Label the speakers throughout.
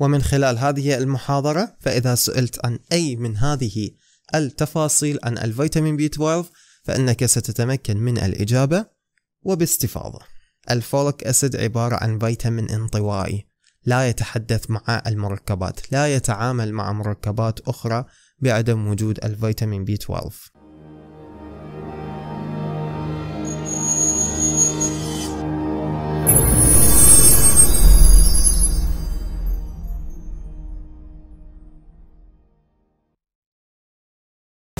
Speaker 1: ومن خلال هذه المحاضرة فإذا سئلت عن أي من هذه التفاصيل عن الفيتامين بي 12 فإنك ستتمكن من الإجابة وباستفاضة الفولك أسيد عبارة عن فيتامين انطوائي لا يتحدث مع المركبات لا يتعامل مع مركبات أخرى بعدم وجود الفيتامين بي 12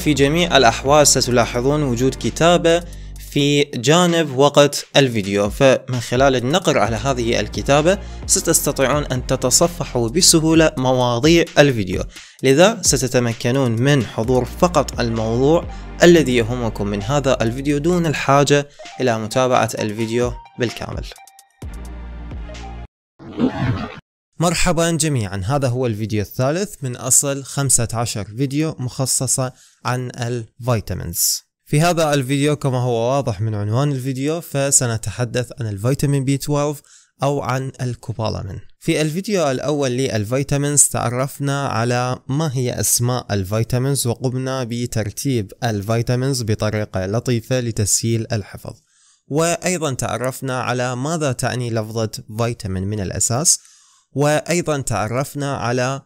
Speaker 1: في جميع الأحوال ستلاحظون وجود كتابة في جانب وقت الفيديو فمن خلال النقر على هذه الكتابة ستستطيعون أن تتصفحوا بسهولة مواضيع الفيديو لذا ستتمكنون من حضور فقط الموضوع الذي يهمكم من هذا الفيديو دون الحاجة إلى متابعة الفيديو بالكامل مرحبا جميعا هذا هو الفيديو الثالث من أصل 15 فيديو مخصصة عن الفيتامينز في هذا الفيديو كما هو واضح من عنوان الفيديو فسنتحدث عن الفيتامين بي 12 أو عن الكوبالامين في الفيديو الأول للفيتامينز تعرفنا على ما هي أسماء الفيتامينز وقمنا بترتيب الفيتامينز بطريقة لطيفة لتسهيل الحفظ وأيضا تعرفنا على ماذا تعني لفظة فيتامين من الأساس وأيضا تعرفنا على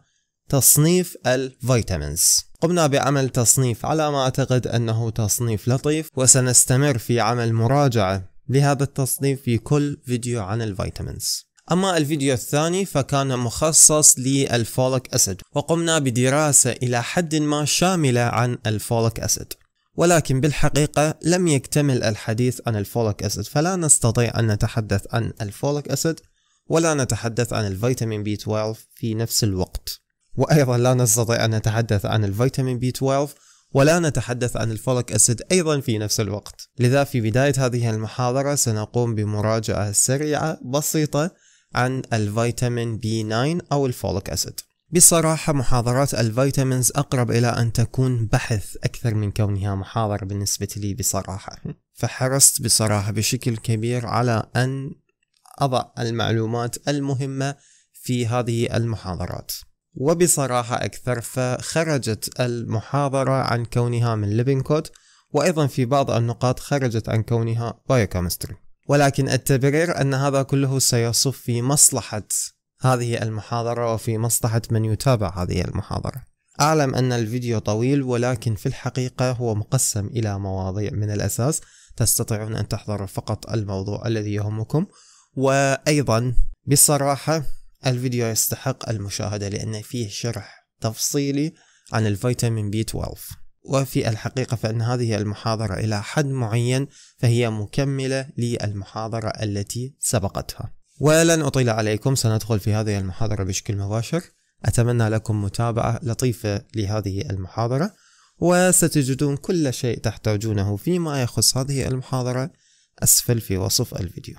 Speaker 1: تصنيف الفيتامينز قمنا بعمل تصنيف على ما أعتقد أنه تصنيف لطيف وسنستمر في عمل مراجعة لهذا التصنيف في كل فيديو عن الفيتامينز أما الفيديو الثاني فكان مخصص للفوليك أسيد وقمنا بدراسة إلى حد ما شاملة عن الفوليك أسيد ولكن بالحقيقة لم يكتمل الحديث عن الفوليك أسيد فلا نستطيع أن نتحدث عن الفوليك أسيد ولا نتحدث عن الفيتامين بي 12 في نفس الوقت وأيضا لا نستطيع أن نتحدث عن الفيتامين بي 12 ولا نتحدث عن الفوليك أسيد أيضا في نفس الوقت لذا في بداية هذه المحاضرة سنقوم بمراجعة سريعة بسيطة عن الفيتامين بي 9 أو الفوليك أسيد بصراحة محاضرات الفيتامينز أقرب إلى أن تكون بحث أكثر من كونها محاضرة بالنسبة لي بصراحة فحرصت بصراحة بشكل كبير على أن أضع المعلومات المهمة في هذه المحاضرات وبصراحة أكثر فخرجت المحاضرة عن كونها من ليبين كود وأيضا في بعض النقاط خرجت عن كونها بايوكيمستري ولكن التبرير أن هذا كله سيصف في مصلحة هذه المحاضرة وفي مصلحة من يتابع هذه المحاضرة أعلم أن الفيديو طويل ولكن في الحقيقة هو مقسم إلى مواضيع من الأساس تستطيعون أن تحضروا فقط الموضوع الذي يهمكم وأيضا بصراحة الفيديو يستحق المشاهدة لأن فيه شرح تفصيلي عن الفيتامين بي 12 وفي الحقيقة فإن هذه المحاضرة إلى حد معين فهي مكملة للمحاضرة التي سبقتها ولن أطيل عليكم سندخل في هذه المحاضرة بشكل مباشر أتمنى لكم متابعة لطيفة لهذه المحاضرة وستجدون كل شيء تحتاجونه فيما يخص هذه المحاضرة أسفل في وصف الفيديو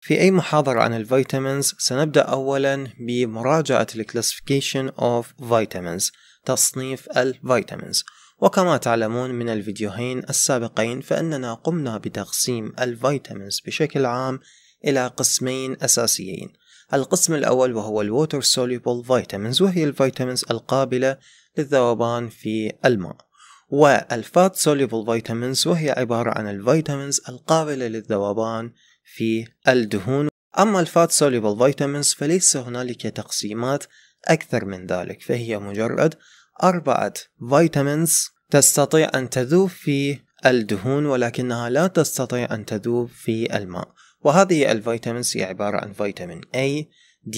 Speaker 1: في أي محاضرة عن الفيتامينز سنبدأ أولا بمراجعة الكلاسيفيكيشن اوف فيتامينز تصنيف الفيتامينز وكما تعلمون من الفيديوهين السابقين فإننا قمنا بتقسيم الفيتامينز بشكل عام إلى قسمين أساسيين القسم الأول وهو الووتر soluble فيتامينز وهي الفيتامينز القابلة للذوبان في الماء والفات سوليبل فيتامينز وهي عبارة عن الفيتامينز القابلة للذوبان في الدهون أما الفات سوليبل فيتامينز فليس هنالك تقسيمات أكثر من ذلك فهي مجرد أربعة فيتامينز تستطيع أن تذوب في الدهون ولكنها لا تستطيع أن تذوب في الماء وهذه الفيتامينز هي عبارة عن فيتامين A, D,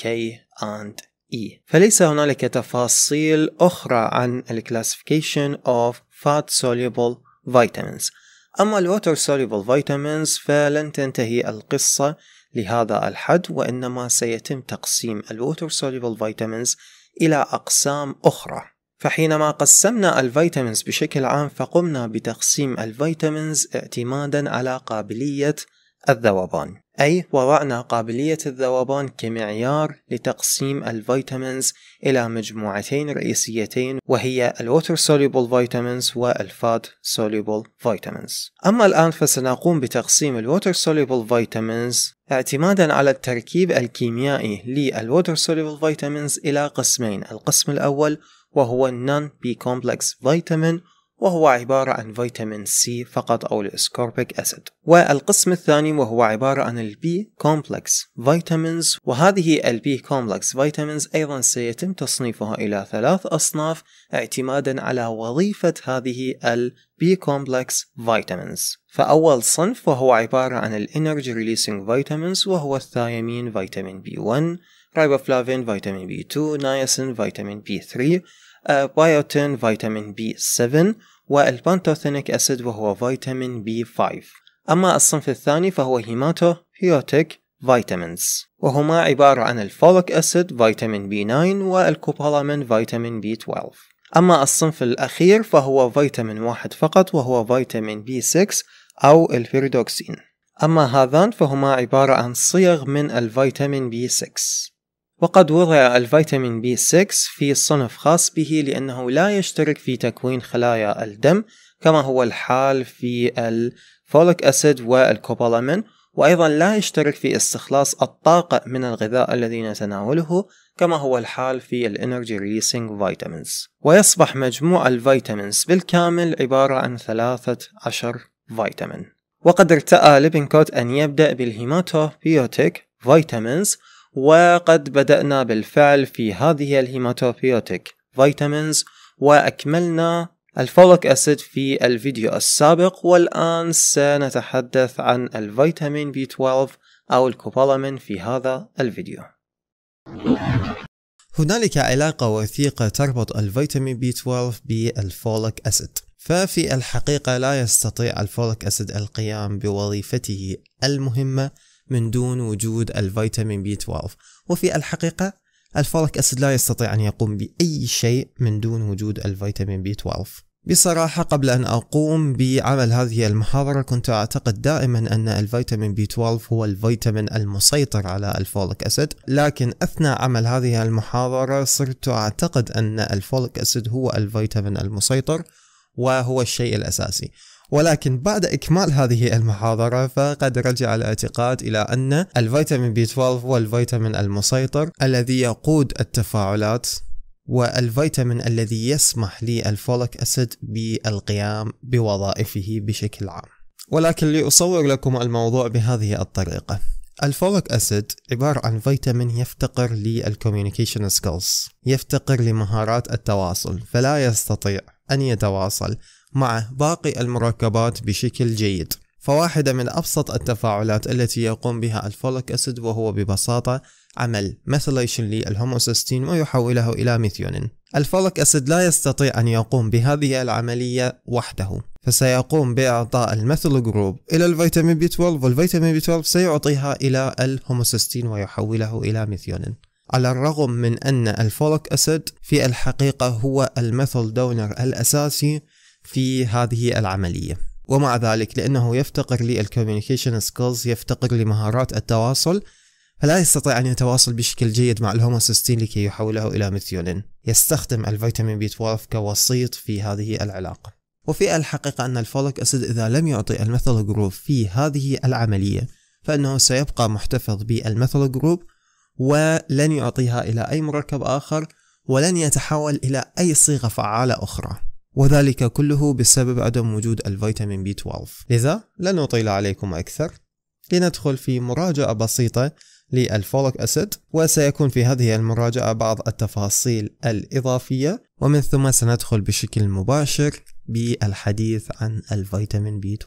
Speaker 1: K and E فليس هنالك تفاصيل أخرى عن ال classification of fat soluble vitamins أما ال water soluble vitamins فلن تنتهي القصة لهذا الحد وإنما سيتم تقسيم ال water soluble vitamins إلى أقسام أخرى فحينما قسمنا الفيتامينز بشكل عام فقمنا بتقسيم الفيتامينز اعتمادا على قابلية الذوبان أي وضعنا قابلية الذوبان كمعيار لتقسيم الفيتامينز إلى مجموعتين رئيسيتين وهي الوتر soluble فيتامينز والفات soluble فيتامينز أما الآن فسنقوم بتقسيم الوتر soluble فيتامينز اعتمادا على التركيب الكيميائي للوتر soluble فيتامينز إلى قسمين القسم الأول وهو النون بي كومبلكس فيتامين وهو عبارة عن فيتامين سي فقط أو الاسكوربيك أسيد والقسم الثاني وهو عبارة عن البي كومبلكس فيتامينز وهذه البي كومبلكس فيتامينز أيضا سيتم تصنيفها إلى ثلاث أصناف اعتمادا على وظيفة هذه البي كومبلكس فيتامينز فأول صنف وهو عبارة عن الانرجي ريليسينج فيتامينز وهو الثايمين فيتامين بي 1 ريبوفلافين فيتامين بي 2 نايسين فيتامين بي 3 آه، بايوتين فيتامين بي 7 والبانتوثينيك أسيد وهو فيتامين بي 5 أما الصنف الثاني فهو هيماتو هيوتيك فيتامينز وهما عبارة عن الفوليك أسيد فيتامين بي 9 والكوبالامين فيتامين بي 12 أما الصنف الأخير فهو فيتامين واحد فقط وهو فيتامين بي 6 أو الفيردوكسين أما هذان فهما عبارة عن صيغ من الفيتامين بي 6 وقد وضع الفيتامين بي 6 في صنف خاص به لأنه لا يشترك في تكوين خلايا الدم كما هو الحال في الفوليك أسيد والكوبالامين وأيضا لا يشترك في استخلاص الطاقة من الغذاء الذي نتناوله كما هو الحال في الانرجي ريليسينج فيتامينز ويصبح مجموع الفيتامينز بالكامل عبارة عن ثلاثة عشر فيتامين وقد ارتأى ليبنكوت أن يبدأ بالهيماتوبيوتيك فيتامينز وقد بدأنا بالفعل في هذه الهيماتوبيوتيك فيتامينز وأكملنا الفوليك أسيد في الفيديو السابق والآن سنتحدث عن الفيتامين بي 12 أو الكوبالامين في هذا الفيديو هنالك علاقة وثيقة تربط الفيتامين بي 12 بالفوليك أسيد ففي الحقيقة لا يستطيع الفوليك أسيد القيام بوظيفته المهمة من دون وجود الفيتامين بي 12 وفي الحقيقة الفوليك أسيد لا يستطيع أن يقوم بأي شيء من دون وجود الفيتامين بي 12 بصراحة قبل أن أقوم بعمل هذه المحاضرة كنت أعتقد دائما أن الفيتامين بي 12 هو الفيتامين المسيطر على الفوليك أسيد لكن أثناء عمل هذه المحاضرة صرت أعتقد أن الفوليك أسيد هو الفيتامين المسيطر وهو الشيء الأساسي ولكن بعد إكمال هذه المحاضرة فقد رجع الاعتقاد إلى أن الفيتامين بي 12 هو الفيتامين المسيطر الذي يقود التفاعلات والفيتامين الذي يسمح للفوليك أسيد بالقيام بوظائفه بشكل عام ولكن لأصور لكم الموضوع بهذه الطريقة الفوليك أسيد عبارة عن فيتامين يفتقر للكوميونيكيشن سكيلز يفتقر لمهارات التواصل فلا يستطيع أن يتواصل مع باقي المركبات بشكل جيد فواحدة من أبسط التفاعلات التي يقوم بها الفوليك أسيد وهو ببساطة عمل ميثيليشن للهوموسيستين ويحوله إلى ميثيونين الفوليك أسيد لا يستطيع أن يقوم بهذه العملية وحده فسيقوم بإعطاء الميثيل جروب إلى الفيتامين بي 12 والفيتامين بي 12 سيعطيها إلى الهوموسيستين ويحوله إلى ميثيونين على الرغم من أن الفوليك أسيد في الحقيقة هو الميثيل دونر الأساسي في هذه العملية ومع ذلك لأنه يفتقر للكوميونيكيشن سكيلز يفتقر لمهارات التواصل فلا يستطيع أن يتواصل بشكل جيد مع الهوموسيستين لكي يحوله إلى ميثيولين يستخدم الفيتامين بي 12 كوسيط في هذه العلاقة وفي الحقيقة أن الفوليك أسيد إذا لم يعطي المثل جروب في هذه العملية فإنه سيبقى محتفظ بالمثل جروب ولن يعطيها إلى أي مركب آخر ولن يتحول إلى أي صيغة فعالة أخرى وذلك كله بسبب عدم وجود الفيتامين بي 12 لذا لن أطيل عليكم أكثر لندخل في مراجعة بسيطة للفولك أسيد وسيكون في هذه المراجعة بعض التفاصيل الإضافية ومن ثم سندخل بشكل مباشر بالحديث عن الفيتامين بي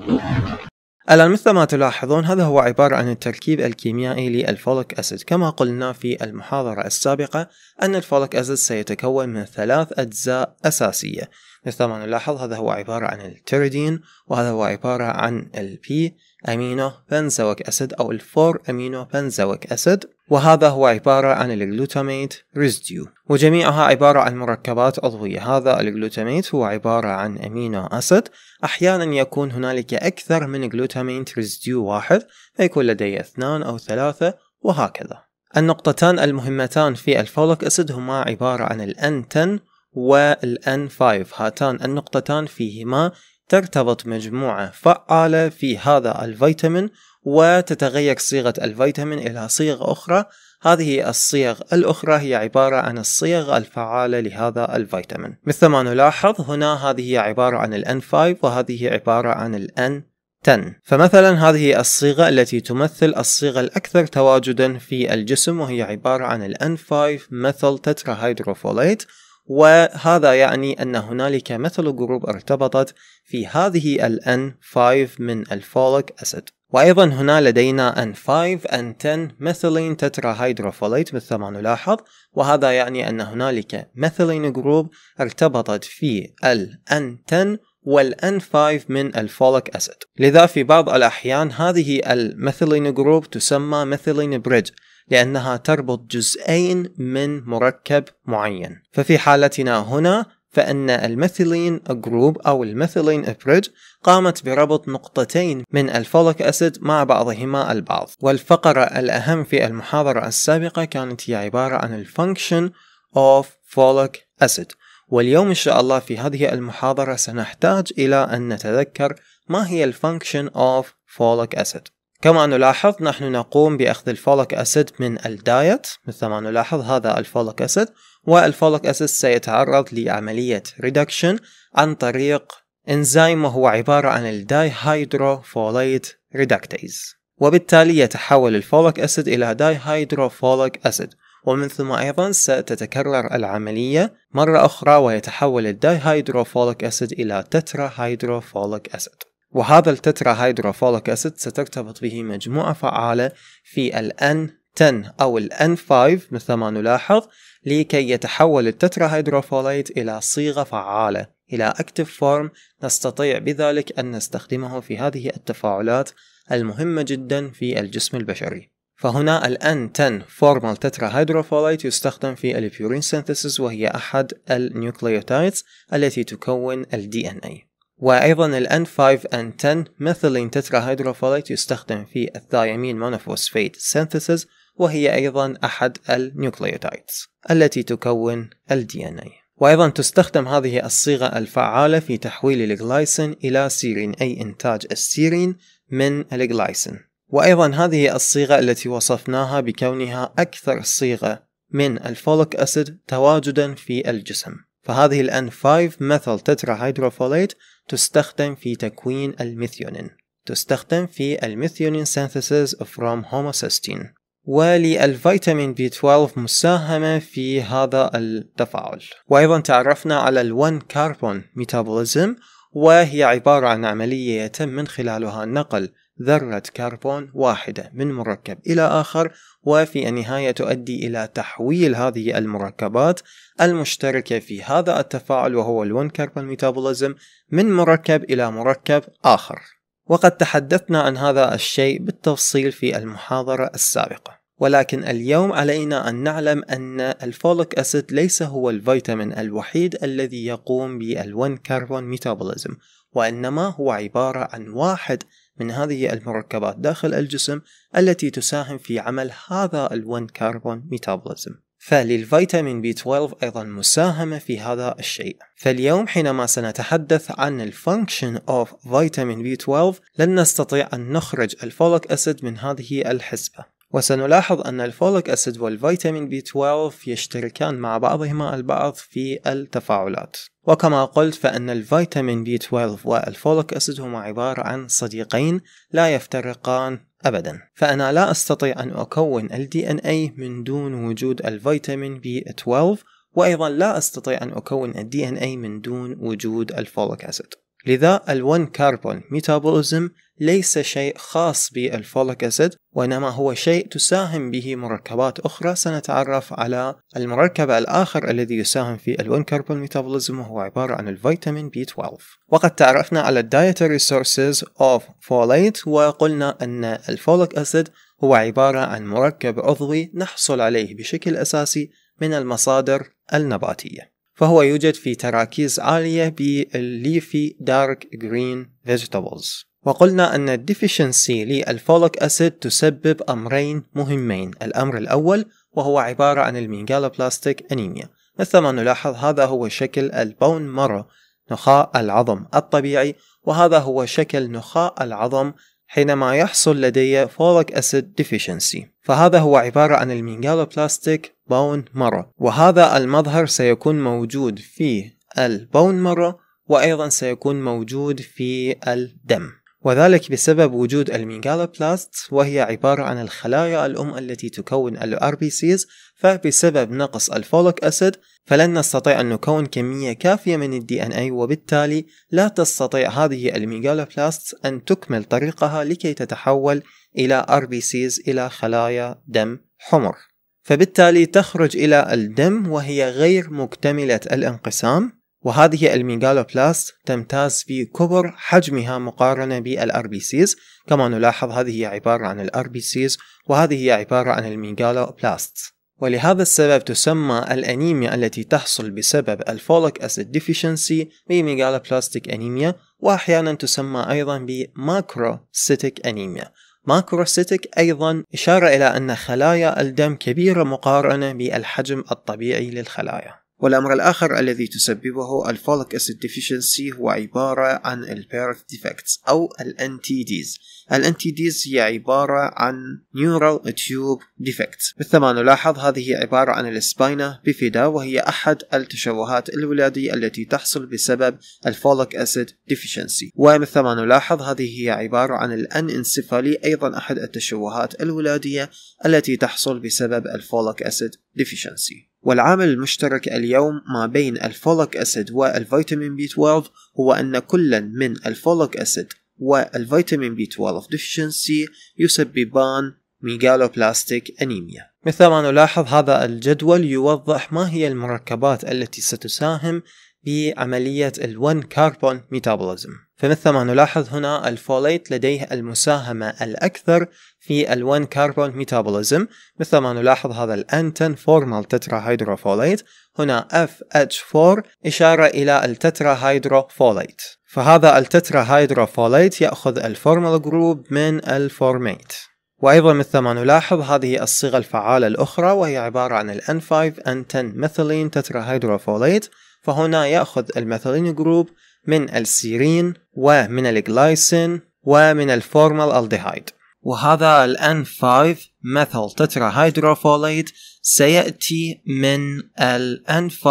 Speaker 1: 12 الآن مثل ما تلاحظون هذا هو عبارة عن التركيب الكيميائي للفولك أسيد كما قلنا في المحاضرة السابقة أن الفوليك أسيد سيتكون من ثلاث أجزاء أساسية مثل ما نلاحظ هذا هو عبارة عن التيريدين وهذا هو عبارة عن البي أمينو بنزويك أسيد أو الفور أمينو بنزويك أسيد وهذا هو عبارة عن الجلوتاميت ريزديو وجميعها عبارة عن مركبات عضوية هذا الجلوتاميت هو عبارة عن أمينو أسيد أحيانا يكون هنالك أكثر من جلوتاميت ريزديو واحد فيكون لدي اثنان أو ثلاثة وهكذا النقطتان المهمتان في الفوليك أسيد هما عبارة عن الان 10 والان 5 هاتان النقطتان فيهما ترتبط مجموعة فعالة في هذا الفيتامين وتتغير صيغة الفيتامين إلى صيغ أخرى هذه الصيغ الأخرى هي عبارة عن الصيغ الفعالة لهذا الفيتامين مثل ما نلاحظ هنا هذه عبارة عن الـ N5 وهذه عبارة عن الـ N10 فمثلا هذه الصيغة التي تمثل الصيغة الأكثر تواجدا في الجسم وهي عبارة عن الـ N5 مثل تتراهيدروفوليت وهذا يعني أن هنالك مثل جروب ارتبطت في هذه الـ N5 من الفوليك أسيد وأيضا هنا لدينا N5 N10 مثلين تترا هيدروفوليت مثل ما نلاحظ وهذا يعني أن هنالك مثلين جروب ارتبطت في ال N10 وال N5 من الفوليك أسيد لذا في بعض الأحيان هذه المثلين جروب تسمى مثلين بريدج لأنها تربط جزئين من مركب معين ففي حالتنا هنا فأن الميثيلين جروب أو الميثيلين بريدج قامت بربط نقطتين من الفوليك أسيد مع بعضهما البعض والفقرة الأهم في المحاضرة السابقة كانت هي عبارة عن الفانكشن of folic acid واليوم إن شاء الله في هذه المحاضرة سنحتاج إلى أن نتذكر ما هي الفانكشن of folic acid كما نلاحظ نحن نقوم بأخذ الفوليك أسيد من الدايت مثل ما نلاحظ هذا الفوليك أسيد والفوليك أسيد سيتعرض لعملية ريدكشن عن طريق إنزيم وهو عبارة عن الداي هيدروفوليت ريدكتيز وبالتالي يتحول الفوليك أسيد إلى داي هيدروفوليك أسيد ومن ثم أيضا ستتكرر العملية مرة أخرى ويتحول الداي هيدروفوليك أسيد إلى تترا هيدروفوليك أسيد وهذا التترا هيدروفوليك أسيد سترتبط به مجموعة فعالة في ال N10 أو ال N5 مثل ما نلاحظ لكي يتحول التتراهيدروفولايت إلى صيغة فعالة إلى أكتف فورم نستطيع بذلك أن نستخدمه في هذه التفاعلات المهمة جدا في الجسم البشري فهنا ال N10 فورمال تتراهيدروفولايت يستخدم في البيورين سينثيسيس وهي أحد النيوكليوتايدز التي تكون ال DNA وأيضا ال N5N10 ميثيلين تتراهيدروفولايت يستخدم في الثايمين مونوفوسفيت سينثيسيس وهي أيضا أحد النيوكليوتايدز التي تكون ال DNA وأيضا تستخدم هذه الصيغة الفعالة في تحويل الجلايسين إلى سيرين أي إنتاج السيرين من الجلايسين وأيضا هذه الصيغة التي وصفناها بكونها أكثر صيغة من الفوليك أسيد تواجدا في الجسم فهذه الان 5 ميثل تترا هيدروفوليت تستخدم في تكوين الميثيونين تستخدم في الميثيونين synthesis فروم هوموسيستين وللفيتامين بي 12 مساهمة في هذا التفاعل وأيضا تعرفنا على الون كاربون ميتابوليزم وهي عبارة عن عملية يتم من خلالها نقل ذرة كربون واحدة من مركب إلى آخر وفي النهاية تؤدي إلى تحويل هذه المركبات المشتركة في هذا التفاعل وهو الون كربون ميتابوليزم من مركب إلى مركب آخر وقد تحدثنا عن هذا الشيء بالتفصيل في المحاضرة السابقة ولكن اليوم علينا أن نعلم أن الفوليك أسيد ليس هو الفيتامين الوحيد الذي يقوم بالون كربون ميتابوليزم وإنما هو عبارة عن واحد من هذه المركبات داخل الجسم التي تساهم في عمل هذا الون كربون ميتابوليزم فللفيتامين بي 12 أيضا مساهمة في هذا الشيء فاليوم حينما سنتحدث عن الفانكشن اوف فيتامين بي 12 لن نستطيع أن نخرج الفوليك أسيد من هذه الحسبة وسنلاحظ أن الفوليك أسيد والفيتامين بي 12 يشتركان مع بعضهما البعض في التفاعلات وكما قلت فإن الفيتامين بي 12 والفوليك أسيد هما عبارة عن صديقين لا يفترقان أبدا فأنا لا أستطيع أن أكون ال DNA من دون وجود الفيتامين B12 وأيضا لا أستطيع أن أكون ال DNA من دون وجود الفوليك أسيد لذا ال1 كربون ميتابوليزم ليس شيء خاص بالفوليك أسيد وإنما هو شيء تساهم به مركبات أخرى سنتعرف على المركب الآخر الذي يساهم في ال1 كربون ميتابوليزم وهو عبارة عن الفيتامين بي 12 وقد تعرفنا على الدايتري سورسز أوف فوليت وقلنا أن الفوليك أسيد هو عبارة عن مركب عضوي نحصل عليه بشكل أساسي من المصادر النباتية فهو يوجد في تراكيز عالية بالليفي دارك جرين فيجيتابلز وقلنا أن الديفيشنسي للفولك أسيد تسبب أمرين مهمين الأمر الأول وهو عبارة عن المينجالوبلاستيك أنيميا مثل ما نلاحظ هذا هو شكل البون مرة نخاء العظم الطبيعي وهذا هو شكل نخاء العظم حينما يحصل لدي فورك أسيد ديفيشنسي فهذا هو عبارة عن الميجالوبلاستيك بون مرة وهذا المظهر سيكون موجود في البون مرة وأيضا سيكون موجود في الدم وذلك بسبب وجود الميغالوبلاست وهي عبارة عن الخلايا الأم التي تكون ال RBCs فبسبب نقص الفوليك أسيد فلن نستطيع أن نكون كمية كافية من الـ ان اي وبالتالي لا تستطيع هذه الميغالوبلاست أن تكمل طريقها لكي تتحول إلى RBCs إلى خلايا دم حمر فبالتالي تخرج إلى الدم وهي غير مكتملة الانقسام وهذه الميغالوبلاست تمتاز في كبر حجمها مقارنة بالأربيسيز كما نلاحظ هذه هي عبارة عن الأربيسيز وهذه هي عبارة عن الميغالوبلاست ولهذا السبب تسمى الأنيميا التي تحصل بسبب الفوليك أسيد ديفيشنسي بميغالوبلاستيك أنيميا وأحيانا تسمى أيضا بماكروسيتيك أنيميا ماكروسيتيك أيضا إشارة إلى أن خلايا الدم كبيرة مقارنة بالحجم الطبيعي للخلايا والأمر الآخر الذي تسببه الفوليك أسيد ديفيشنسي هو عبارة عن البيرث ديفكتس أو ال NTDs ال NTDs هي عبارة عن Neural Tube Defects مثل ما نلاحظ هذه عبارة عن السباينا بفيدا وهي أحد التشوهات الولادية التي تحصل بسبب الفوليك أسيد ديفيشنسي ومثل ما نلاحظ هذه هي عبارة عن الأنانسفالي أيضا أحد التشوهات الولادية التي تحصل بسبب الفوليك أسيد ديفيشنسي والعامل المشترك اليوم ما بين الفوليك أسيد والفيتامين بي 12 هو أن كل من الفوليك أسيد والفيتامين بي 12 ديفشنسي يسببان ميغالوبلاستيك أنيميا مثل ما نلاحظ هذا الجدول يوضح ما هي المركبات التي ستساهم بعملية ال 1 كاربون ميتابوليزم فمثل ما نلاحظ هنا الفوليت لديه المساهمة الأكثر في ال1 كربون ميتابوليزم مثل ما نلاحظ هذا الانتن فورمال تترا هيدروفوليت هنا FH4 إشارة إلى التترا هيدروفوليت فهذا التترا هيدروفوليت يأخذ الفورمال جروب من الفورميت وأيضا مثل ما نلاحظ هذه الصيغة الفعالة الأخرى وهي عبارة عن ال N5 N10 ميثيلين tetrahydrofolate فهنا يأخذ الميثيلين جروب من السيرين ومن الجلايسين ومن الفورمال الديهايد وهذا الان 5 ميثيل تترا هيدروفوليت سيأتي من ال N5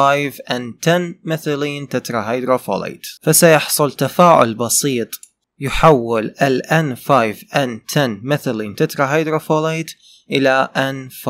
Speaker 1: N10 ميثيلين تترا هيدروفوليت فسيحصل تفاعل بسيط يحول ال N5 N10 ميثيلين تترا هيدروفوليت إلى N5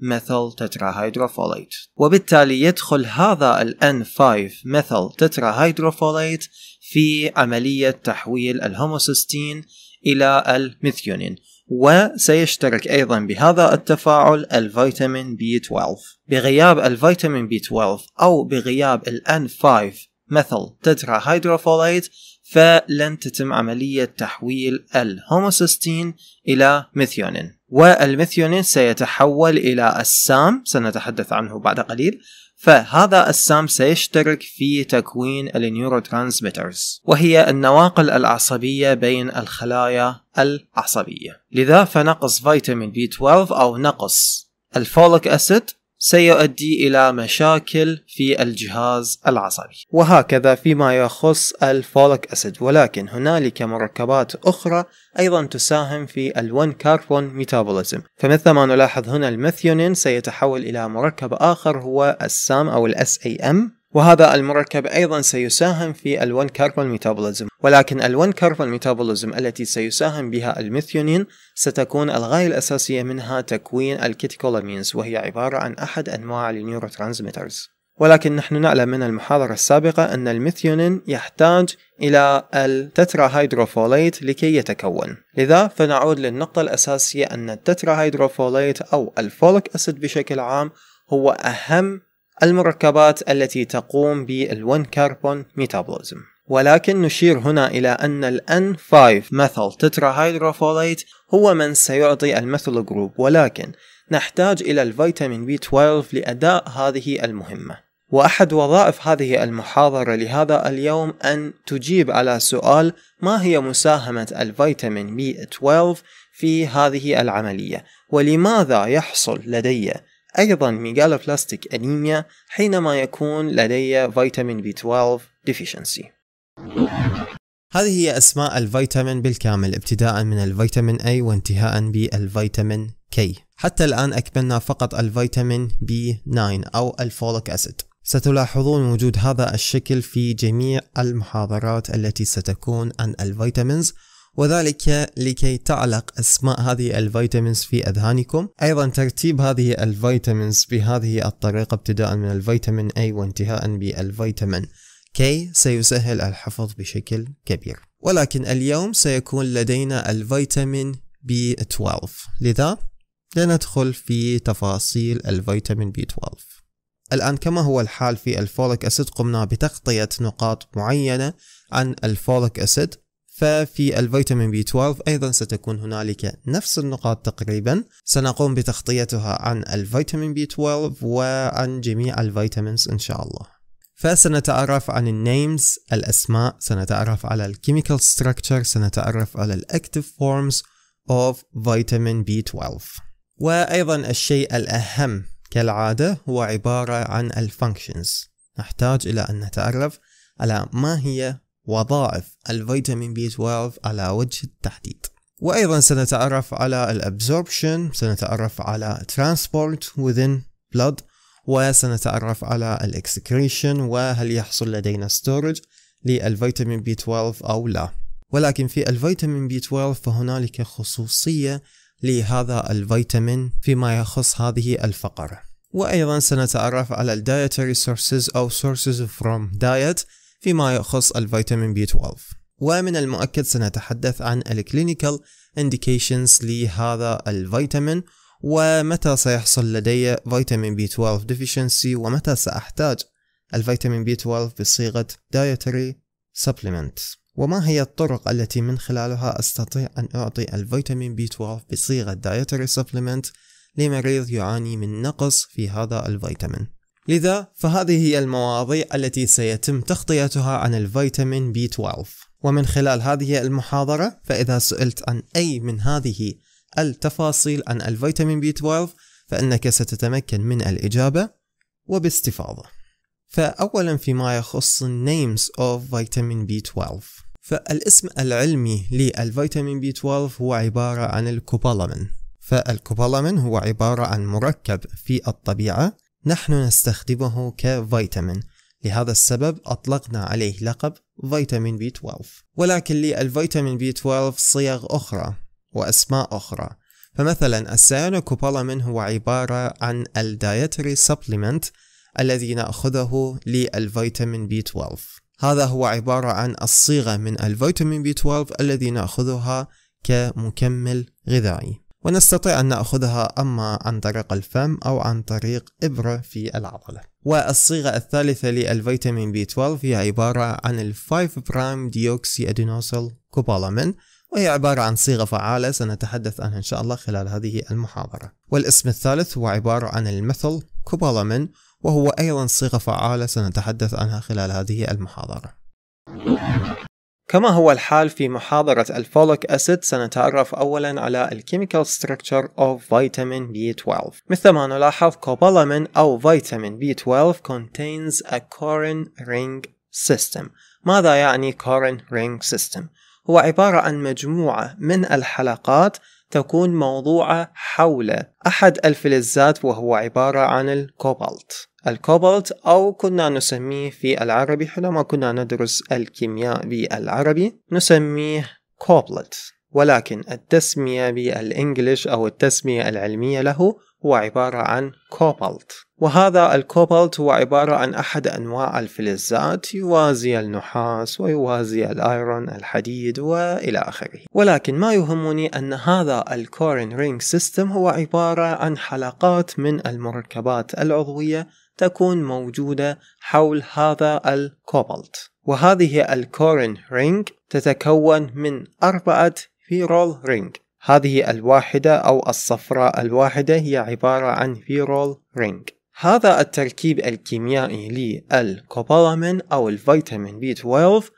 Speaker 1: ميثيل تترا هيدروفوليت وبالتالي يدخل هذا ال N5 ميثيل تترا هيدروفوليت في عملية تحويل الهوموسيستين إلى الميثيونين وسيشترك أيضا بهذا التفاعل الفيتامين بي 12 بغياب الفيتامين بي 12 أو بغياب الان 5 مثل تترا هيدروفوليت فلن تتم عملية تحويل الهوموسيستين إلى ميثيونين والميثيونين سيتحول إلى السام سنتحدث عنه بعد قليل فهذا السام سيشترك في تكوين النيورو ترانسميترز وهي النواقل العصبية بين الخلايا العصبية لذا فنقص فيتامين بي 12 أو نقص الفوليك أسيد سيؤدي إلى مشاكل في الجهاز العصبي وهكذا فيما يخص الفولك أسيد ولكن هنالك مركبات أخرى أيضا تساهم في الون كاربون ميتابوليزم فمثل ما نلاحظ هنا الميثيونين سيتحول إلى مركب آخر هو السام أو الاس اي ام وهذا المركب أيضا سيساهم في ال1 كاربون ميتابوليزم ولكن ال1 كاربون ميتابوليزم التي سيساهم بها الميثيونين ستكون الغاية الأساسية منها تكوين الكيتيكولامينز وهي عبارة عن أحد أنواع النيوروترانسميترز ولكن نحن نعلم من المحاضرة السابقة أن الميثيونين يحتاج إلى التتراهيدروفوليت لكي يتكون لذا فنعود للنقطة الأساسية أن التتراهيدروفوليت أو الفوليك أسيد بشكل عام هو أهم المركبات التي تقوم بال1 كاربون ميتابوليزم ولكن نشير هنا إلى أن ال N5 methyl tetrahydrofolate هو من سيعطي الميثيل جروب ولكن نحتاج إلى الفيتامين B12 لأداء هذه المهمة وأحد وظائف هذه المحاضرة لهذا اليوم أن تجيب على سؤال ما هي مساهمة الفيتامين B12 في هذه العملية ولماذا يحصل لدي أيضا بلاستيك أنيميا حينما يكون لدي فيتامين بي 12 ديفيشنسي هذه هي أسماء الفيتامين بالكامل ابتداء من الفيتامين A وانتهاء بالفيتامين K حتى الآن أكملنا فقط الفيتامين B9 أو الفوليك أسيد ستلاحظون وجود هذا الشكل في جميع المحاضرات التي ستكون عن الفيتامينز وذلك لكي تعلق أسماء هذه الفيتامينز في أذهانكم أيضا ترتيب هذه الفيتامينز بهذه الطريقة ابتداء من الفيتامين اي وانتهاء بالفيتامين كي سيسهل الحفظ بشكل كبير ولكن اليوم سيكون لدينا الفيتامين بي 12 لذا لندخل في تفاصيل الفيتامين بي 12 الآن كما هو الحال في الفوليك أسيد قمنا بتغطية نقاط معينة عن الفوليك أسيد ففي الفيتامين بي 12 أيضا ستكون هنالك نفس النقاط تقريبا سنقوم بتغطيتها عن الفيتامين بي 12 وعن جميع الفيتامينز إن شاء الله فسنتعرف عن النيمز الأسماء سنتعرف على الكيميكال ستراكشر سنتعرف على الأكتيف فورمز اوف فيتامين بي 12 وأيضا الشيء الأهم كالعادة هو عبارة عن الفانكشنز نحتاج إلى أن نتعرف على ما هي وظائف الفيتامين بي 12 على وجه التحديد وأيضا سنتعرف على الابزوربشن سنتعرف على transport within blood وسنتعرف على الاكسكريشن وهل يحصل لدينا ستورج للفيتامين بي 12 أو لا ولكن في الفيتامين بي 12 فهنالك خصوصية لهذا الفيتامين فيما يخص هذه الفقرة وأيضا سنتعرف على الدايتري سورسز أو سورسز فروم دايت فيما يخص الفيتامين بي 12 ومن المؤكد سنتحدث عن الكلينيكال انديكيشنز لهذا الفيتامين ومتى سيحصل لدي فيتامين بي 12 deficiency ومتى سأحتاج الفيتامين بي 12 بصيغة dietary supplement وما هي الطرق التي من خلالها أستطيع أن أعطي الفيتامين بي 12 بصيغة dietary supplement لمريض يعاني من نقص في هذا الفيتامين لذا فهذه هي المواضيع التي سيتم تغطيتها عن الفيتامين بي 12 ومن خلال هذه المحاضرة فإذا سئلت عن أي من هذه التفاصيل عن الفيتامين بي 12 فإنك ستتمكن من الإجابة وباستفاضة فأولا فيما يخص names of vitamin B12 فالاسم العلمي للفيتامين بي 12 هو عبارة عن الكوبالامين فالكوبالامين هو عبارة عن مركب في الطبيعة نحن نستخدمه كفيتامين لهذا السبب أطلقنا عليه لقب فيتامين بي 12 ولكن للفيتامين بي 12 صيغ أخرى وأسماء أخرى فمثلا السيانوكوبالامين هو عبارة عن الدايتري سبليمنت الذي نأخذه للفيتامين بي 12 هذا هو عبارة عن الصيغة من الفيتامين بي 12 الذي نأخذها كمكمل غذائي ونستطيع أن نأخذها أما عن طريق الفم أو عن طريق إبرة في العضلة والصيغة الثالثة للفيتامين بي 12 هي عبارة عن ال 5 برايم ديوكسي أدينوسيل كوبالامين وهي عبارة عن صيغة فعالة سنتحدث عنها إن شاء الله خلال هذه المحاضرة والاسم الثالث هو عبارة عن الميثل كوبالامين وهو أيضا صيغة فعالة سنتحدث عنها خلال هذه المحاضرة كما هو الحال في محاضرة الفوليك أسيد سنتعرف أولا على الكيميكال ستركتشر أوف فيتامين بي 12 مثل ما نلاحظ كوبالامين أو فيتامين بي 12 contains a corin ring system ماذا يعني corin ring system؟ هو عبارة عن مجموعة من الحلقات تكون موضوعة حول أحد الفلزات وهو عبارة عن الكوبالت الكوبالت أو كنا نسميه في العربي حينما كنا ندرس الكيمياء بالعربي نسميه كوبلت ولكن التسمية بالإنجليش أو التسمية العلمية له هو عبارة عن كوبالت وهذا الكوبالت هو عبارة عن أحد أنواع الفلزات يوازي النحاس ويوازي الأيرون الحديد وإلى آخره ولكن ما يهمني أن هذا الكورن رينج سيستم هو عبارة عن حلقات من المركبات العضوية تكون موجودة حول هذا الكوبالت وهذه الكورن رينج تتكون من أربعة فيرول رينج هذه الواحدة أو الصفراء الواحدة هي عبارة عن فيرول رينج هذا التركيب الكيميائي للكوبالامين أو الفيتامين بي 12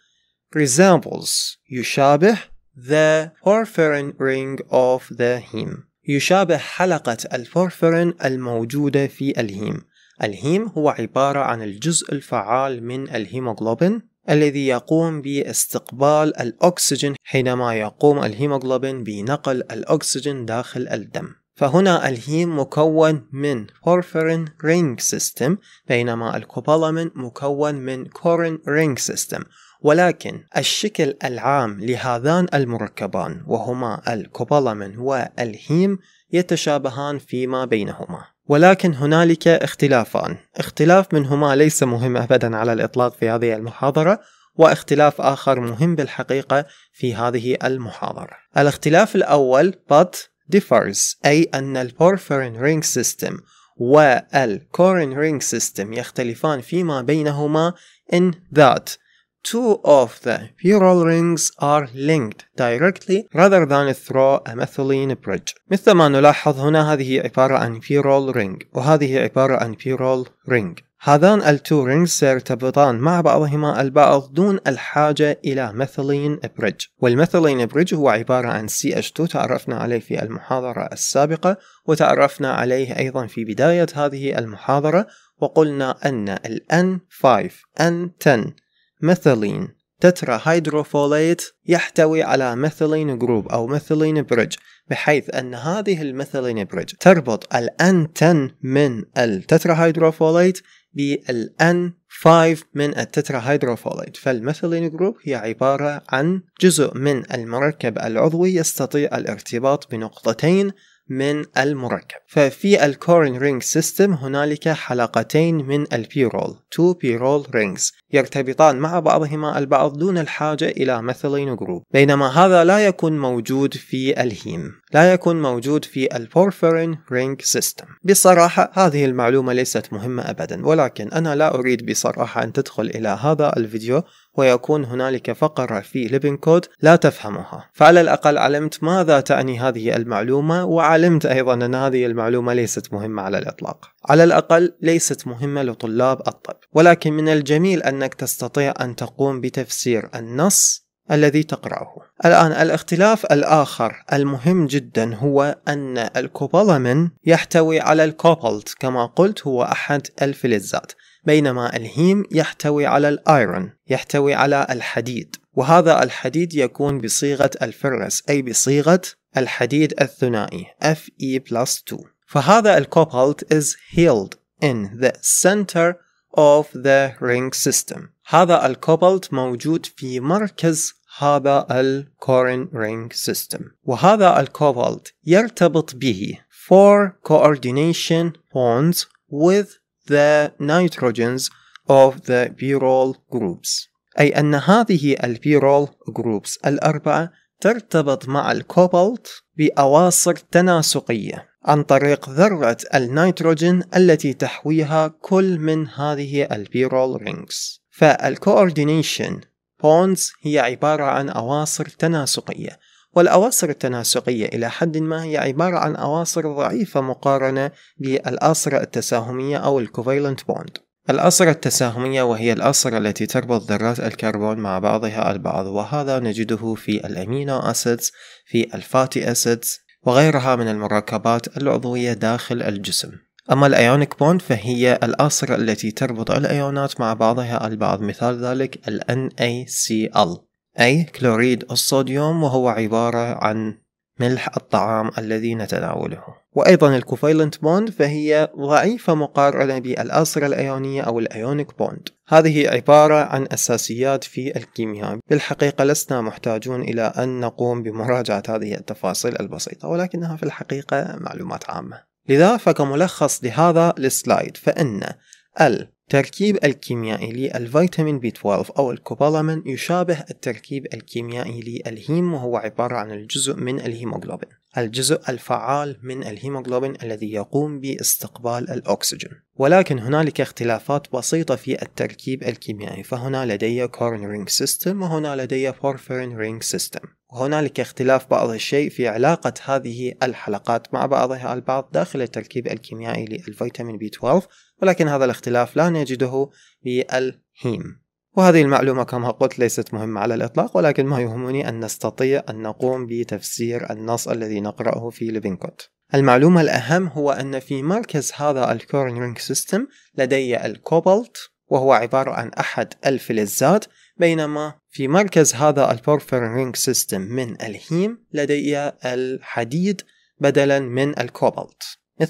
Speaker 1: resembles يشابه the porphyrin ring of the heme يشابه حلقة الفورفرين الموجودة في الهيم الهيم هو عبارة عن الجزء الفعال من الهيموغلوبين الذي يقوم باستقبال الأكسجين حينما يقوم الهيموغلوبين بنقل الأكسجين داخل الدم فهنا الهيم مكون من porphyrin ring system بينما الكوبالامين مكون من corin ring system ولكن الشكل العام لهذان المركبان وهما الكوبالامين والهيم يتشابهان فيما بينهما ولكن هنالك اختلافان اختلاف منهما ليس مهم أبدا على الإطلاق في هذه المحاضرة واختلاف آخر مهم بالحقيقة في هذه المحاضرة الاختلاف الأول but differs أي أن البورفرين رينج سيستم والكورين رينج سيستم يختلفان فيما بينهما in that two of the feral rings are linked directly rather than through a methylene bridge مثل ما نلاحظ هنا هذه عبارة عن feral ring وهذه عبارة عن feral ring هذان التو رينجز سيرتبطان مع بعضهما البعض دون الحاجة إلى ميثيلين بريدج والميثيلين بريدج هو عبارة عن CH2 تعرفنا عليه في المحاضرة السابقة وتعرفنا عليه أيضا في بداية هذه المحاضرة وقلنا أن الـ N5 N10 ميثيلين تترا هيدروفوليت يحتوي على ميثيلين جروب أو ميثيلين بريدج بحيث أن هذه الميثيلين بريدج تربط الان 10 من التترا هيدروفوليت بالان 5 من التترا هيدروفوليت فالميثيلين جروب هي عبارة عن جزء من المركب العضوي يستطيع الارتباط بنقطتين من المركب ففي الكورن رينج سيستم هنالك حلقتين من البيرول 2 بيرول رينجز يرتبطان مع بعضهما البعض دون الحاجة إلى مثلين جروب بينما هذا لا يكون موجود في الهيم لا يكون موجود في البورفرين رينج سيستم بصراحة هذه المعلومة ليست مهمة أبدا ولكن أنا لا أريد بصراحة أن تدخل إلى هذا الفيديو ويكون هنالك فقرة في ليبن كود لا تفهمها فعلى الأقل علمت ماذا تعني هذه المعلومة وعلمت أيضا أن هذه المعلومة ليست مهمة على الإطلاق على الأقل ليست مهمة لطلاب الطب ولكن من الجميل أن أنك تستطيع أن تقوم بتفسير النص الذي تقرأه. الآن الاختلاف الآخر المهم جدا هو أن الكوبالامين يحتوي على الكوبالت كما قلت هو أحد الفلزات، بينما الهيم يحتوي على الايرون يحتوي على الحديد وهذا الحديد يكون بصيغة الفرس أي بصيغة الحديد الثنائي Fe plus 2 فهذا الكوبالت is healed in the center of the ring system هذا الكوبالت موجود في مركز هذا الكورن رينج system وهذا الكوبالت يرتبط به four coordination bonds with the nitrogens of the pyrrole groups أي أن هذه البيرول جروبس الأربعة ترتبط مع الكوبالت بأواصر تناسقية عن طريق ذرة النيتروجين التي تحويها كل من هذه البيرول رينجز فالكوردينيشن بونز هي عبارة عن أواصر تناسقية والأواصر التناسقية إلى حد ما هي عبارة عن أواصر ضعيفة مقارنة بالأصرة التساهمية أو الكوفيلنت بوند الأصرة التساهمية وهي الأصرة التي تربط ذرات الكربون مع بعضها البعض وهذا نجده في الأمينو أسيدز في الفاتي أسيدز وغيرها من المركبات العضوية داخل الجسم أما الأيونيك بوند فهي الآسرة التي تربط الأيونات مع بعضها البعض مثال ذلك الـ NaCl أي كلوريد الصوديوم وهو عبارة عن ملح الطعام الذي نتناوله وأيضا الكوفيلنت بوند فهي ضعيفة مقارنة بالآسرة الأيونية أو الأيونيك بوند هذه عبارة عن أساسيات في الكيمياء بالحقيقة لسنا محتاجون إلى أن نقوم بمراجعة هذه التفاصيل البسيطة ولكنها في الحقيقة معلومات عامة لذا فكملخص لهذا السلايد فإن التركيب الكيميائي للفيتامين بي 12 أو الكوبالامين يشابه التركيب الكيميائي للهيم وهو عبارة عن الجزء من الهيموغلوبين الجزء الفعال من الهيموغلوبين الذي يقوم باستقبال الأكسجين ولكن هنالك اختلافات بسيطة في التركيب الكيميائي فهنا لدي كورن رينج سيستم وهنا لدي فورفرين رينج سيستم وهنالك اختلاف بعض الشيء في علاقة هذه الحلقات مع بعضها البعض داخل التركيب الكيميائي للفيتامين بي 12 ولكن هذا الاختلاف لا نجده بالهيم وهذه المعلومة كما قلت ليست مهمة على الإطلاق ولكن ما يهمني أن نستطيع أن نقوم بتفسير النص الذي نقرأه في ليفينكوت المعلومة الأهم هو أن في مركز هذا الكورن رينج سيستم لدي الكوبالت وهو عبارة عن أحد الفلزات بينما في مركز هذا البورفيرين رينج سيستم من الهيم لدي الحديد بدلا من الكوبالت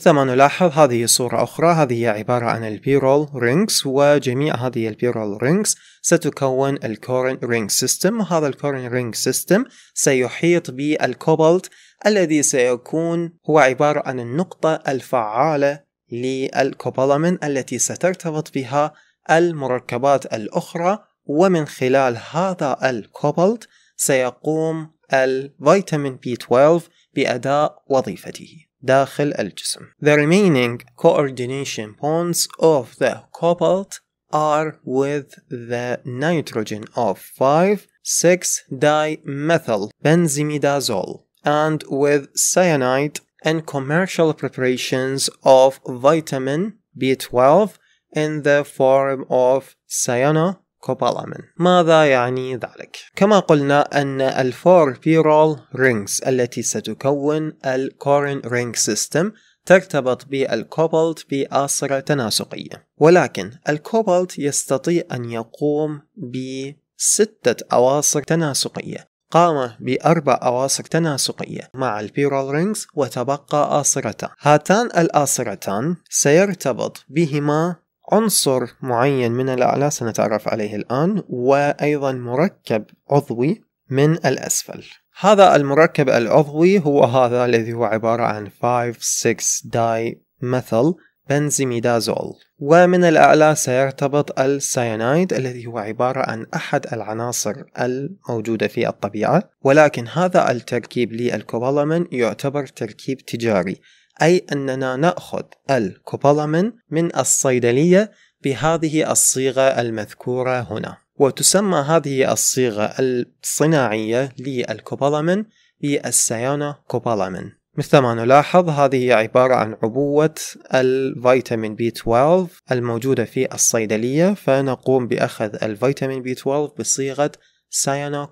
Speaker 1: ما نلاحظ هذه صورة أخرى هذه عبارة عن البيرول رينكس وجميع هذه البيرول رينكس ستكون الكورن رينك سيستم وهذا الكورن رينك سيستم سيحيط بالكوبالت الذي سيكون هو عبارة عن النقطة الفعالة للكوبالامين التي سترتبط بها المركبات الأخرى ومن خلال هذا الكوبالت سيقوم الفيتامين بي 12 بأداء وظيفته داخل الجسم. The remaining coordination bonds of the cobalt are with the nitrogen of 56 dimethylbenzimidazole benzimidazole and with cyanide and commercial preparations of vitamin B12 in the form of cyanide. كوبالامين ماذا يعني ذلك؟ كما قلنا أن الفور بيرول رينجز التي ستكون الكورن رينج سيستم ترتبط بالكوبالت بأسرة تناسقية ولكن الكوبالت يستطيع أن يقوم بستة أواصر تناسقية قام بأربع أواصر تناسقية مع البيرول رينجز وتبقى آصرتان هاتان الآصرتان سيرتبط بهما عنصر معين من الأعلى سنتعرف عليه الآن وأيضا مركب عضوي من الأسفل هذا المركب العضوي هو هذا الذي هو عبارة عن 5 داي dimethyl بنزيميدازول ومن الأعلى سيرتبط السيانايد الذي هو عبارة عن أحد العناصر الموجودة في الطبيعة ولكن هذا التركيب للكوبالامين يعتبر تركيب تجاري أي أننا نأخذ الكوبالامين من الصيدلية بهذه الصيغة المذكورة هنا وتسمى هذه الصيغة الصناعية للكوبالامين بالسيانا كوبالامين مثل ما نلاحظ هذه عبارة عن عبوة الفيتامين بي 12 الموجودة في الصيدلية فنقوم بأخذ الفيتامين بي 12 بصيغة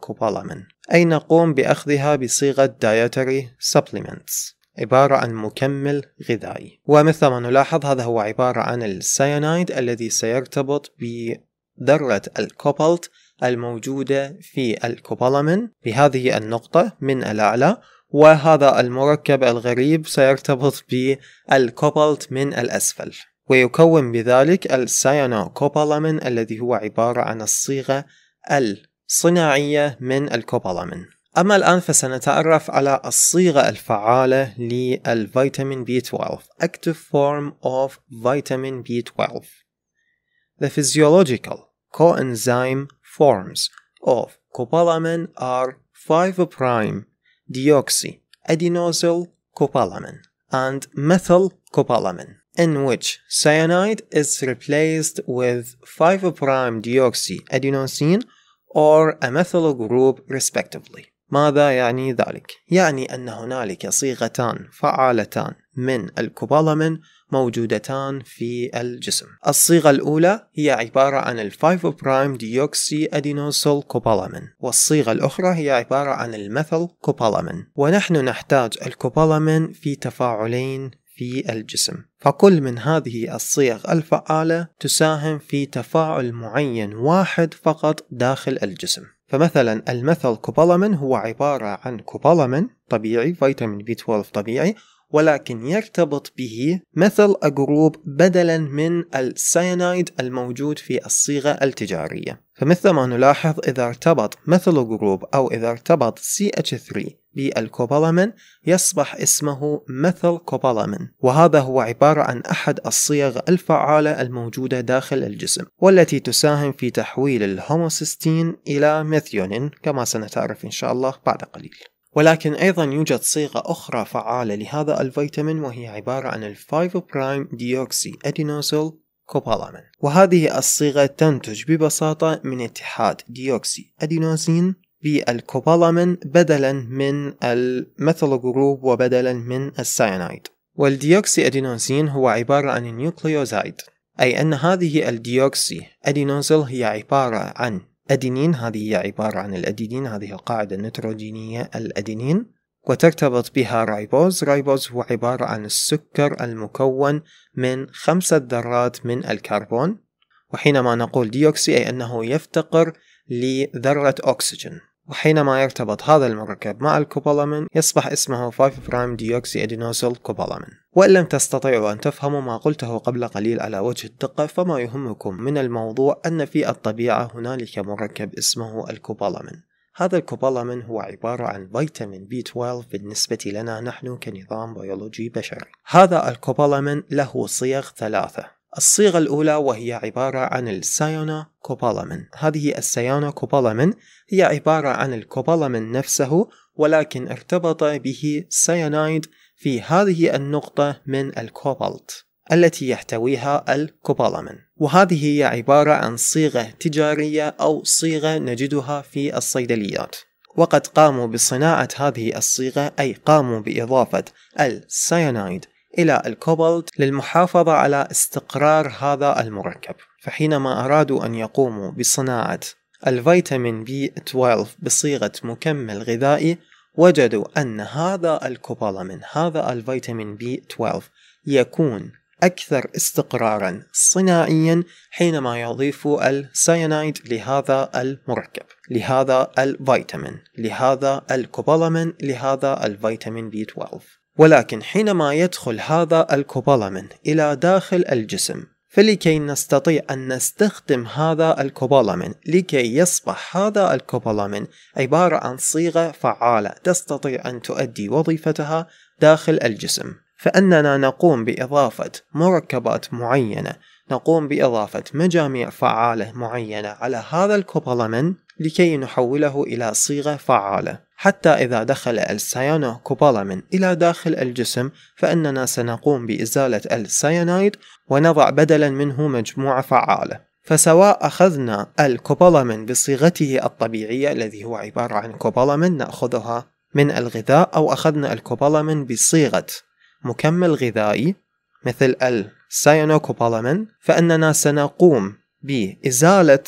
Speaker 1: كوبالامين أي نقوم بأخذها بصيغة دايتري سبليمنتس عبارة عن مكمل غذائي ومثل ما نلاحظ هذا هو عبارة عن السيانايد الذي سيرتبط بذرة الكوبالت الموجودة في الكوبالامين بهذه النقطة من الأعلى وهذا المركب الغريب سيرتبط بالكوبالت من الأسفل ويكون بذلك السيانوكوبالامين الذي هو عبارة عن الصيغة الصناعية من الكوبالامين أما الآن فسنتعرف على الصيغة الفعالة للفيتامين B12 active form of vitamin B12 The physiological coenzyme forms of copalamin are 5' deoxy adenosyl copalamin and methyl copalamin in which cyanide is replaced with 5' deoxy adenosine or a methyl group respectively. ماذا يعني ذلك؟ يعني أن هنالك صيغتان فعالتان من الكوبالامين موجودتان في الجسم الصيغة الأولى هي عبارة عن الفايفو برايم ديوكسي أدينوسول كوبالامين والصيغة الأخرى هي عبارة عن الميثل كوبالامين ونحن نحتاج الكوبالامين في تفاعلين في الجسم فكل من هذه الصيغ الفعالة تساهم في تفاعل معين واحد فقط داخل الجسم فمثلا الميثل كوبالامين هو عبارة عن كوبالامين طبيعي فيتامين بي 12 طبيعي ولكن يرتبط به مثل أجروب بدلا من السيانايد الموجود في الصيغة التجارية فمثل ما نلاحظ إذا ارتبط مثل جروب أو إذا ارتبط CH3 بالكوبالامين يصبح اسمه مثل كوبالامين وهذا هو عبارة عن أحد الصيغ الفعالة الموجودة داخل الجسم والتي تساهم في تحويل الهوموسيستين إلى ميثيونين كما سنتعرف إن شاء الله بعد قليل ولكن أيضا يوجد صيغة أخرى فعالة لهذا الفيتامين وهي عبارة عن الفايف برايم ديوكسي أدينوزول كوبالامين وهذه الصيغة تنتج ببساطة من اتحاد ديوكسي أدينوزين بالكوبالامين بدلا من الميثلوجروب وبدلا من السيانايد والديوكسي أدينوزين هو عبارة عن النيوكليوزايد أي أن هذه الديوكسي أدينوزيل هي عبارة عن أدينين هذه هي عبارة عن الأدينين هذه القاعدة النيتروجينية الأدينين وترتبط بها رايبوز رايبوز هو عبارة عن السكر المكون من خمسة ذرات من الكربون وحينما نقول ديوكسي أي أنه يفتقر لذرة أكسجين وحينما يرتبط هذا المركب مع الكوبالامين يصبح اسمه 5 برايم ديوكسي ادينوسيل كوبالامين وإن لم تستطيعوا أن تفهموا ما قلته قبل قليل على وجه الدقة فما يهمكم من الموضوع أن في الطبيعة هنالك مركب اسمه الكوبالامين هذا الكوبالامين هو عبارة عن فيتامين بي 12 بالنسبة لنا نحن كنظام بيولوجي بشري هذا الكوبالامين له صيغ ثلاثة الصيغة الأولى وهي عبارة عن السايونا كوبالامين هذه السايونا كوبالامين هي عبارة عن الكوبالامين نفسه ولكن ارتبط به ساينايد في هذه النقطة من الكوبالت التي يحتويها الكوبالامين وهذه هي عبارة عن صيغة تجارية أو صيغة نجدها في الصيدليات وقد قاموا بصناعة هذه الصيغة أي قاموا بإضافة الساينايد إلى الكوبالت للمحافظة على استقرار هذا المركب فحينما أرادوا أن يقوموا بصناعة الفيتامين بي 12 بصيغة مكمل غذائي وجدوا أن هذا الكوبالامين هذا الفيتامين بي 12 يكون أكثر استقرارا صناعيا حينما يضيف السيانايد لهذا المركب لهذا الفيتامين لهذا الكوبالامين لهذا الفيتامين بي 12 ولكن حينما يدخل هذا الكوبالامين إلى داخل الجسم فلكي نستطيع أن نستخدم هذا الكوبالامين لكي يصبح هذا الكوبالامين عبارة عن صيغة فعالة تستطيع أن تؤدي وظيفتها داخل الجسم فأننا نقوم بإضافة مركبات معينة نقوم بإضافة مجاميع فعالة معينة على هذا الكوبالامين لكي نحوله إلى صيغة فعالة حتى إذا دخل السيانو كوبالامين إلى داخل الجسم فإننا سنقوم بإزالة السيانايد ونضع بدلا منه مجموعة فعالة فسواء أخذنا الكوبالامين بصيغته الطبيعية الذي هو عبارة عن كوبالامين نأخذها من الغذاء أو أخذنا الكوبالامين بصيغة مكمل غذائي مثل السيانوكوبالامين فإننا سنقوم بإزالة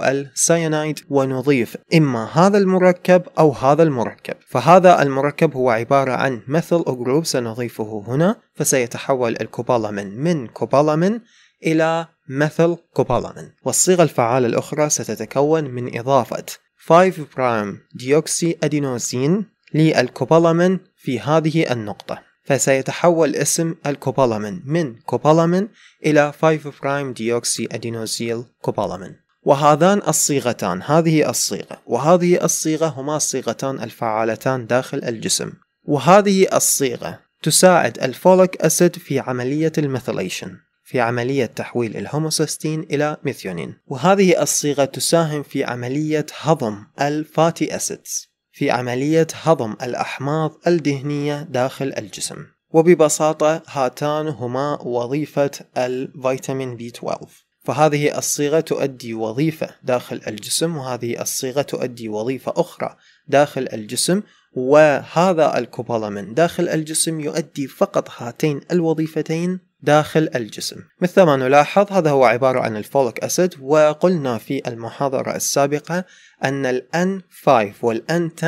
Speaker 1: السيانايد ونضيف إما هذا المركب أو هذا المركب فهذا المركب هو عبارة عن مثل جروب سنضيفه هنا فسيتحول الكوبالامين من كوبالامين إلى مثل كوبالامين والصيغة الفعالة الأخرى ستتكون من إضافة 5 برايم ديوكسي أدينوزين للكوبالامين في هذه النقطة فسيتحول اسم الكوبالامين من كوبالامين إلى 5 برايم ديوكسي أدينوزيل كوبالامين وهذان الصيغتان هذه الصيغة وهذه الصيغة هما الصيغتان الفعالتان داخل الجسم وهذه الصيغة تساعد الفوليك أسيد في عملية الميثيليشن في عملية تحويل الهوموسيستين إلى ميثيونين وهذه الصيغة تساهم في عملية هضم الفاتي أسيدز في عملية هضم الأحماض الدهنية داخل الجسم وببساطة هاتان هما وظيفة الفيتامين بي 12 فهذه الصيغة تؤدي وظيفة داخل الجسم وهذه الصيغة تؤدي وظيفة أخرى داخل الجسم وهذا الكوبالامين داخل الجسم يؤدي فقط هاتين الوظيفتين داخل الجسم مثل ما نلاحظ هذا هو عبارة عن الفوليك أسيد وقلنا في المحاضرة السابقة أن الـ N5 والـ N10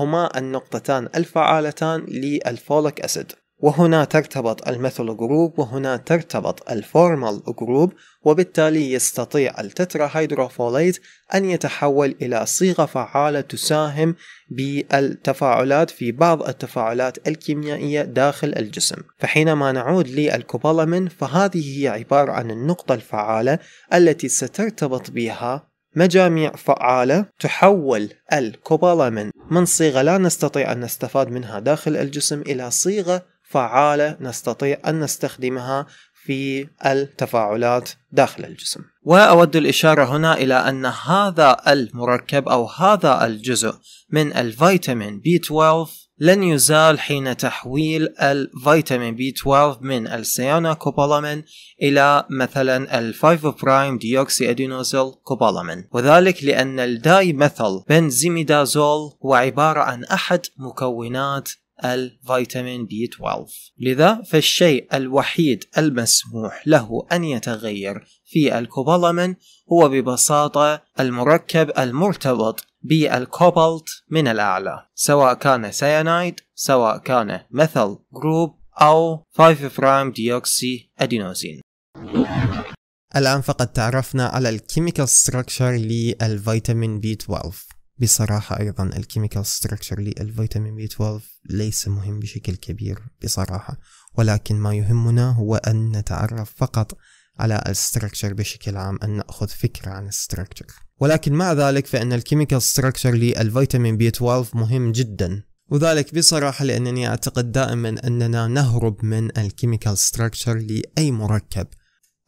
Speaker 1: هما النقطتان الفعالتان للفولك أسيد وهنا ترتبط الميثل جروب وهنا ترتبط الفورمال جروب وبالتالي يستطيع التتراهيدروفوليت أن يتحول إلى صيغة فعالة تساهم بالتفاعلات في بعض التفاعلات الكيميائية داخل الجسم فحينما نعود للكوبالامين فهذه هي عبارة عن النقطة الفعالة التي سترتبط بها مجاميع فعالة تحول الكوبالامين من صيغة لا نستطيع أن نستفاد منها داخل الجسم إلى صيغة فعالة نستطيع أن نستخدمها في التفاعلات داخل الجسم. وأود الإشارة هنا إلى أن هذا المركب أو هذا الجزء من الفيتامين بي 12 لن يزال حين تحويل الفيتامين بي 12 من السيانوكوبالامين إلى مثلا الفايف برايم ديوكسي ادينوزيل كوبالامين وذلك لأن الداي مثل بنزيميدازول هو عبارة عن أحد مكونات الفيتامين بي 12 لذا فالشيء الوحيد المسموح له أن يتغير في الكوبالامين هو ببساطة المركب المرتبط بالكوبالت من الأعلى سواء كان سيانايد سواء كان مثل جروب أو 5 برايم ديوكسي أدينوزين الآن فقد تعرفنا على الكيميكال ستراكشر للفيتامين بي 12 بصراحة أيضا الكيميكال ستراكشر للفيتامين بي 12 ليس مهم بشكل كبير بصراحة ولكن ما يهمنا هو أن نتعرف فقط على الستركتشر بشكل عام أن نأخذ فكرة عن الستركتشر ولكن مع ذلك فإن الكيميكال ستراكشر للفيتامين بي 12 مهم جدا وذلك بصراحة لأنني أعتقد دائما أننا نهرب من الكيميكال ستراكشر لأي مركب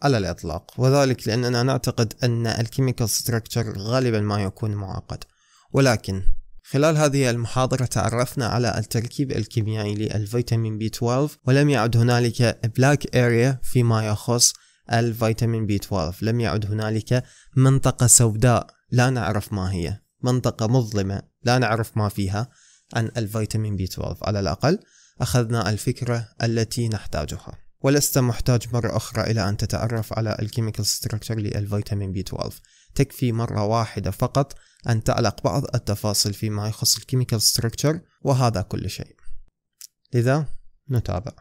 Speaker 1: على الإطلاق وذلك لأننا نعتقد أن الكيميكال ستراكشر غالبا ما يكون معقد ولكن خلال هذه المحاضرة تعرفنا على التركيب الكيميائي للفيتامين بي 12 ولم يعد هنالك بلاك اريا فيما يخص الفيتامين بي 12 لم يعد هنالك منطقة سوداء لا نعرف ما هي منطقة مظلمة لا نعرف ما فيها عن الفيتامين بي 12 على الأقل أخذنا الفكرة التي نحتاجها ولست محتاج مرة أخرى إلى أن تتعرف على الكيميكال ستراكشر للفيتامين بي 12 تكفي مرة واحدة فقط أن تعلق بعض التفاصيل فيما يخص الكيميكال ستركتشر وهذا كل شيء لذا نتابع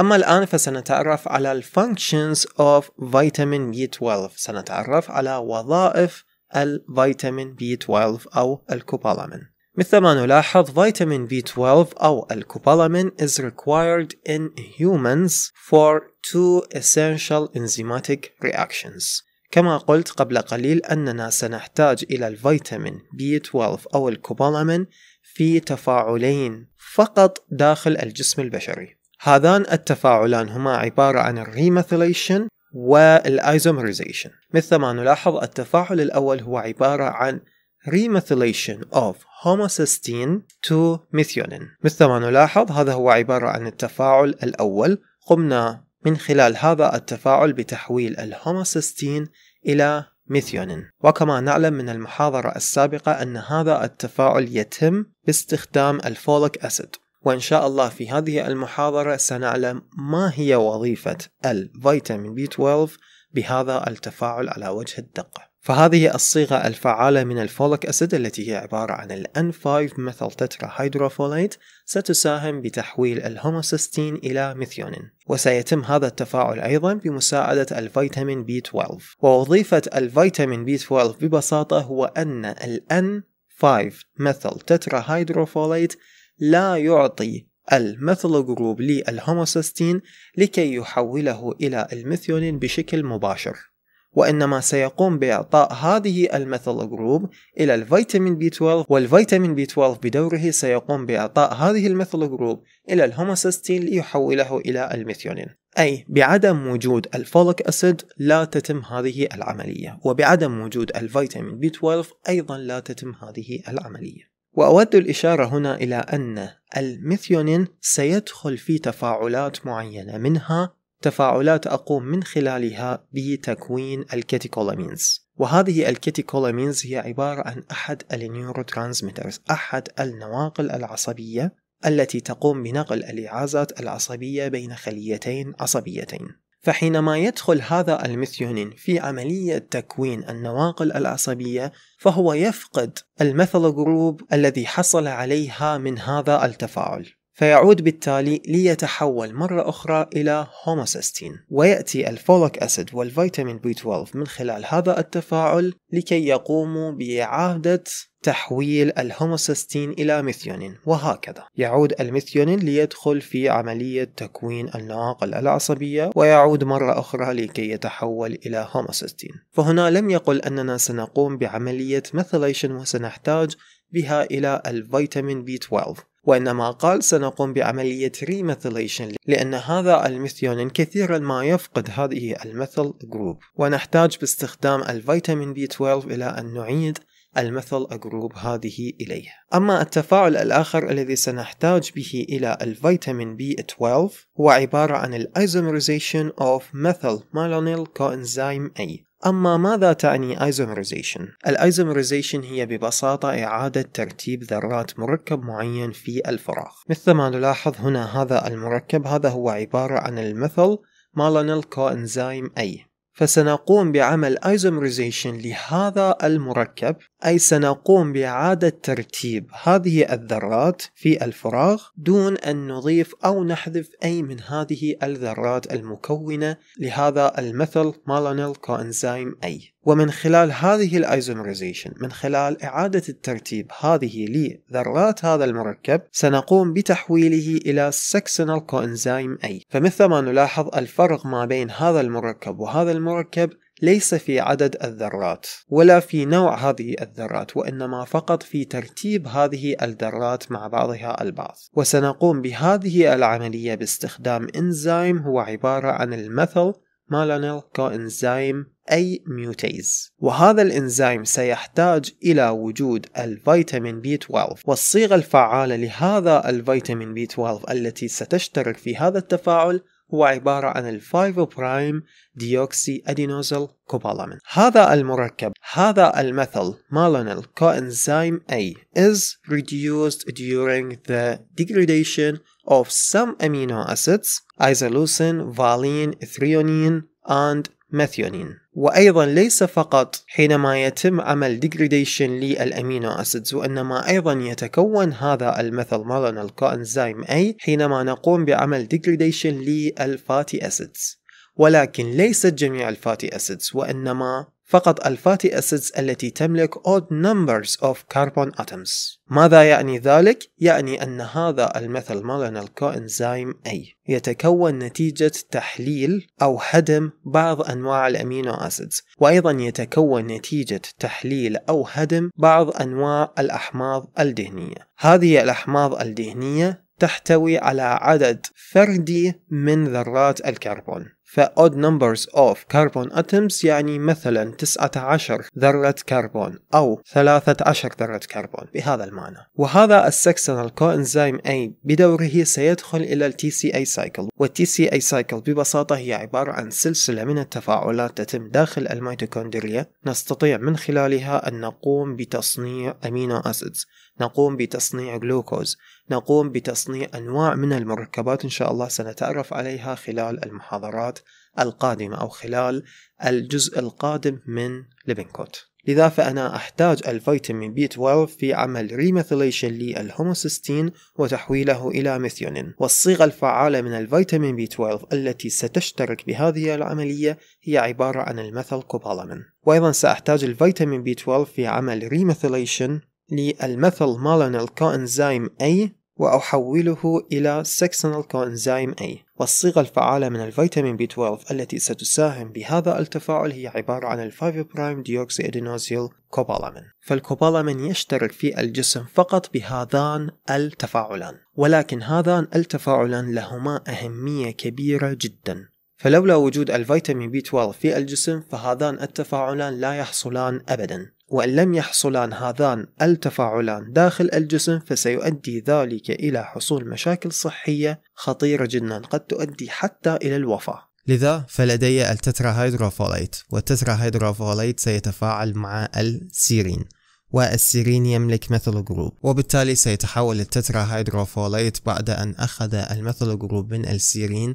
Speaker 1: أما الآن فسنتعرف على ال functions of vitamin B12 سنتعرف على وظائف الفيتامين B12 أو الكوبالامين مثل ما نلاحظ فيتامين B12 أو الكوبالامين is required in humans for two essential enzymatic reactions كما قلت قبل قليل أننا سنحتاج إلى الفيتامين B12 أو الكوبالامين في تفاعلين فقط داخل الجسم البشري هذان التفاعلان هما عبارة عن الريميثيليشن والايزومريزيشن مثل ما نلاحظ التفاعل الأول هو عبارة عن ريميثيليشن of homocysteine to methionine مثل ما نلاحظ هذا هو عبارة عن التفاعل الأول قمنا من خلال هذا التفاعل بتحويل الهوموسيستين إلى ميثيونين وكما نعلم من المحاضرة السابقة أن هذا التفاعل يتم باستخدام الفوليك أسيد وإن شاء الله في هذه المحاضرة سنعلم ما هي وظيفة الفيتامين بي 12 بهذا التفاعل على وجه الدقة فهذه الصيغة الفعالة من الفوليك أسيد التي هي عبارة عن ال N5 methyl tetrahydrofolate ستساهم بتحويل الهوموسيستين إلى ميثيونين وسيتم هذا التفاعل أيضا بمساعدة الفيتامين B12 ووظيفة الفيتامين B12 ببساطة هو أن ال N5 methyl tetrahydrofolate لا يعطي الميثلوجروب جروب للهوموسيستين لكي يحوله إلى الميثيونين بشكل مباشر وإنما سيقوم بإعطاء هذه الميثيل جروب إلى الفيتامين بي 12 والفيتامين بي 12 بدوره سيقوم بإعطاء هذه الميثيل جروب إلى الهوموسيستين ليحوله إلى الميثيونين أي بعدم وجود الفوليك أسيد لا تتم هذه العملية وبعدم وجود الفيتامين بي 12 أيضا لا تتم هذه العملية وأود الإشارة هنا إلى أن الميثيونين سيدخل في تفاعلات معينة منها تفاعلات أقوم من خلالها بتكوين الكاتيكولامينز وهذه الكاتيكولامينز هي عبارة عن أحد النيوروترانسميترز أحد النواقل العصبية التي تقوم بنقل الإعازات العصبية بين خليتين عصبيتين فحينما يدخل هذا الميثيونين في عملية تكوين النواقل العصبية فهو يفقد المثل جروب الذي حصل عليها من هذا التفاعل فيعود بالتالي ليتحول مرة أخرى إلى هوموسيستين ويأتي الفوليك أسيد والفيتامين بي 12 من خلال هذا التفاعل لكي يقوموا بإعادة تحويل الهوموسيستين إلى ميثيونين وهكذا يعود الميثيونين ليدخل في عملية تكوين النواقل العصبية ويعود مرة أخرى لكي يتحول إلى هوموسيستين فهنا لم يقل أننا سنقوم بعملية ميثيليشن وسنحتاج بها إلى الفيتامين بي 12 وإنما قال سنقوم بعملية ريميثيليشن لأن هذا الميثيونين كثيرا ما يفقد هذه الميثيل جروب ونحتاج باستخدام الفيتامين بي 12 إلى أن نعيد الميثل جروب هذه إليه أما التفاعل الآخر الذي سنحتاج به إلى الفيتامين بي 12 هو عبارة عن الايزومريزيشن اوف ميثل ميلانيل كوانزيم A أما ماذا تعني isomerization؟ الايزومرزيشن هي ببساطة إعادة ترتيب ذرات مركب معين في الفراغ مثل ما نلاحظ هنا هذا المركب هذا هو عبارة عن المثل مالانيل كوانزايم أي فسنقوم بعمل ايزومريزيشن لهذا المركب أي سنقوم بإعادة ترتيب هذه الذرات في الفراغ دون أن نضيف أو نحذف أي من هذه الذرات المكونة لهذا المثل مالانيل كوانزيم أي ومن خلال هذه الايزومريزيشن من خلال إعادة الترتيب هذه لذرات هذا المركب سنقوم بتحويله إلى سكسونال كوإنزيم أي فمثل ما نلاحظ الفرق ما بين هذا المركب وهذا المركب ليس في عدد الذرات ولا في نوع هذه الذرات وإنما فقط في ترتيب هذه الذرات مع بعضها البعض وسنقوم بهذه العملية باستخدام إنزيم هو عبارة عن المثل مالانيل كوإنزيم أي ميوتيز وهذا الإنزيم سيحتاج إلى وجود الفيتامين بي 12 والصيغة الفعالة لهذا الفيتامين بي 12 التي ستشترك في هذا التفاعل هو عبارة عن الفايفو برايم ديوكسي أدينوزل كوبالامين هذا المركب هذا المثل مالونيل كوإنزيم A is reduced during the degradation of some amino acids isoleucine, valine, threonine and methionine وأيضا ليس فقط حينما يتم عمل degradation للأمينو أسيدز وإنما أيضا يتكون هذا المثل مالونيل الكوانزيم أي حينما نقوم بعمل degradation للفاتي أسيدز ولكن ليست جميع الفاتي أسيدز وإنما فقط الفاتي أسيدز التي تملك odd numbers of carbon atoms ماذا يعني ذلك؟ يعني أن هذا المثل مالنا كوإنزيم A يتكون نتيجة تحليل أو هدم بعض أنواع الأمينو أسيدز وأيضا يتكون نتيجة تحليل أو هدم بعض أنواع الأحماض الدهنية هذه الأحماض الدهنية تحتوي على عدد فردي من ذرات الكربون ف odd numbers of carbon atoms يعني مثلا 19 ذرة كربون أو 13 ذرة كربون بهذا المعنى وهذا السكسنال كوانزيم A بدوره سيدخل إلى ال TCA cycle وال TCA cycle ببساطة هي عبارة عن سلسلة من التفاعلات تتم داخل الميتوكوندريا نستطيع من خلالها أن نقوم بتصنيع أمينو أسيدز نقوم بتصنيع جلوكوز نقوم بتصنيع أنواع من المركبات إن شاء الله سنتعرف عليها خلال المحاضرات القادمة أو خلال الجزء القادم من ليفينكوت لذا فأنا أحتاج الفيتامين بي 12 في عمل ريميثيليشن للهوموسيستين وتحويله إلى ميثيونين والصيغة الفعالة من الفيتامين بي 12 التي ستشترك بهذه العملية هي عبارة عن الميثيل كوبالامين وأيضا سأحتاج الفيتامين بي 12 في عمل ريميثيليشن للميثل مالينيل كوإنزيم A وأحوله إلى سكسنال كوإنزيم A والصيغة الفعالة من الفيتامين B12 التي ستساهم بهذا التفاعل هي عبارة عن الفايف برايم ديوكسي ادينوزيل كوبالامين فالكوبالامين يشترك في الجسم فقط بهذان التفاعلان ولكن هذان التفاعلان لهما أهمية كبيرة جدا فلولا وجود الفيتامين B12 في الجسم فهذان التفاعلان لا يحصلان أبدا وإن لم يحصلان هذان التفاعلان داخل الجسم فسيؤدي ذلك إلى حصول مشاكل صحية خطيرة جدا قد تؤدي حتى إلى الوفاة. لذا فلدي التتراهيدروفوليت والتتراهيدروفوليت سيتفاعل مع السيرين والسيرين يملك ميثيل جروب وبالتالي سيتحول التتراهيدروفوليت بعد أن أخذ الميثيل جروب من السيرين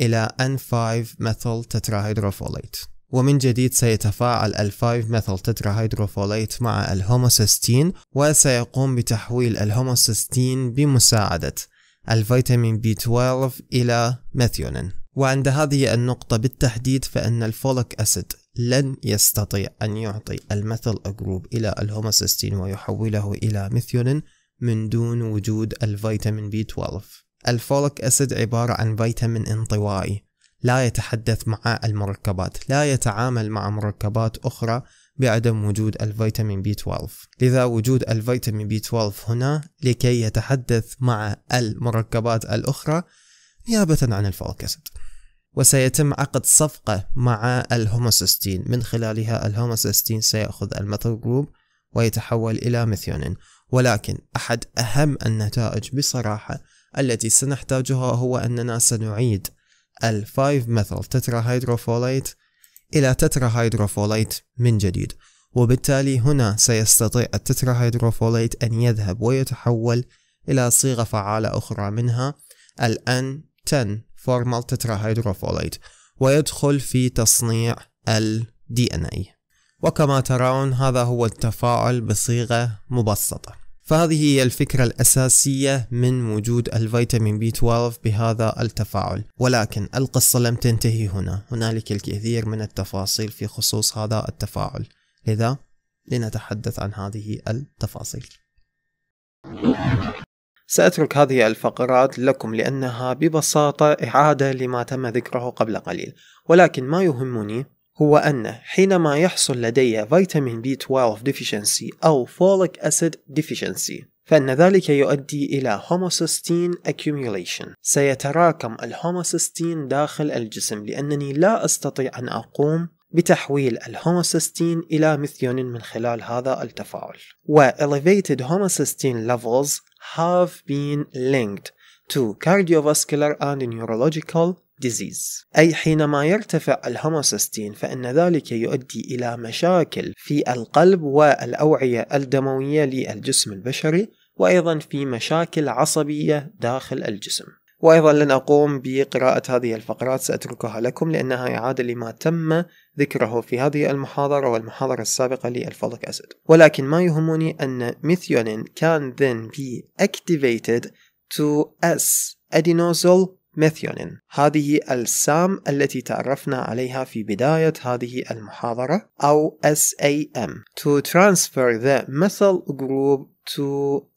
Speaker 1: إلى N5 ميثيل تتراهيدروفوليت ومن جديد سيتفاعل ال 5 تترا تتراهيدروفوليت مع الهوموسيستين وسيقوم بتحويل الهوموسيستين بمساعدة الفيتامين بي 12 إلى ميثيونين وعند هذه النقطة بالتحديد فإن الفوليك أسيد لن يستطيع أن يعطي الميثل أجروب إلى الهوموسيستين ويحوله إلى ميثيونين من دون وجود الفيتامين بي 12 الفوليك أسيد عبارة عن فيتامين انطوائي لا يتحدث مع المركبات لا يتعامل مع مركبات أخرى بعدم وجود الفيتامين بي 12 لذا وجود الفيتامين بي 12 هنا لكي يتحدث مع المركبات الأخرى نيابة عن الفوكسد وسيتم عقد صفقة مع الهوموسيستين من خلالها الهوموسيستين سيأخذ المثل جروب ويتحول إلى ميثيونين ولكن أحد أهم النتائج بصراحة التي سنحتاجها هو أننا سنعيد الفايف 5 تترا هيدروفوليت إلى هيدروفوليت من جديد وبالتالي هنا سيستطيع هيدروفوليت أن يذهب ويتحول إلى صيغة فعالة أخرى منها الآن 10 فورمال هيدروفوليت ويدخل في تصنيع ال DNA وكما ترون هذا هو التفاعل بصيغة مبسطة فهذه هي الفكرة الأساسية من وجود الفيتامين بي 12 بهذا التفاعل ولكن القصة لم تنتهي هنا هنالك الكثير من التفاصيل في خصوص هذا التفاعل لذا لنتحدث عن هذه التفاصيل سأترك هذه الفقرات لكم لأنها ببساطة إعادة لما تم ذكره قبل قليل ولكن ما يهمني هو أن حينما يحصل لدي فيتامين بي 12 deficiency أو folic acid deficiency فإن ذلك يؤدي إلى homocysteine accumulation سيتراكم الهوموسيستين داخل الجسم لأنني لا أستطيع أن أقوم بتحويل الهوموسيستين إلى ميثيونين من خلال هذا التفاعل و elevated homocysteine levels have been linked to cardiovascular and neurological ديزيز أي حينما يرتفع الهوموسيستين فإن ذلك يؤدي إلى مشاكل في القلب والأوعية الدموية للجسم البشري وأيضا في مشاكل عصبية داخل الجسم وأيضا لن أقوم بقراءة هذه الفقرات سأتركها لكم لأنها إعادة لما تم ذكره في هذه المحاضرة والمحاضرة السابقة للفوليك أسيد ولكن ما يهمني أن ميثيونين can then be activated to S adenosyl ميثيونين هذه السام التي تعرفنا عليها في بداية هذه المحاضرة أو SAM to transfer the methyl group to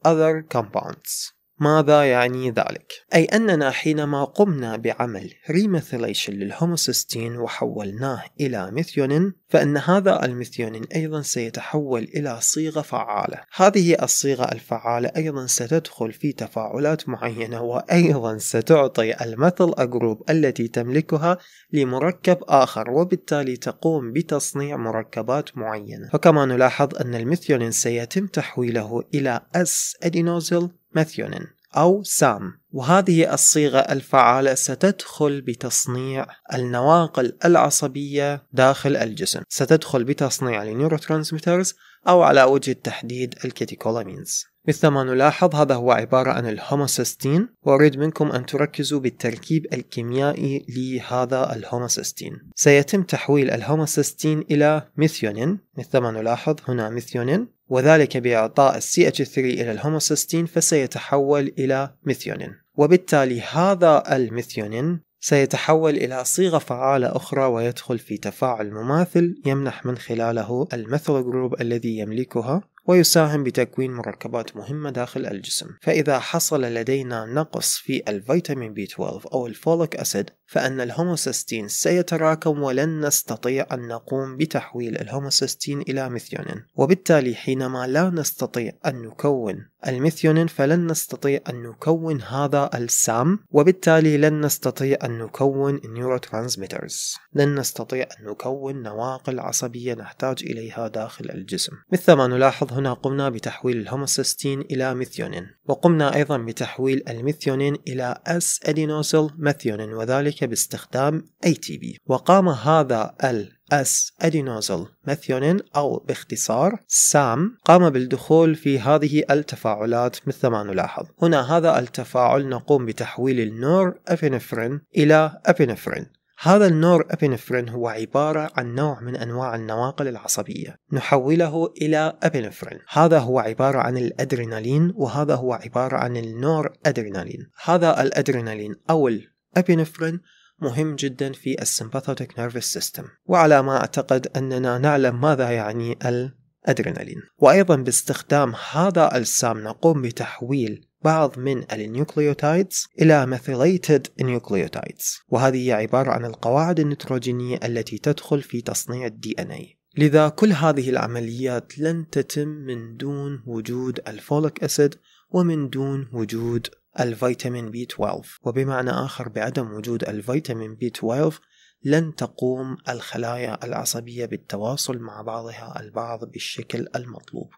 Speaker 1: other compounds ماذا يعني ذلك؟ أي أننا حينما قمنا بعمل ريميثيليشن للهوموسيستين وحولناه إلى ميثيونين فإن هذا الميثيونين أيضا سيتحول إلى صيغة فعالة هذه الصيغة الفعالة أيضا ستدخل في تفاعلات معينة وأيضا ستعطي الميثل أجروب التي تملكها لمركب آخر وبالتالي تقوم بتصنيع مركبات معينة فكما نلاحظ أن الميثيونين سيتم تحويله إلى S أدينوزيل ماثيونين أو سام وهذه الصيغة الفعالة ستدخل بتصنيع النواقل العصبية داخل الجسم ستدخل بتصنيع النيوروترانسميترز أو على وجه التحديد الكيتيكولامينز مثل ما نلاحظ هذا هو عبارة عن الهوموسيستين وأريد منكم أن تركزوا بالتركيب الكيميائي لهذا الهوموسيستين سيتم تحويل الهوموسيستين إلى ميثيونين مثل ما نلاحظ هنا ميثيونين وذلك بإعطاء CH3 إلى الهوموسيستين فسيتحول إلى ميثيونين وبالتالي هذا الميثيونين سيتحول إلى صيغة فعالة أخرى ويدخل في تفاعل مماثل يمنح من خلاله الميثيل جروب الذي يملكها ويساهم بتكوين مركبات مهمة داخل الجسم فإذا حصل لدينا نقص في الفيتامين بي 12 أو الفوليك أسيد فأن الهوموسيستين سيتراكم ولن نستطيع أن نقوم بتحويل الهوموسيستين إلى ميثيونين وبالتالي حينما لا نستطيع أن نكون الميثيونين فلن نستطيع أن نكون هذا السام وبالتالي لن نستطيع أن نكون نيوروترانسميترز لن نستطيع أن نكون نواقل عصبية نحتاج إليها داخل الجسم مثل ما نلاحظ هنا قمنا بتحويل الهوموسيستين إلى ميثيونين وقمنا أيضا بتحويل الميثيونين إلى أس أدينوسيل ميثيونين وذلك اي باستخدام ATP وقام هذا ال اس ادينوزل ميثيونين او باختصار سام قام بالدخول في هذه التفاعلات مثل ما نلاحظ هنا هذا التفاعل نقوم بتحويل النور ابينفرين الى ابينفرين هذا النور ابينفرين هو عبارة عن نوع من أنواع النواقل العصبية نحوله إلى ابينفرين هذا هو عبارة عن الأدرينالين وهذا هو عبارة عن النور أدرينالين هذا الأدرينالين أو الابينفرين مهم جدا في السمباثوتيك نيرفس سيستم وعلى ما أعتقد أننا نعلم ماذا يعني الأدرينالين وأيضا باستخدام هذا السام نقوم بتحويل بعض من النيوكليوتايدز إلى ميثيليتد نيوكليوتايدز وهذه هي عبارة عن القواعد النيتروجينية التي تدخل في تصنيع الدي ان اي لذا كل هذه العمليات لن تتم من دون وجود الفوليك أسيد ومن دون وجود الفيتامين بي 12 وبمعنى آخر بعدم وجود الفيتامين بي 12 لن تقوم الخلايا العصبية بالتواصل مع بعضها البعض بالشكل المطلوب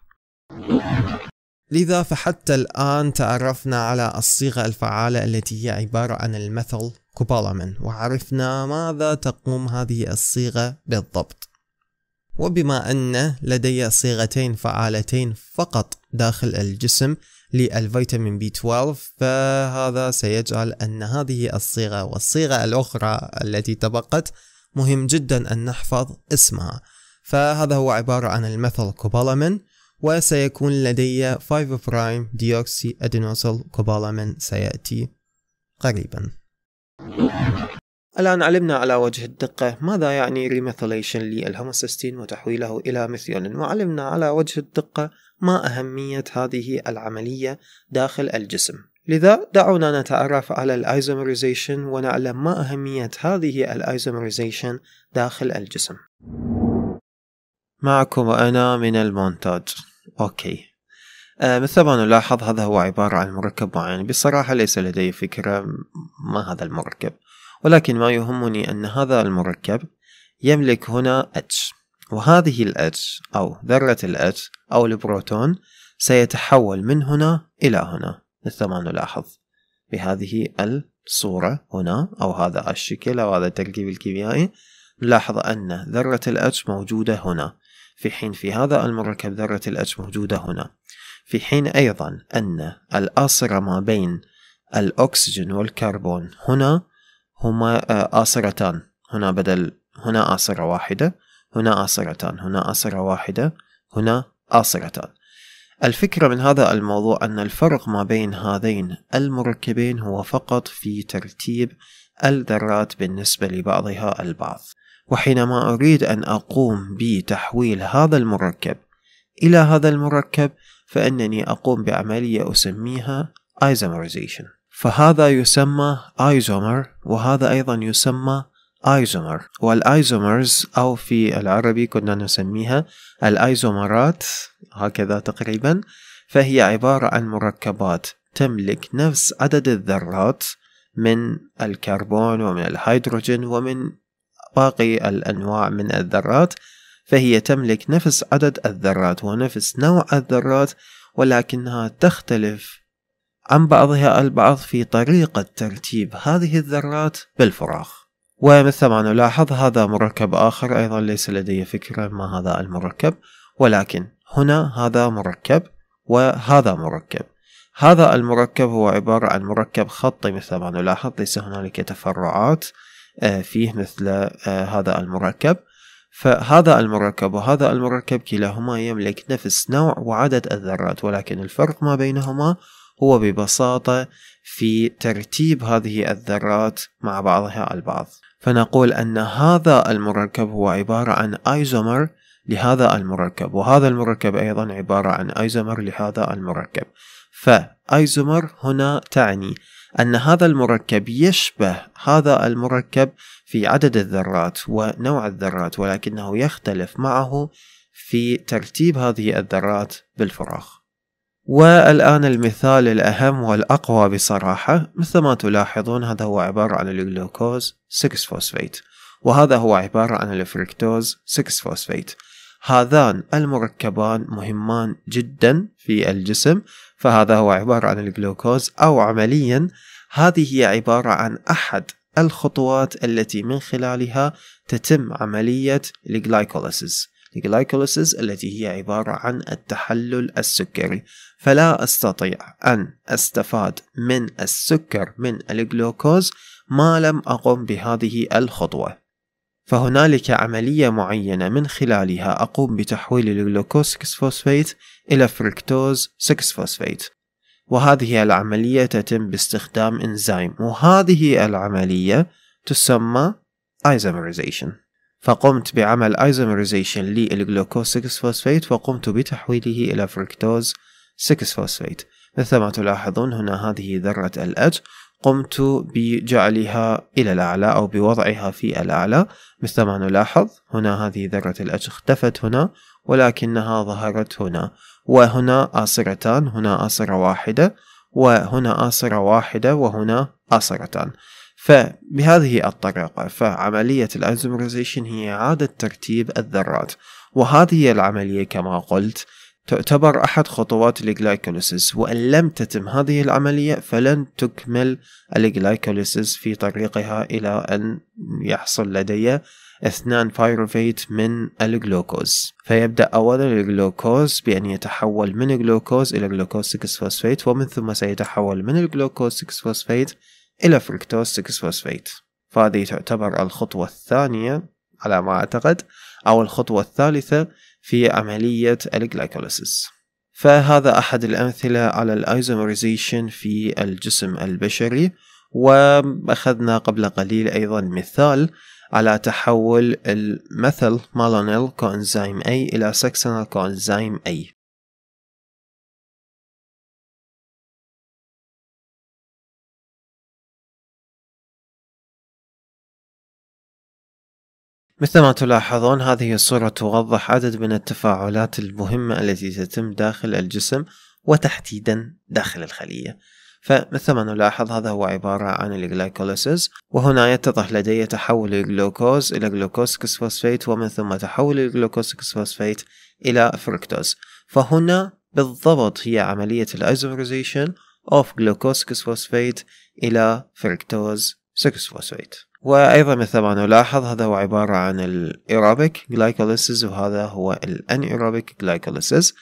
Speaker 1: لذا فحتى الآن تعرفنا على الصيغة الفعالة التي هي عبارة عن المثل كوبالامين وعرفنا ماذا تقوم هذه الصيغة بالضبط وبما أن لدي صيغتين فعالتين فقط داخل الجسم للفيتامين بي 12 فهذا سيجعل أن هذه الصيغة والصيغة الأخرى التي تبقت مهم جدا أن نحفظ اسمها فهذا هو عبارة عن المثل كوبالامين وسيكون لدي 5 برايم ديوكسي ادينوسيل كوبالامين سيأتي قريبا الآن علمنا على وجه الدقة ماذا يعني ريميثيليشن للهوموسيستين وتحويله إلى ميثيولين وعلمنا على وجه الدقة ما أهمية هذه العملية داخل الجسم لذا دعونا نتعرف على الايزومريزيشن ونعلم ما أهمية هذه الايزومريزيشن داخل الجسم معكم أنا من المونتاج أوكي آه مثل ما نلاحظ هذا هو عبارة عن مركب معين بصراحة ليس لدي فكرة ما هذا المركب ولكن ما يهمني أن هذا المركب يملك هنا H وهذه الاتش أو ذرة الاتش أو البروتون سيتحول من هنا إلى هنا مثل ما نلاحظ بهذه الصورة هنا أو هذا الشكل أو هذا التركيب الكيميائي نلاحظ أن ذرة الاتش موجودة هنا في حين في هذا المركب ذرة الاتش موجودة هنا في حين أيضا أن الآصرة ما بين الأكسجين والكربون هنا هما آه، آصرتان هنا بدل هنا آصرة واحدة هنا آسرتان هنا آسرة واحدة هنا آسرتان الفكرة من هذا الموضوع أن الفرق ما بين هذين المركبين هو فقط في ترتيب الذرات بالنسبة لبعضها البعض وحينما أريد أن أقوم بتحويل هذا المركب إلى هذا المركب فإنني أقوم بعملية أسميها isomerization فهذا يسمى ايزومر وهذا أيضا يسمى ايزومر والايزومرز او في العربي كنا نسميها الايزومرات هكذا تقريبا فهي عبارة عن مركبات تملك نفس عدد الذرات من الكربون ومن الهيدروجين ومن باقي الأنواع من الذرات فهي تملك نفس عدد الذرات ونفس نوع الذرات ولكنها تختلف عن بعضها البعض في طريقة ترتيب هذه الذرات بالفراغ ومثل ما نلاحظ هذا مركب آخر أيضا ليس لدي فكرة ما هذا المركب ولكن هنا هذا مركب وهذا مركب هذا المركب هو عبارة عن مركب خطي مثل ما نلاحظ ليس هنالك تفرعات آه، فيه مثل آه، هذا المركب فهذا المركب وهذا المركب كلاهما يملك نفس نوع وعدد الذرات ولكن الفرق ما بينهما هو ببساطة في ترتيب هذه الذرات مع بعضها البعض فنقول أن هذا المركب هو عبارة عن أيزومر لهذا المركب وهذا المركب أيضا عبارة عن أيزومر لهذا المركب فأيزومر هنا تعني أن هذا المركب يشبه هذا المركب في عدد الذرات ونوع الذرات ولكنه يختلف معه في ترتيب هذه الذرات بالفراغ والآن المثال الأهم والأقوى بصراحة مثل ما تلاحظون هذا هو عبارة عن الجلوكوز 6 فوسفيت وهذا هو عبارة عن الفركتوز 6 فوسفيت هذان المركبان مهمان جدا في الجسم فهذا هو عبارة عن الجلوكوز أو عمليا هذه هي عبارة عن أحد الخطوات التي من خلالها تتم عملية الجلايكوليسيس الجلايكوليسيس التي هي عبارة عن التحلل السكري فلا أستطيع أن أستفاد من السكر من الجلوكوز ما لم أقم بهذه الخطوة فهنالك عملية معينة من خلالها أقوم بتحويل الجلوكوز 6 فوسفيت إلى فركتوز 6 فوسفيت وهذه العملية تتم باستخدام إنزيم وهذه العملية تسمى isomerization فقمت بعمل isomerization للجلوكوز 6 فوسفيت وقمت بتحويله إلى فركتوز 6 فوسفيت مثلما تلاحظون هنا هذه ذرة الأج قمت بجعلها إلى الأعلى أو بوضعها في الأعلى مثلما نلاحظ هنا هذه ذرة الأج اختفت هنا ولكنها ظهرت هنا وهنا آصرتان هنا آصرة واحدة وهنا آصرة واحدة وهنا آصرتان فبهذه الطريقة فعملية الأزمرزيشن هي إعادة ترتيب الذرات وهذه العملية كما قلت تعتبر أحد خطوات الجلايكوليسيس وإن لم تتم هذه العملية فلن تكمل الجلايكوليسيس في طريقها إلى أن يحصل لدي اثنان بايروفيت من الجلوكوز فيبدأ أولا الجلوكوز بأن يتحول من الجلوكوز إلى جلوكوز 6 فوسفيت ومن ثم سيتحول من الجلوكوز 6 فوسفيت إلى فركتوز 6 فوسفيت فهذه تعتبر الخطوة الثانية على ما أعتقد أو الخطوة الثالثة في عملية الجلايكوليسيس فهذا أحد الأمثلة على الأيزومريزيشن في الجسم البشري وأخذنا قبل قليل أيضا مثال على تحول المثل مالونيل كونزيم A إلى سكسنال كونزيم A مثل ما تلاحظون هذه الصورة توضح عدد من التفاعلات المهمة التي تتم داخل الجسم وتحديدا داخل الخلية فمثل ما نلاحظ هذا هو عبارة عن الجلايكوليسيس وهنا يتضح لدي تحول الجلوكوز إلى جلوكوز كسفوسفيت ومن ثم تحول الجلوكوز كسفوسفيت إلى فركتوز فهنا بالضبط هي عملية الأيزومريزيشن of glucose phosphate إلى فركتوز فوسفيت وايضا مثل ما نلاحظ هذا هو عباره عن الايروبيك جلايكوليسيس وهذا هو الانيروبيك جلايكوليسيس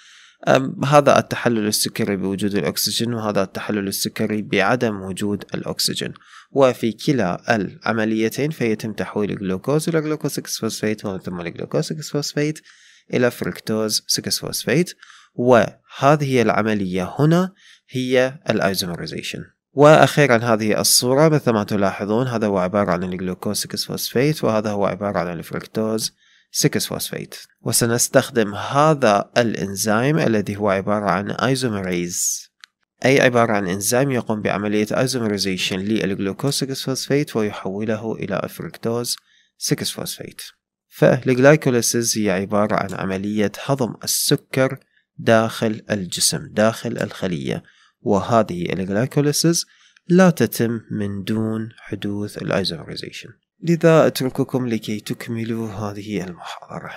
Speaker 1: هذا التحلل السكري بوجود الأكسجين وهذا التحلل السكري بعدم وجود الأكسجين وفي كلا العمليتين فيتم تحويل الجلوكوز إلى جلوكوز 6 فوسفيت ومن ثم الجلوكوز 6 فوسفيت إلى فركتوز 6 فوسفيت وهذه العملية هنا هي الايزومريزيشن وأخيرا هذه الصورة مثل ما تلاحظون هذا هو عبارة عن الجلوكوز 6 فوسفيت وهذا هو عبارة عن الفركتوز 6 فوسفيت وسنستخدم هذا الإنزيم الذي هو عبارة عن ايزومريز أي عبارة عن إنزيم يقوم بعملية ايزومريزيشن للجلوكوز 6 فوسفيت ويحوله إلى فركتوز 6 فوسفيت فالجلايكوليسيز هي عبارة عن عملية هضم السكر داخل الجسم داخل الخلية وهذه الجلايكوليسيس لا تتم من دون حدوث الايزومريزيشن لذا أترككم لكي تكملوا هذه المحاضرة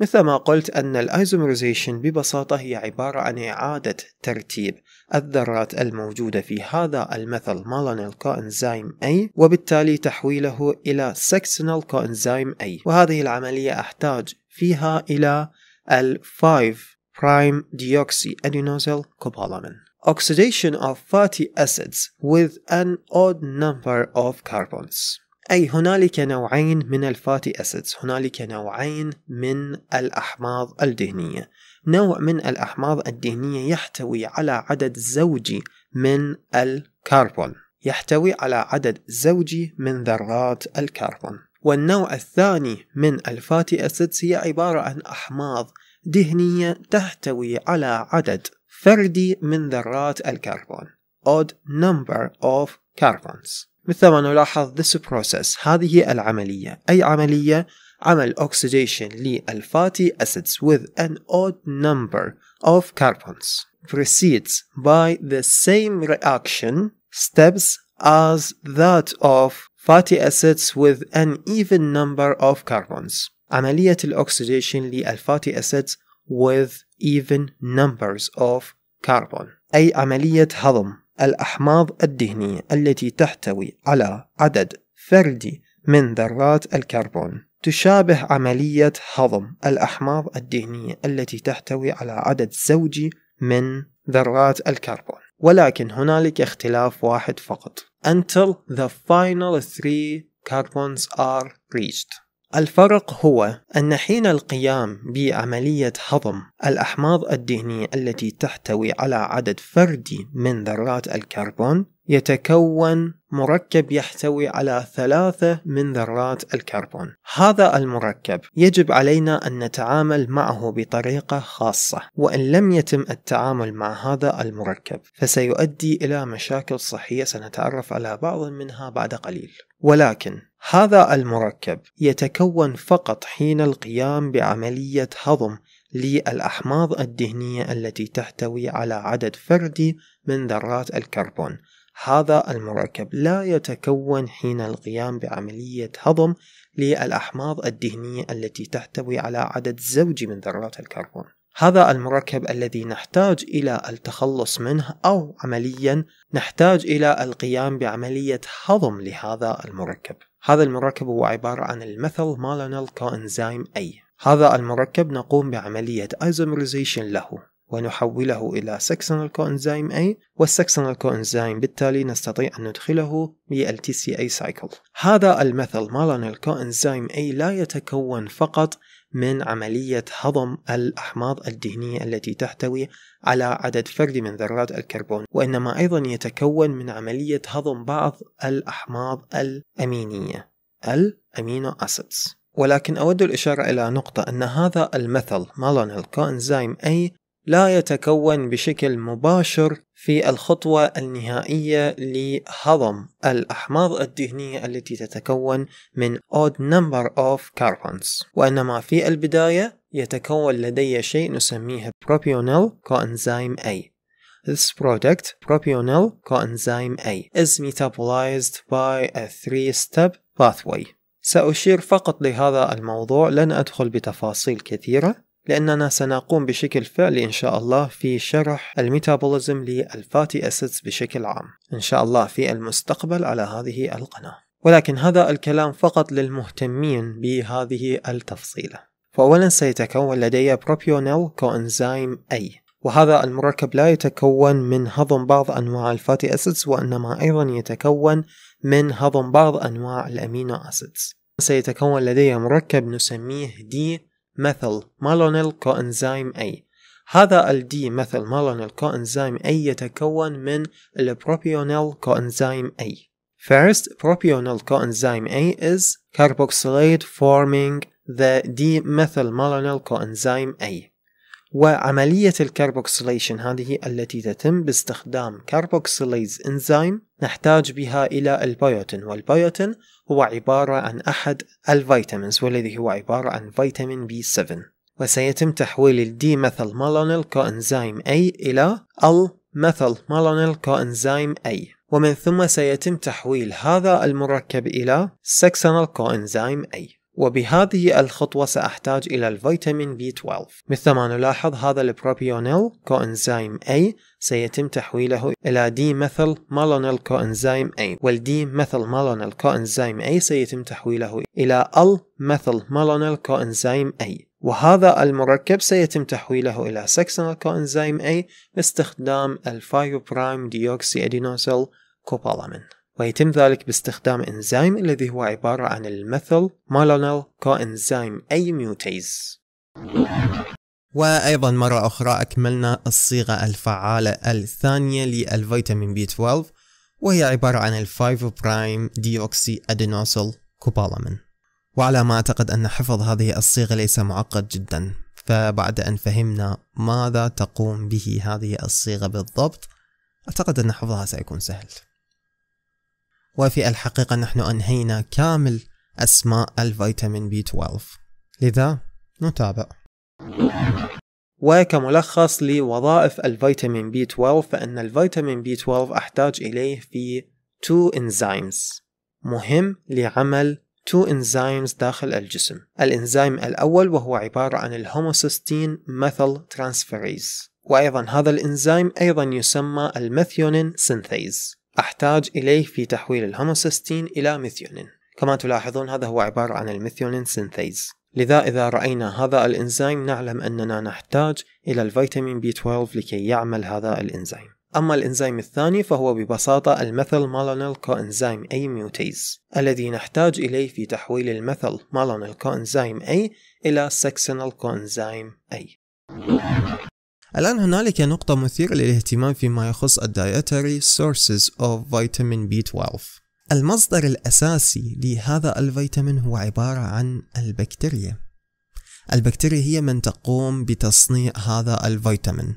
Speaker 1: مثل ما قلت أن الايزومريزيشن ببساطة هي عبارة عن إعادة ترتيب الذرات الموجودة في هذا المثل مالانيل كوإنزيم A وبالتالي تحويله إلى سكسنال كوإنزيم A وهذه العملية أحتاج فيها إلى ال 5 prime deoxyadenosyl cobalamin. Oxidation of fatty acids with an odd number of carbons. أي هنالك نوعين من الفاتي أسيدز هنالك نوعين من الأحماض الدهنية نوع من الأحماض الدهنية يحتوي على عدد زوجي من الكربون يحتوي على عدد زوجي من ذرات الكربون والنوع الثاني من الفاتي أسيدز هي عبارة عن أحماض دهنية تحتوي على عدد فردي من ذرات الكربون odd number of carbons مثل ما نلاحظ this process هذه العملية أي عملية عمل oxidation للفاتي acids with an odd number of carbons proceeds by the same reaction steps as that of fatty acids with an even number of carbons عملية الأكسديشن للفاتي أسيدز with even numbers of carbon أي عملية هضم الأحماض الدهنية التي تحتوي على عدد فردي من ذرات الكربون تشابه عملية هضم الأحماض الدهنية التي تحتوي على عدد زوجي من ذرات الكربون ولكن هنالك اختلاف واحد فقط until the final three carbons are reached الفرق هو أن حين القيام بعملية هضم الأحماض الدهنية التي تحتوي على عدد فردي من ذرات الكربون يتكون مركب يحتوي على ثلاثة من ذرات الكربون. هذا المركب يجب علينا أن نتعامل معه بطريقة خاصة، وإن لم يتم التعامل مع هذا المركب فسيؤدي إلى مشاكل صحية سنتعرف على بعض منها بعد قليل. ولكن هذا المركب يتكون فقط حين القيام بعملية هضم للأحماض الدهنية التي تحتوي على عدد فردي من ذرات الكربون هذا المركب لا يتكون حين القيام بعملية هضم للأحماض الدهنية التي تحتوي على عدد زوجي من ذرات الكربون هذا المركب الذي نحتاج إلى التخلص منه أو عمليا نحتاج إلى القيام بعملية هضم لهذا المركب هذا المركب هو عبارة عن المثل مالونيل كوإنزيم أي هذا المركب نقوم بعملية ايزومريزيشن له ونحوله إلى سكسونال كوإنزيم اي والسكسونال كوإنزيم بالتالي نستطيع أن ندخله سي اي سايكل هذا المثل مالون كوانزيم اي لا يتكون فقط من عملية هضم الأحماض الدهنية التي تحتوي على عدد فردي من ذرات الكربون وإنما أيضا يتكون من عملية هضم بعض الأحماض الأمينية الأمينو أسيدز ولكن أود الإشارة إلى نقطة أن هذا المثل مالون الكوإنزيم أي لا يتكون بشكل مباشر في الخطوة النهائية لهضم الأحماض الدهنية التي تتكون من odd number of carbons وإنما في البداية يتكون لدي شيء نسميه propionyl coenzyme A This product, propionyl coenzyme A, is metabolized by a three-step pathway. سأشير فقط لهذا الموضوع لن أدخل بتفاصيل كثيرة لأننا سنقوم بشكل فعلي إن شاء الله في شرح الميتابوليزم للفاتي أسيدز بشكل عام إن شاء الله في المستقبل على هذه القناة ولكن هذا الكلام فقط للمهتمين بهذه التفصيلة فأولا سيتكون لدي بروبيونيل كوإنزيم أي وهذا المركب لا يتكون من هضم بعض أنواع الفاتي أسيدز وإنما أيضا يتكون من هضم بعض أنواع الأمينو أسيدز سيتكون لدي مركب نسميه دي مثل مالونيل كوإنزيم أي هذا الدي مثل مالونيل كوإنزيم أي يتكون من البروبيونيل كوإنزيم أي First, propionyl coenzyme A is carboxylate forming the D-methylmalonyl coenzyme A. وعملية الكربوكسيليشن هذه التي تتم باستخدام كربوكسيليز انزيم نحتاج بها إلى البيوتين والبيوتين هو عبارة عن أحد الفيتامينز والذي هو عبارة عن فيتامين بي 7 وسيتم تحويل الدي مثل مالونيل كوانزيم أي إلى مثل مالونيل كوانزيم أي ومن ثم سيتم تحويل هذا المركب إلى سكسنال كوانزيم أي وبهذه الخطوة سأحتاج إلى الفيتامين B12 مثلما نلاحظ هذا البروبيونيل كوإنزيم A سيتم تحويله إلى دي مثل مالونيل كوإنزيم A والدي مثل مالونيل كوإنزيم A سيتم تحويله إلى ال مثل مالونيل كوإنزيم A وهذا المركب سيتم تحويله إلى سكسنال كوإنزيم A باستخدام الفايو برايم ديوكسي أدينوسيل كوبالامين ويتم ذلك باستخدام إنزيم الذي هو عبارة عن الميثيل مالونيل كوإنزيم أي ميوتيز وأيضا مرة أخرى أكملنا الصيغة الفعالة الثانية للفيتامين بي 12 وهي عبارة عن الفايف برايم ديوكسي أدينوسيل كوبالامين وعلى ما أعتقد أن حفظ هذه الصيغة ليس معقد جدا فبعد أن فهمنا ماذا تقوم به هذه الصيغة بالضبط أعتقد أن حفظها سيكون سهل وفي الحقيقة نحن أنهينا كامل أسماء الفيتامين بي 12 لذا نتابع وكملخص لوظائف الفيتامين بي 12 فإن الفيتامين بي 12 أحتاج إليه في 2 enzymes مهم لعمل 2 enzymes داخل الجسم الإنزيم الأول وهو عبارة عن الهوموسيستين ميثيل ترانسفيريز وأيضا هذا الإنزيم أيضا يسمى الميثيونين سينثيز أحتاج إليه في تحويل الهوموسيستين إلى ميثيونين كما تلاحظون هذا هو عبارة عن الميثيونين سينثيز لذا إذا رأينا هذا الإنزيم نعلم أننا نحتاج إلى الفيتامين بي 12 لكي يعمل هذا الإنزيم أما الإنزيم الثاني فهو ببساطة الميثل مالونيل كوإنزيم أي ميوتيز الذي نحتاج إليه في تحويل الميثل مالونيل كوإنزيم أي إلى سكسينال كوإنزيم أي الآن هنالك نقطة مثيرة للاهتمام فيما يخص الدايتري sources of vitamin B12 المصدر الأساسي لهذا الفيتامين هو عبارة عن البكتيريا البكتيريا هي من تقوم بتصنيع هذا الفيتامين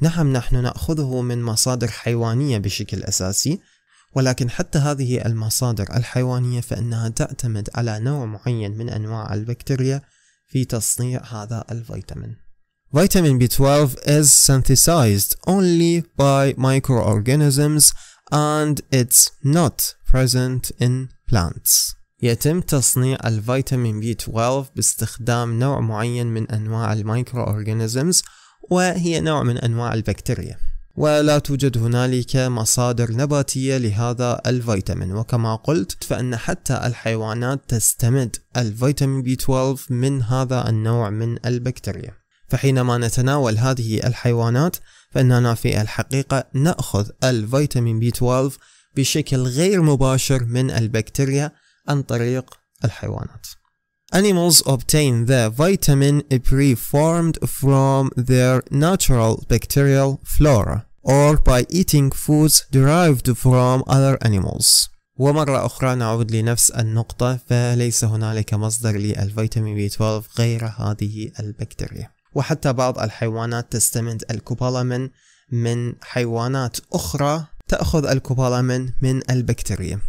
Speaker 1: نعم نحن نأخذه من مصادر حيوانية بشكل أساسي ولكن حتى هذه المصادر الحيوانية فإنها تعتمد على نوع معين من أنواع البكتيريا في تصنيع هذا الفيتامين Vitamin B12 is synthesized only by microorganisms and it's not present in plants. يتم تصنيع الفيتامين B12 باستخدام نوع معين من أنواع الميكروأورجانيزمز وهي نوع من أنواع البكتيريا ولا توجد هنالك مصادر نباتية لهذا الفيتامين وكما قلت فإن حتى الحيوانات تستمد الفيتامين B12 من هذا النوع من البكتيريا فحينما نتناول هذه الحيوانات فإننا في الحقيقة نأخذ الفيتامين بي 12 بشكل غير مباشر من البكتيريا عن طريق الحيوانات. Animals obtain the vitamin preformed from their natural bacterial flora or by eating foods derived from other animals. ومرة أخرى نعود لنفس النقطة فليس هنالك مصدر للفيتامين بي 12 غير هذه البكتيريا. وحتى بعض الحيوانات تستمد الكوبالامين من حيوانات أخرى تأخذ الكوبالامين من البكتيريا.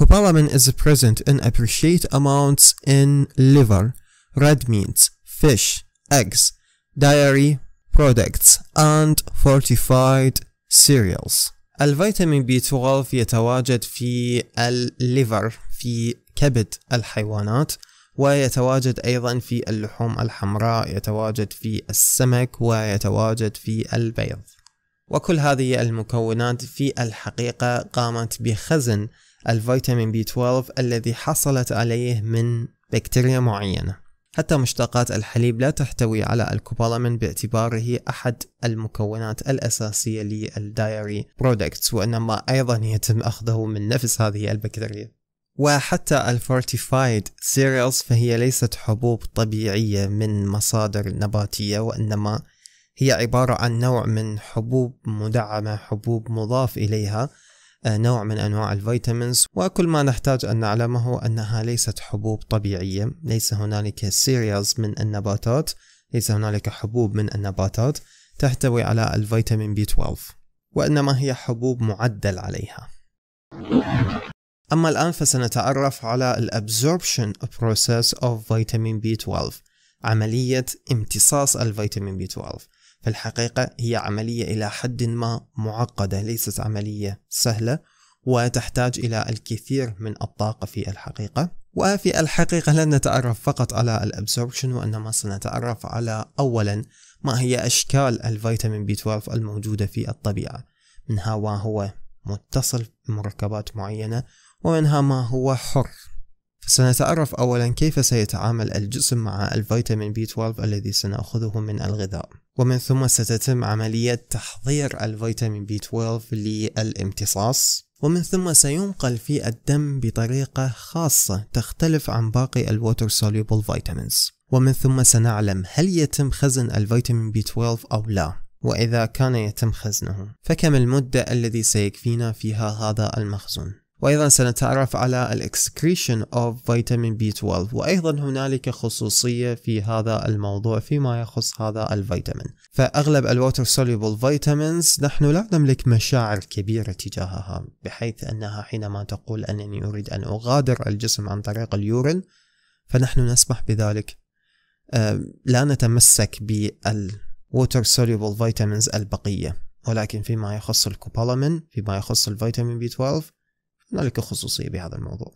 Speaker 1: Cobalamin is present in appreciate amounts in liver, red meat, fish, eggs, dairy products, and fortified cereals. الفيتامين B12 يتواجد في الليفر في كبد الحيوانات ويتواجد أيضا في اللحوم الحمراء يتواجد في السمك ويتواجد في البيض وكل هذه المكونات في الحقيقة قامت بخزن الفيتامين بي 12 الذي حصلت عليه من بكتيريا معينة حتى مشتقات الحليب لا تحتوي على الكوبالامين باعتباره أحد المكونات الأساسية للدايري برودكتس وإنما أيضا يتم أخذه من نفس هذه البكتيريا وحتى الفورتيفايد سيريالز فهي ليست حبوب طبيعية من مصادر نباتية وإنما هي عبارة عن نوع من حبوب مدعمة حبوب مضاف إليها آه، نوع من أنواع الفيتامينز وكل ما نحتاج أن نعلمه أنها ليست حبوب طبيعية ليس هنالك سيريالز من النباتات ليس هنالك حبوب من النباتات تحتوي على الفيتامين بي 12 وإنما هي حبوب معدل عليها أما الآن فسنتعرف على الأبزوربشن absorption process of بي 12 عملية امتصاص الفيتامين بي 12 في الحقيقة هي عملية إلى حد ما معقدة ليست عملية سهلة وتحتاج إلى الكثير من الطاقة في الحقيقة وفي الحقيقة لن نتعرف فقط على الأبزوربشن وإنما سنتعرف على أولا ما هي أشكال الفيتامين بي 12 الموجودة في الطبيعة منها وهو متصل بمركبات معينة ومنها ما هو حر سنتعرف أولا كيف سيتعامل الجسم مع الفيتامين بي 12 الذي سنأخذه من الغذاء ومن ثم ستتم عملية تحضير الفيتامين بي 12 للامتصاص ومن ثم سينقل في الدم بطريقة خاصة تختلف عن باقي الووتر سوليبل فيتامينز ومن ثم سنعلم هل يتم خزن الفيتامين بي 12 أو لا وإذا كان يتم خزنه فكم المدة الذي سيكفينا فيها هذا المخزون وأيضا سنتعرف على الاكسكريشن of فيتامين بي 12 وأيضا هنالك خصوصية في هذا الموضوع فيما يخص هذا الفيتامين فأغلب الواتر soluble فيتامينز نحن لا نملك مشاعر كبيرة تجاهها بحيث أنها حينما تقول أنني أريد أن أغادر الجسم عن طريق اليورين فنحن نسمح بذلك لا نتمسك بالووتر soluble فيتامينز البقية ولكن فيما يخص الكوبالامين فيما يخص الفيتامين بي 12 هنالك خصوصية بهذا الموضوع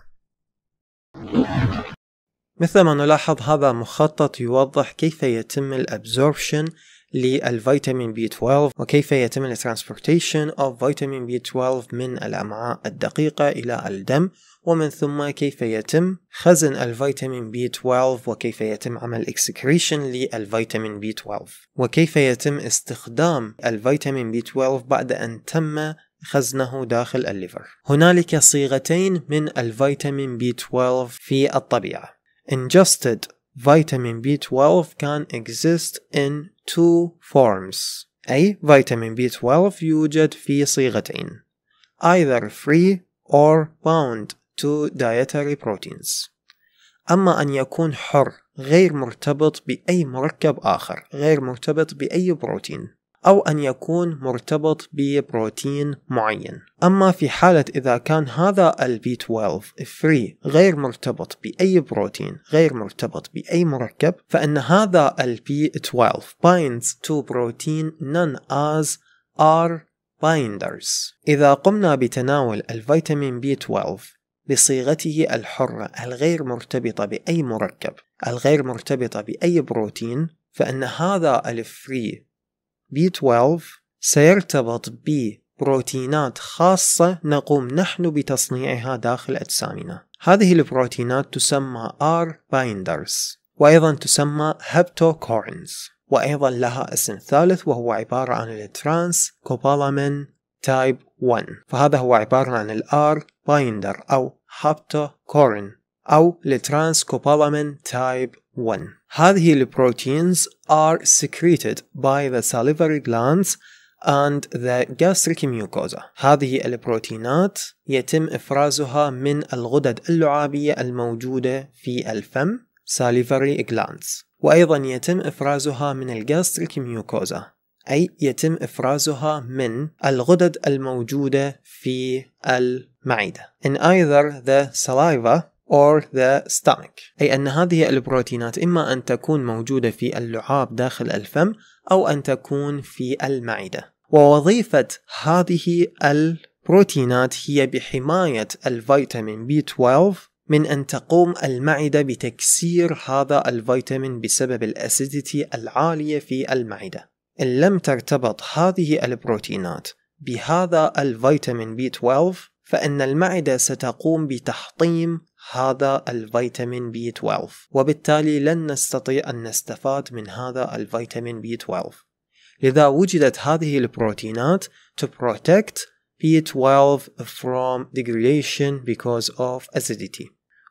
Speaker 1: مثل ما نلاحظ هذا مخطط يوضح كيف يتم الابزوربشن للفيتامين بي 12 وكيف يتم الترانسبورتيشن اوف فيتامين بي 12 من الامعاء الدقيقة الى الدم ومن ثم كيف يتم خزن الفيتامين بي 12 وكيف يتم عمل اكسكريشن للفيتامين بي 12 وكيف يتم استخدام الفيتامين بي 12 بعد ان تم خزنه داخل الليفر هنالك صيغتين من الفيتامين بي 12 في الطبيعة ingested فيتامين بي 12 can exist in two forms أي فيتامين بي 12 يوجد في صيغتين either free or bound to dietary proteins أما أن يكون حر غير مرتبط بأي مركب آخر غير مرتبط بأي بروتين أو أن يكون مرتبط ببروتين معين أما في حالة إذا كان هذا البي 12 فري غير مرتبط بأي بروتين غير مرتبط بأي مركب فإن هذا البي 12 binds to protein none as R binders إذا قمنا بتناول الفيتامين بي 12 بصيغته الحرة الغير مرتبطة بأي مركب الغير مرتبطة بأي بروتين فإن هذا الفري B12 سيرتبط ببروتينات خاصة نقوم نحن بتصنيعها داخل أجسامنا هذه البروتينات تسمى R binders وأيضا تسمى هبتوكورنز وأيضا لها اسم ثالث وهو عبارة عن الترانس كوبالامين تايب 1 فهذا هو عبارة عن الار binder أو هابتوكورن أو الترانس كوبالامين تايب 1 هذه البروتينز are secreted by the salivary glands and the gastric mucosa هذه البروتينات يتم إفرازها من الغدد اللعابية الموجودة في الفم salivary glands وأيضا يتم إفرازها من الجاستريك ميوكوزا أي يتم إفرازها من الغدد الموجودة في المعدة in either the saliva or the stomach أي أن هذه البروتينات إما أن تكون موجودة في اللعاب داخل الفم أو أن تكون في المعدة ووظيفة هذه البروتينات هي بحماية الفيتامين B12 من أن تقوم المعدة بتكسير هذا الفيتامين بسبب الأسيديتي العالية في المعدة إن لم ترتبط هذه البروتينات بهذا الفيتامين B12 فإن المعدة ستقوم بتحطيم هذا الفيتامين بي 12 وبالتالي لن نستطيع أن نستفاد من هذا الفيتامين بي 12 لذا وجدت هذه البروتينات to protect B12 from degradation because of acidity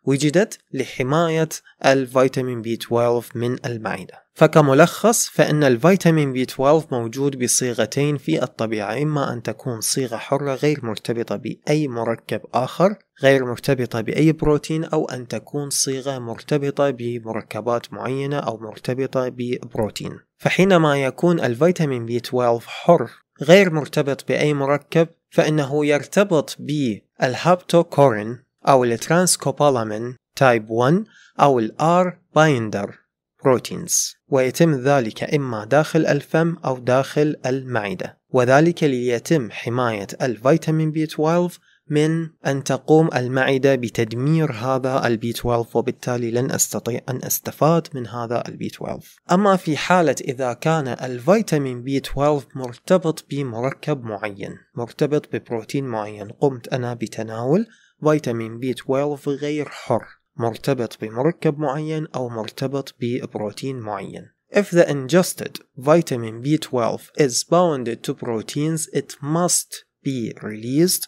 Speaker 1: وجدت لحماية الفيتامين بي 12 من المعدة فكملخص فإن الفيتامين بي 12 موجود بصيغتين في الطبيعة إما أن تكون صيغة حرة غير مرتبطة بأي مركب آخر غير مرتبطة بأي بروتين أو أن تكون صيغة مرتبطة بمركبات معينة أو مرتبطة ببروتين فحينما يكون الفيتامين بي 12 حر غير مرتبط بأي مركب فإنه يرتبط بالهابتوكورين أو الترانسكوبالامين تايب 1 أو الآر بايندر بروتينز ويتم ذلك إما داخل الفم أو داخل المعدة وذلك ليتم حماية الفيتامين بي 12 من أن تقوم المعدة بتدمير هذا البي 12 وبالتالي لن أستطيع أن أستفاد من هذا البي 12 أما في حالة إذا كان الفيتامين بي 12 مرتبط بمركب معين مرتبط ببروتين معين قمت أنا بتناول فيتامين بي 12 غير حر مرتبط بمركب معين أو مرتبط ببروتين معين If the ingested vitamin B12 is bounded to proteins, it must be released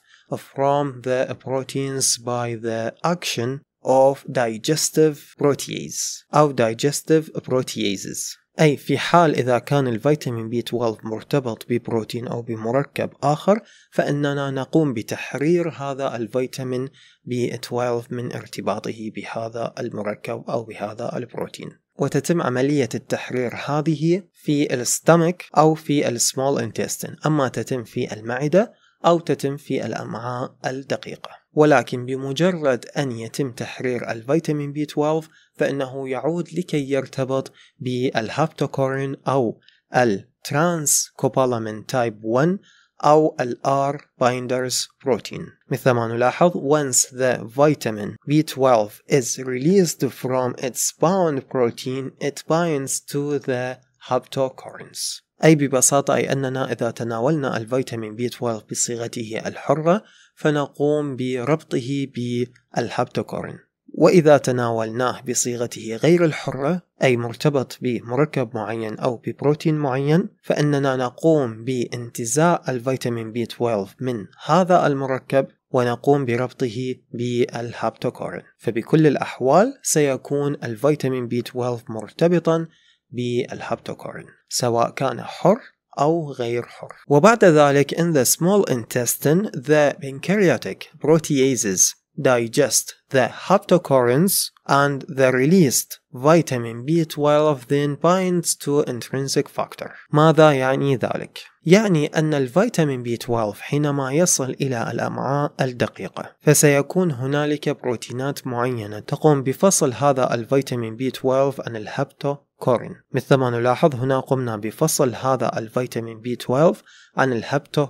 Speaker 1: from the proteins by the action of digestive protease أو digestive proteases أي في حال إذا كان الفيتامين بي 12 مرتبط ببروتين أو بمركب آخر فإننا نقوم بتحرير هذا الفيتامين بي 12 من ارتباطه بهذا المركب أو بهذا البروتين وتتم عملية التحرير هذه في الستمك أو في السمول انتستين أما تتم في المعدة أو تتم في الأمعاء الدقيقة ولكن بمجرد أن يتم تحرير الفيتامين بي 12 فإنه يعود لكي يرتبط بالهابتوكورين أو الترانس كوبالامين تايب 1 أو الـ R binders protein. مثل ما نلاحظ once the vitamin B12 is released from its bound protein it binds to the haptocorins. أي ببساطة أي أننا إذا تناولنا الفيتامين B12 بصيغته الحرة فنقوم بربطه بالهابتوكورين وإذا تناولناه بصيغته غير الحرة أي مرتبط بمركب معين أو ببروتين معين فإننا نقوم بانتزاع الفيتامين بي 12 من هذا المركب ونقوم بربطه بالهابتوكورين فبكل الأحوال سيكون الفيتامين بي 12 مرتبطا بالهابتوكورين سواء كان حر أو غير حر وبعد ذلك in the small intestine the pancreatic proteases digest the haptocorins and the released vitamin B12 then binds to intrinsic factor. ماذا يعني ذلك؟ يعني أن الفيتامين B12 حينما يصل إلى الأمعاء الدقيقة فسيكون هنالك بروتينات معينة تقوم بفصل هذا الفيتامين B12 عن الهبتو كورين مثل ما نلاحظ هنا قمنا بفصل هذا الفيتامين B12 عن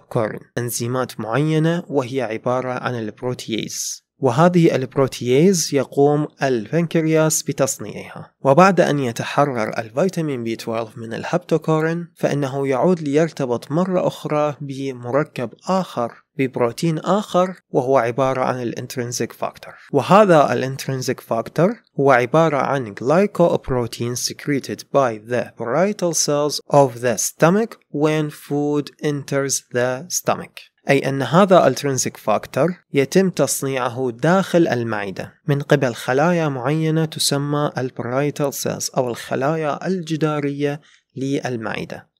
Speaker 1: كورين انزيمات معينة وهي عبارة عن البروتييز وهذه البروتييز يقوم البنكرياس بتصنيعها وبعد أن يتحرر الفيتامين بي 12 من الهبتوكورين فإنه يعود ليرتبط مرة أخرى بمركب آخر ببروتين آخر وهو عبارة عن الانترنزيك فاكتور وهذا الانترنزيك فاكتور هو عبارة عن glycoprotein secreted by the parietal cells of the stomach when food enters the stomach أي أن هذا الترنسك فاكتور يتم تصنيعه داخل المعدة من قبل خلايا معينة تسمى البرايتال سيلز أو الخلايا الجدارية للمعدة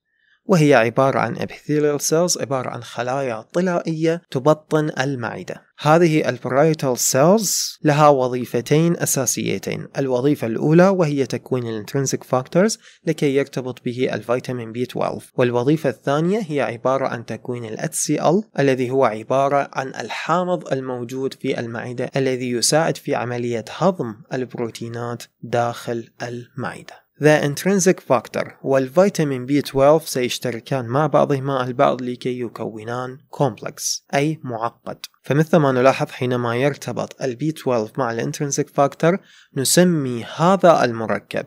Speaker 1: وهي عبارة عن epithelial cells عبارة عن خلايا طلائية تبطن المعدة هذه البرايتال سيلز لها وظيفتين أساسيتين الوظيفة الأولى وهي تكوين الانترنسك فاكتورز لكي يرتبط به الفيتامين بي 12 والوظيفة الثانية هي عبارة عن تكوين الأتسي ال الذي هو عبارة عن الحامض الموجود في المعدة الذي يساعد في عملية هضم البروتينات داخل المعده ذا intrinsic فاكتور والفيتامين بي 12 سيشتركان مع بعضهما البعض لكي يكونان كومبلكس أي معقد فمثل ما نلاحظ حينما يرتبط البي 12 مع الانترنسك فاكتور نسمي هذا المركب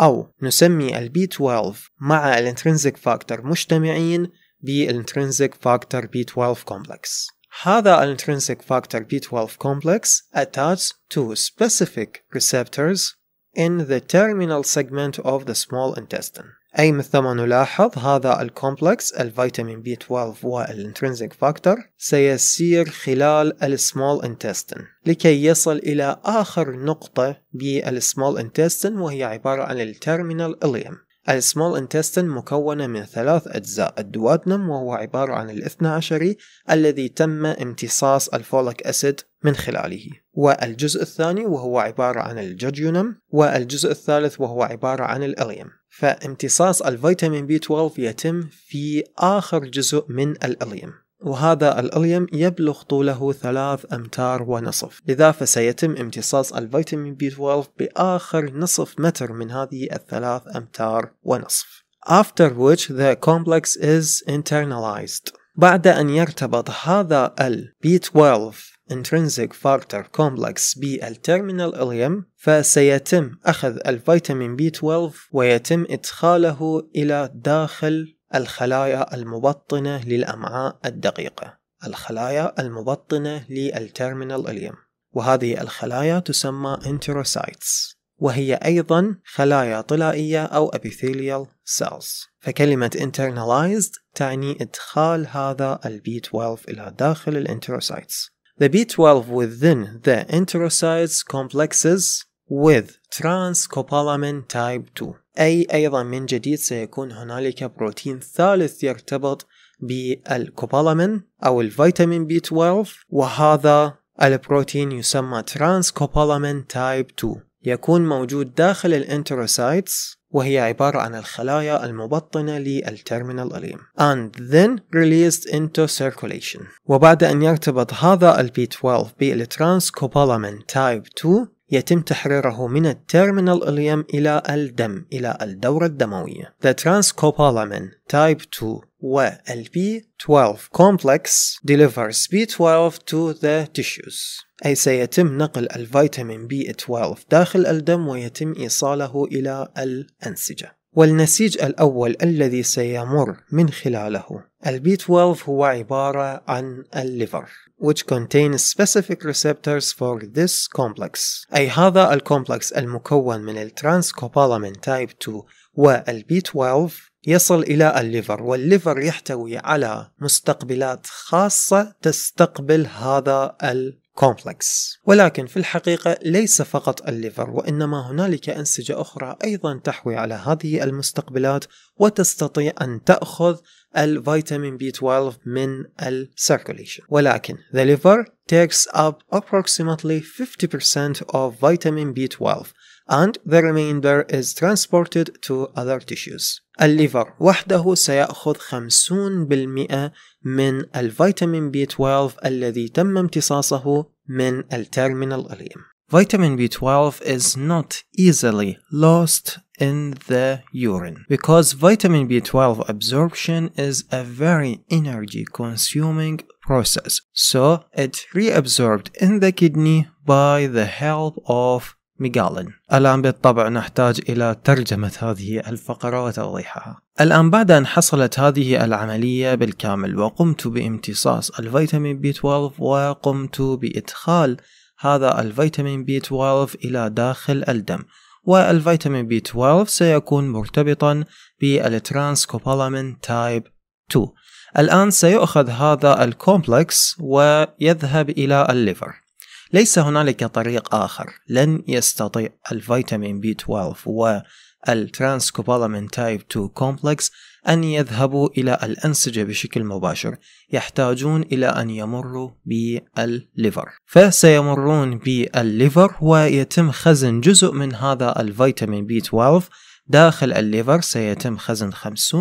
Speaker 1: أو نسمي البي 12 مع الانترنسك فاكتور مجتمعين بالانترنسك فاكتور بي 12 كومبلكس هذا الانترنسك فاكتور B12 complex attached to specific receptors in the terminal segment of the small intestine أي مثل ما نلاحظ هذا الكومبلكس الفيتامين بي 12 والانترنزيك فاكتور سيسير خلال السمول انتستن لكي يصل إلى آخر نقطة بالسمول انتستن وهي عبارة عن الترمينال اليم السمول intestine مكونة من ثلاث أجزاء الدوادنم وهو عبارة عن الاثنى عشري الذي تم امتصاص الفوليك أسيد من خلاله والجزء الثاني وهو عبارة عن الججيونم والجزء الثالث وهو عبارة عن الإليم فامتصاص الفيتامين بي 12 يتم في آخر جزء من الإليم وهذا الأليم يبلغ طوله ثلاث أمتار ونصف لذا فسيتم امتصاص الفيتامين بي 12 بآخر نصف متر من هذه الثلاث أمتار ونصف after which the complex is internalized بعد أن يرتبط هذا ال B12 intrinsic factor complex بالترمينال ileum فسيتم أخذ الفيتامين B12 ويتم إدخاله إلى داخل الخلايا المبطنة للأمعاء الدقيقة الخلايا المبطنة للترمينال إليم وهذه الخلايا تسمى انتروسايتس وهي أيضا خلايا طلائية أو epithelial cells فكلمة internalized تعني إدخال هذا ال B12 إلى داخل الانتروسايتس The B12 within the enterocytes complexes with transcopalamin type 2 أي أيضا من جديد سيكون هنالك بروتين ثالث يرتبط بالكوبالامين أو الفيتامين بي 12 وهذا البروتين يسمى ترانس كوبالامين تايب 2 يكون موجود داخل الانتروسايتس وهي عبارة عن الخلايا المبطنة للترمينال أليم and then released into circulation وبعد أن يرتبط هذا البي 12 بالترانس كوبالامين تايب 2 يتم تحريره من الترمينال إليم إلى الدم إلى الدورة الدموية. The transcopalamin type 2 وال B12 complex delivers B12 to the tissues. أي سيتم نقل الفيتامين B12 داخل الدم ويتم إيصاله إلى الأنسجة. والنسيج الأول الذي سيمر من خلاله البي 12 هو عبارة عن الليفر which contain specific receptors for this complex أي هذا الكومبلكس المكون من الترانسكوبالامين تايب 2 والبي 12 يصل إلى الليفر والليفر يحتوي على مستقبلات خاصة تستقبل هذا ال complex ولكن في الحقيقة ليس فقط الليفر وإنما هنالك أنسجة أخرى أيضا تحوي على هذه المستقبلات وتستطيع أن تأخذ الفيتامين B12 من السيركوليشن ولكن the liver takes up approximately 50% of vitamin B12 and the remainder is transported to other tissues الليفر وحده سيأخذ 50% من الفيتامين بي 12 الذي تم امتصاصه من التيرمينال الأليم. Vitamin B12 is not easily lost in the urine because vitamin B12 absorption is a very energy consuming process. So it's reabsorbed in the kidney by the help of ميغالن الآن بالطبع نحتاج إلى ترجمة هذه الفقرة وتوضيحها الآن بعد أن حصلت هذه العملية بالكامل وقمت بامتصاص الفيتامين بي 12 وقمت بإدخال هذا الفيتامين بي 12 إلى داخل الدم والفيتامين بي 12 سيكون مرتبطا بالترانسكوبالامين تايب 2 الآن سيؤخذ هذا الكومبلكس ويذهب إلى الليفر ليس هنالك طريق آخر لن يستطيع الفيتامين بي 12 والترانسكوبالامين تايب 2 كومبلكس أن يذهبوا إلى الأنسجة بشكل مباشر يحتاجون إلى أن يمروا بالليفر فسيمرون بالليفر ويتم خزن جزء من هذا الفيتامين بي 12 داخل الليفر سيتم خزن 50%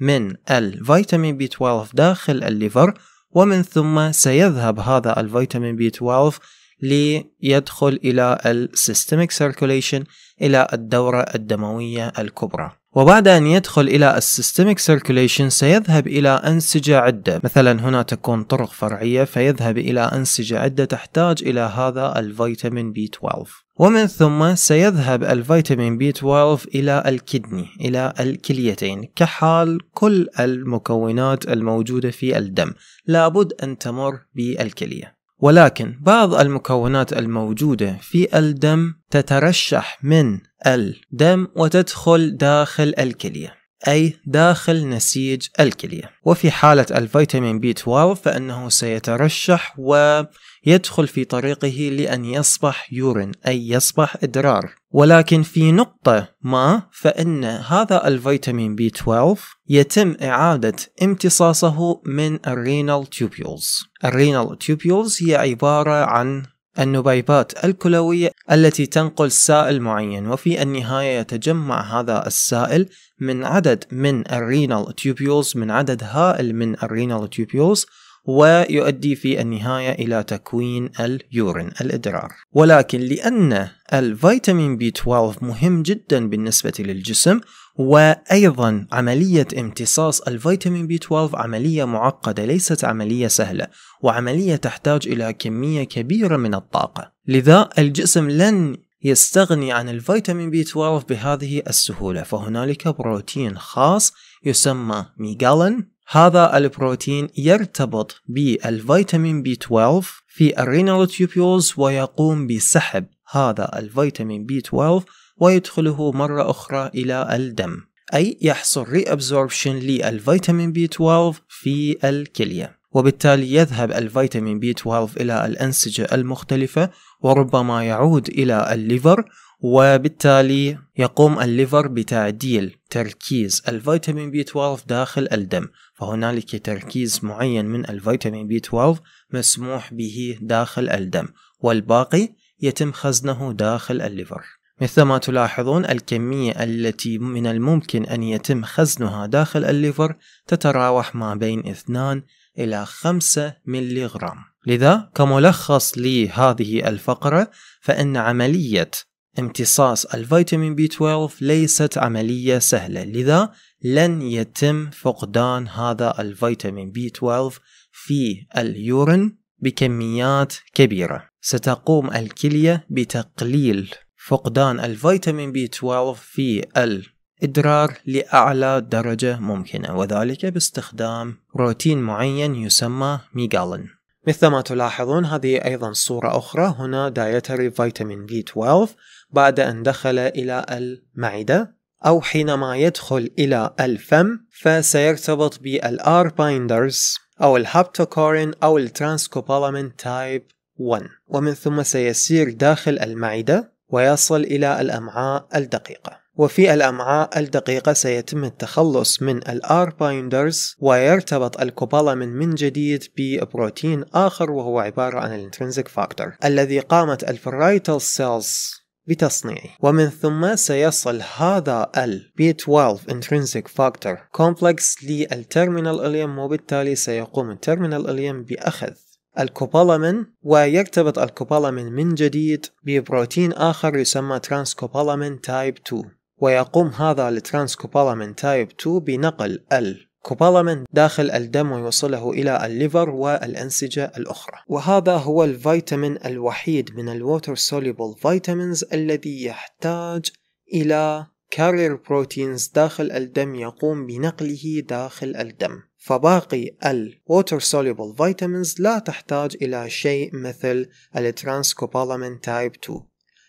Speaker 1: من الفيتامين بي 12 داخل الليفر ومن ثم سيذهب هذا الفيتامين بي 12 ليدخل الى السيستميك سيركوليشن الى الدورة الدموية الكبرى وبعد أن يدخل إلى السيستميك سيركوليشن سيذهب إلى أنسجة عدة مثلا هنا تكون طرق فرعية فيذهب إلى أنسجة عدة تحتاج إلى هذا الفيتامين بي 12 ومن ثم سيذهب الفيتامين بي 12 إلى الكدني إلى الكليتين كحال كل المكونات الموجودة في الدم لابد أن تمر بالكلية ولكن بعض المكونات الموجودة في الدم تترشح من الدم وتدخل داخل الكلية أي داخل نسيج الكلية وفي حالة الفيتامين بي 12 فإنه سيترشح ويدخل في طريقه لأن يصبح يورين أي يصبح إدرار ولكن في نقطة ما فإن هذا الفيتامين بي 12 يتم إعادة امتصاصه من الرينال تيوبيولز الرينال تيوبيولز هي عبارة عن النبيبات الكلوية التي تنقل سائل معين وفي النهاية يتجمع هذا السائل من عدد من الرينال تيوبيولز من عدد هائل من الرينال تيوبيولز ويؤدي في النهاية إلى تكوين اليورين الإدرار ولكن لأن الفيتامين بي 12 مهم جدا بالنسبة للجسم وأيضا عملية امتصاص الفيتامين بي 12 عملية معقدة ليست عملية سهلة وعملية تحتاج إلى كمية كبيرة من الطاقة لذا الجسم لن يستغني عن الفيتامين بي 12 بهذه السهولة فهنالك بروتين خاص يسمى ميغالن هذا البروتين يرتبط بالفيتامين بي 12 في الرينال تيوبيولز ويقوم بسحب هذا الفيتامين بي 12 ويدخله مرة أخرى إلى الدم أي يحصل reabsorption للفيتامين بي 12 في الكلية وبالتالي يذهب الفيتامين بي 12 إلى الأنسجة المختلفة وربما يعود إلى الليفر وبالتالي يقوم الليفر بتعديل تركيز الفيتامين بي 12 داخل الدم فهنالك تركيز معين من الفيتامين بي 12 مسموح به داخل الدم والباقي يتم خزنه داخل الليفر مثلما تلاحظون الكمية التي من الممكن أن يتم خزنها داخل الليفر تتراوح ما بين 2 إلى 5 ملي غرام لذا كملخص لهذه الفقرة فإن عملية امتصاص الفيتامين بي 12 ليست عملية سهلة لذا لن يتم فقدان هذا الفيتامين بي 12 في اليورين بكميات كبيرة ستقوم الكلية بتقليل فقدان الفيتامين بي 12 في الإدرار لأعلى درجة ممكنة وذلك باستخدام بروتين معين يسمى ميغالين مثل ما تلاحظون هذه أيضا صورة أخرى هنا دايتري فيتامين بي 12 بعد أن دخل إلى المعدة أو حينما يدخل إلى الفم فسيرتبط بالآر بايندرز أو الهابتوكورين أو الترانسكوبالامين تايب 1 ومن ثم سيسير داخل المعدة ويصل إلى الأمعاء الدقيقة وفي الأمعاء الدقيقة سيتم التخلص من الآر بايندرز ويرتبط الكوبالامين من جديد ببروتين آخر وهو عبارة عن الانترنسك فاكتور الذي قامت الفرايتال سيلز بتصنيعه ومن ثم سيصل هذا ال B12 intrinsic factor complex للترمينال اليم وبالتالي سيقوم الترمينال اليم بأخذ الكوبالامين ويرتبط الكوبالامين من جديد ببروتين آخر يسمى ترانسكوبالامين تايب 2 ويقوم هذا الترانسكوبالامين تايب 2 بنقل الكوبالامين داخل الدم ويوصله إلى الليفر والأنسجة الأخرى وهذا هو الفيتامين الوحيد من الووتر سوليبل فيتامينز الذي يحتاج إلى كارير بروتينز داخل الدم يقوم بنقله داخل الدم فباقي ال water soluble vitamins لا تحتاج إلى شيء مثل الترانسكوبالامين تايب 2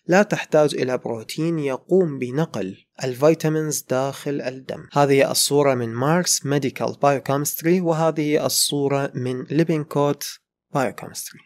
Speaker 1: لا تحتاج إلى بروتين يقوم بنقل الفيتامينز داخل الدم هذه الصورة من ماركس ميديكال بايوكيمستري وهذه الصورة من ليبينكوت بايوكيمستري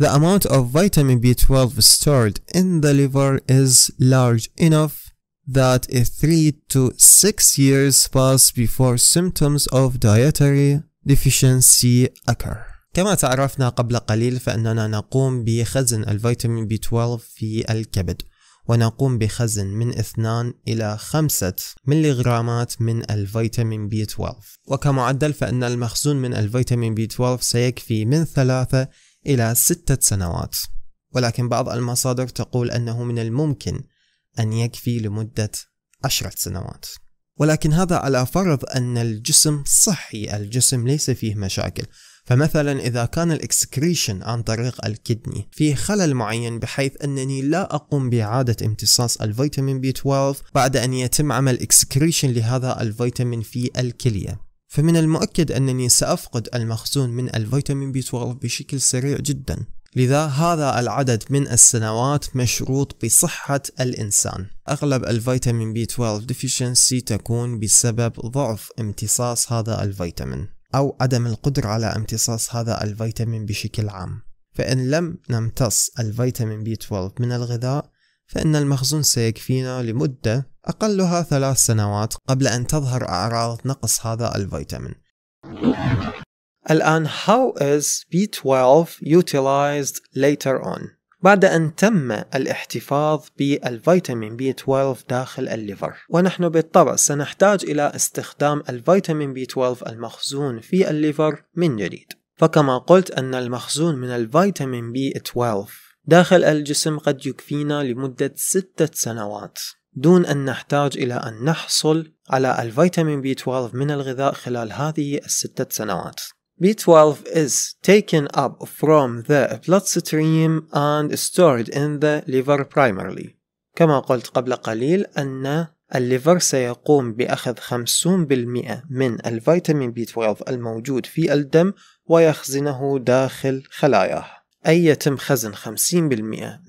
Speaker 1: The amount of vitamin B12 stored in the liver is large enough that 3 to 6 years pass before symptoms of dietary deficiency occur. كما تعرفنا قبل قليل فإننا نقوم بخزن الفيتامين B12 في الكبد ونقوم بخزن من 2 إلى 5 ملغرامات من الفيتامين B12 وكمعدل فإن المخزون من الفيتامين B12 سيكفي من 3 إلى 6 سنوات ولكن بعض المصادر تقول أنه من الممكن أن يكفي لمدة عشرة سنوات ولكن هذا على فرض أن الجسم صحي الجسم ليس فيه مشاكل فمثلا إذا كان الإكسكريشن عن طريق الكدني فيه خلل معين بحيث أنني لا أقوم بإعادة امتصاص الفيتامين بي 12 بعد أن يتم عمل إكسكريشن لهذا الفيتامين في الكلية فمن المؤكد أنني سأفقد المخزون من الفيتامين بي 12 بشكل سريع جدا لذا هذا العدد من السنوات مشروط بصحة الإنسان أغلب الفيتامين بي 12 ديفيشنسي تكون بسبب ضعف امتصاص هذا الفيتامين أو عدم القدرة على امتصاص هذا الفيتامين بشكل عام فإن لم نمتص الفيتامين بي 12 من الغذاء فإن المخزون سيكفينا لمدة أقلها ثلاث سنوات قبل أن تظهر أعراض نقص هذا الفيتامين الآن how is B12 utilized later on بعد أن تم الاحتفاظ بالفيتامين بي 12 داخل الليفر ونحن بالطبع سنحتاج إلى استخدام الفيتامين بي 12 المخزون في الليفر من جديد فكما قلت أن المخزون من الفيتامين بي 12 داخل الجسم قد يكفينا لمدة ستة سنوات دون أن نحتاج إلى أن نحصل على الفيتامين بي 12 من الغذاء خلال هذه الستة سنوات B12 is taken up from the bloodstream and stored in the liver primarily. كما قلت قبل قليل أن الليفر سيقوم بأخذ 50% من الفيتامين B12 الموجود في الدم ويخزنه داخل خلاياه أي يتم خزن 50%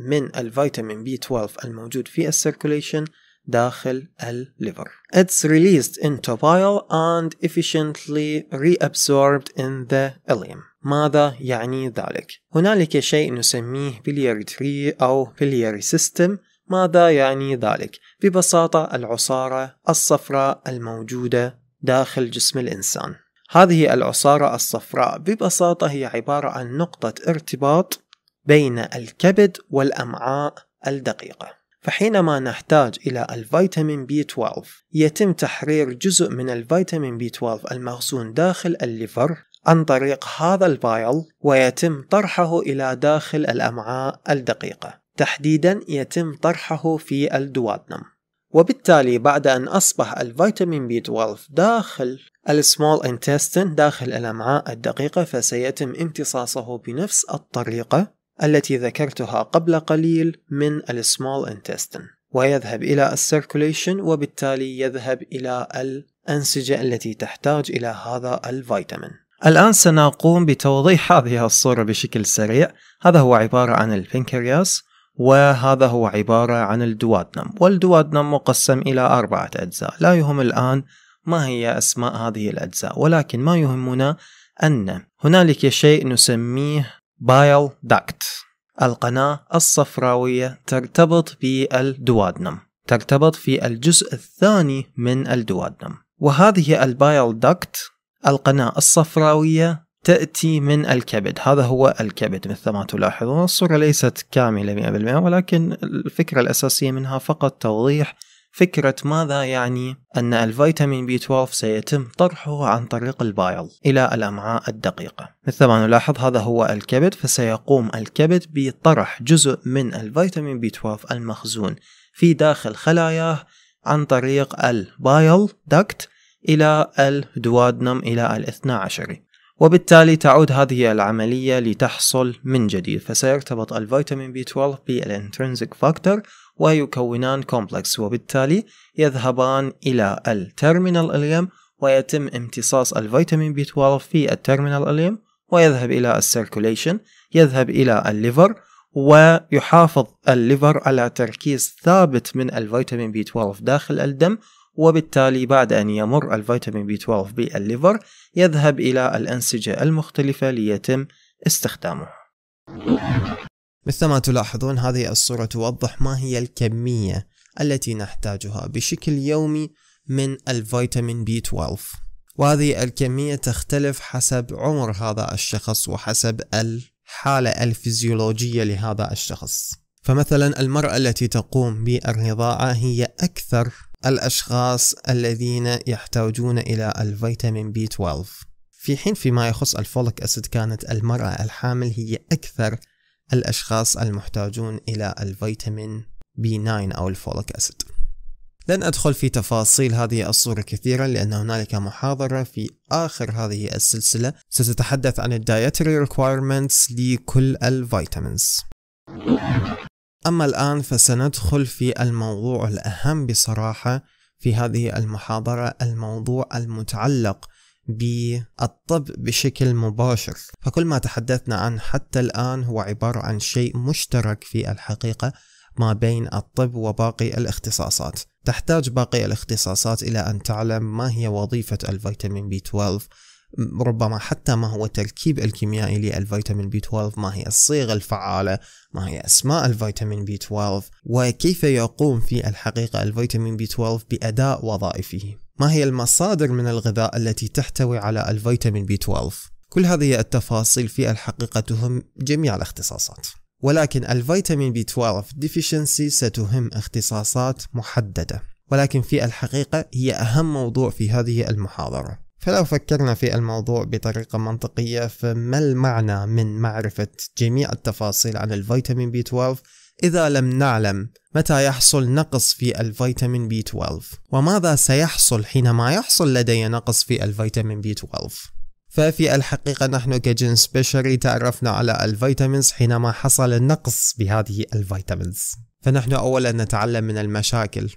Speaker 1: من الفيتامين B12 الموجود في السيركوليشن داخل الليفر. It's released into bile and efficiently reabsorbed in the ileum. ماذا يعني ذلك؟ هنالك شيء نسميه biliary tree أو biliary system. ماذا يعني ذلك؟ ببساطة العصارة الصفراء الموجودة داخل جسم الإنسان هذه العصارة الصفراء ببساطة هي عبارة عن نقطة ارتباط بين الكبد والأمعاء الدقيقة فحينما نحتاج إلى الفيتامين بي 12 يتم تحرير جزء من الفيتامين بي 12 المخزون داخل الليفر عن طريق هذا الفايل ويتم طرحه إلى داخل الأمعاء الدقيقة تحديدا يتم طرحه في الدوادنم وبالتالي بعد أن أصبح الفيتامين بي 12 داخل السمول انتستين داخل الأمعاء الدقيقة فسيتم امتصاصه بنفس الطريقة التي ذكرتها قبل قليل من السمول intestine ويذهب إلى السيركوليشن وبالتالي يذهب إلى الأنسجة التي تحتاج إلى هذا الفيتامين الآن سنقوم بتوضيح هذه الصورة بشكل سريع هذا هو عبارة عن البنكرياس وهذا هو عبارة عن الدوادنم والدوادنم مقسم إلى أربعة أجزاء لا يهم الآن ما هي أسماء هذه الأجزاء ولكن ما يهمنا أن هنالك شيء نسميه بايل داكت القناة الصفراوية ترتبط بالدوادنم ترتبط في الجزء الثاني من الدوادنم وهذه البايل داكت القناة الصفراوية تأتي من الكبد هذا هو الكبد مثل ما تلاحظون الصورة ليست كاملة 100% ولكن الفكرة الأساسية منها فقط توضيح فكرة ماذا يعني أن الفيتامين بي 12 سيتم طرحه عن طريق البايل إلى الأمعاء الدقيقة مثل ما نلاحظ هذا هو الكبد فسيقوم الكبد بطرح جزء من الفيتامين بي 12 المخزون في داخل خلاياه عن طريق البايل داكت إلى الدوادنم إلى الاثنى عشر وبالتالي تعود هذه العملية لتحصل من جديد فسيرتبط الفيتامين بي 12 بالانترنسك فاكتور ويكونان كومبلكس وبالتالي يذهبان إلى الترمينال إليم ويتم امتصاص الفيتامين بي 12 في الترمينال إليم ويذهب إلى السيركوليشن يذهب إلى الليفر ويحافظ الليفر على تركيز ثابت من الفيتامين بي 12 داخل الدم وبالتالي بعد أن يمر الفيتامين بي 12 بالليفر يذهب إلى الأنسجة المختلفة ليتم استخدامه مثل ما تلاحظون هذه الصورة توضح ما هي الكمية التي نحتاجها بشكل يومي من الفيتامين بي 12 وهذه الكمية تختلف حسب عمر هذا الشخص وحسب الحالة الفيزيولوجية لهذا الشخص فمثلا المرأة التي تقوم بالرضاعة هي أكثر الأشخاص الذين يحتاجون إلى الفيتامين بي 12 في حين فيما يخص الفوليك أسيد كانت المرأة الحامل هي أكثر الأشخاص المحتاجون إلى الفيتامين B9 أو الفوليك أسيد لن أدخل في تفاصيل هذه الصورة كثيرا لأن هنالك محاضرة في آخر هذه السلسلة ستتحدث عن الدايتري requirements لكل الفيتامينز أما الآن فسندخل في الموضوع الأهم بصراحة في هذه المحاضرة الموضوع المتعلق بالطب بشكل مباشر فكل ما تحدثنا عن حتى الآن هو عبارة عن شيء مشترك في الحقيقة ما بين الطب وباقي الاختصاصات تحتاج باقي الاختصاصات إلى أن تعلم ما هي وظيفة الفيتامين بي 12 ربما حتى ما هو التركيب الكيميائي للفيتامين بي 12 ما هي الصيغة الفعالة ما هي أسماء الفيتامين بي 12 وكيف يقوم في الحقيقة الفيتامين بي 12 بأداء وظائفه ما هي المصادر من الغذاء التي تحتوي على الفيتامين بي 12 كل هذه التفاصيل في الحقيقة تهم جميع الاختصاصات ولكن الفيتامين بي 12 ديفيشنسي ستهم اختصاصات محددة ولكن في الحقيقة هي أهم موضوع في هذه المحاضرة فلو فكرنا في الموضوع بطريقة منطقية فما المعنى من معرفة جميع التفاصيل عن الفيتامين بي 12 إذا لم نعلم متى يحصل نقص في الفيتامين بي 12 وماذا سيحصل حينما يحصل لدي نقص في الفيتامين بي 12 ففي الحقيقة نحن كجنس بشري تعرفنا على الفيتامينز حينما حصل النقص بهذه الفيتامينز فنحن أولا نتعلم من المشاكل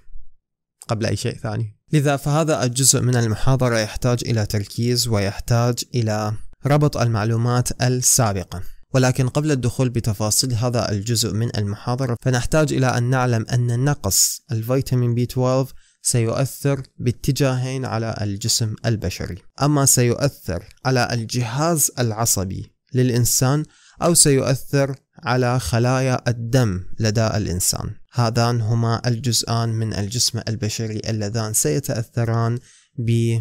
Speaker 1: قبل أي شيء ثاني لذا فهذا الجزء من المحاضرة يحتاج إلى تركيز ويحتاج إلى ربط المعلومات السابقة ولكن قبل الدخول بتفاصيل هذا الجزء من المحاضرة فنحتاج إلى أن نعلم أن نقص الفيتامين بي 12 سيؤثر باتجاهين على الجسم البشري أما سيؤثر على الجهاز العصبي للإنسان أو سيؤثر على خلايا الدم لدى الإنسان هذان هما الجزءان من الجسم البشري اللذان سيتأثران ب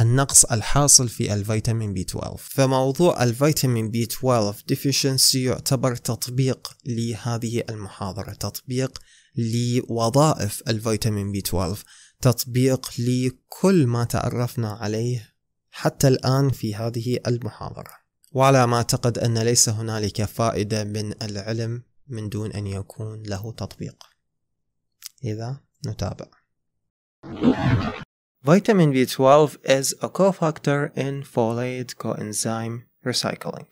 Speaker 1: النقص الحاصل في الفيتامين بي 12 فموضوع الفيتامين بي 12 deficiency يعتبر تطبيق لهذه المحاضرة تطبيق لوظائف الفيتامين بي 12 تطبيق لكل ما تعرفنا عليه حتى الآن في هذه المحاضرة وعلى ما أعتقد أن ليس هنالك فائدة من العلم من دون أن يكون له تطبيق إذا نتابع Vitamin B12 is a cofactor in folate coenzyme recycling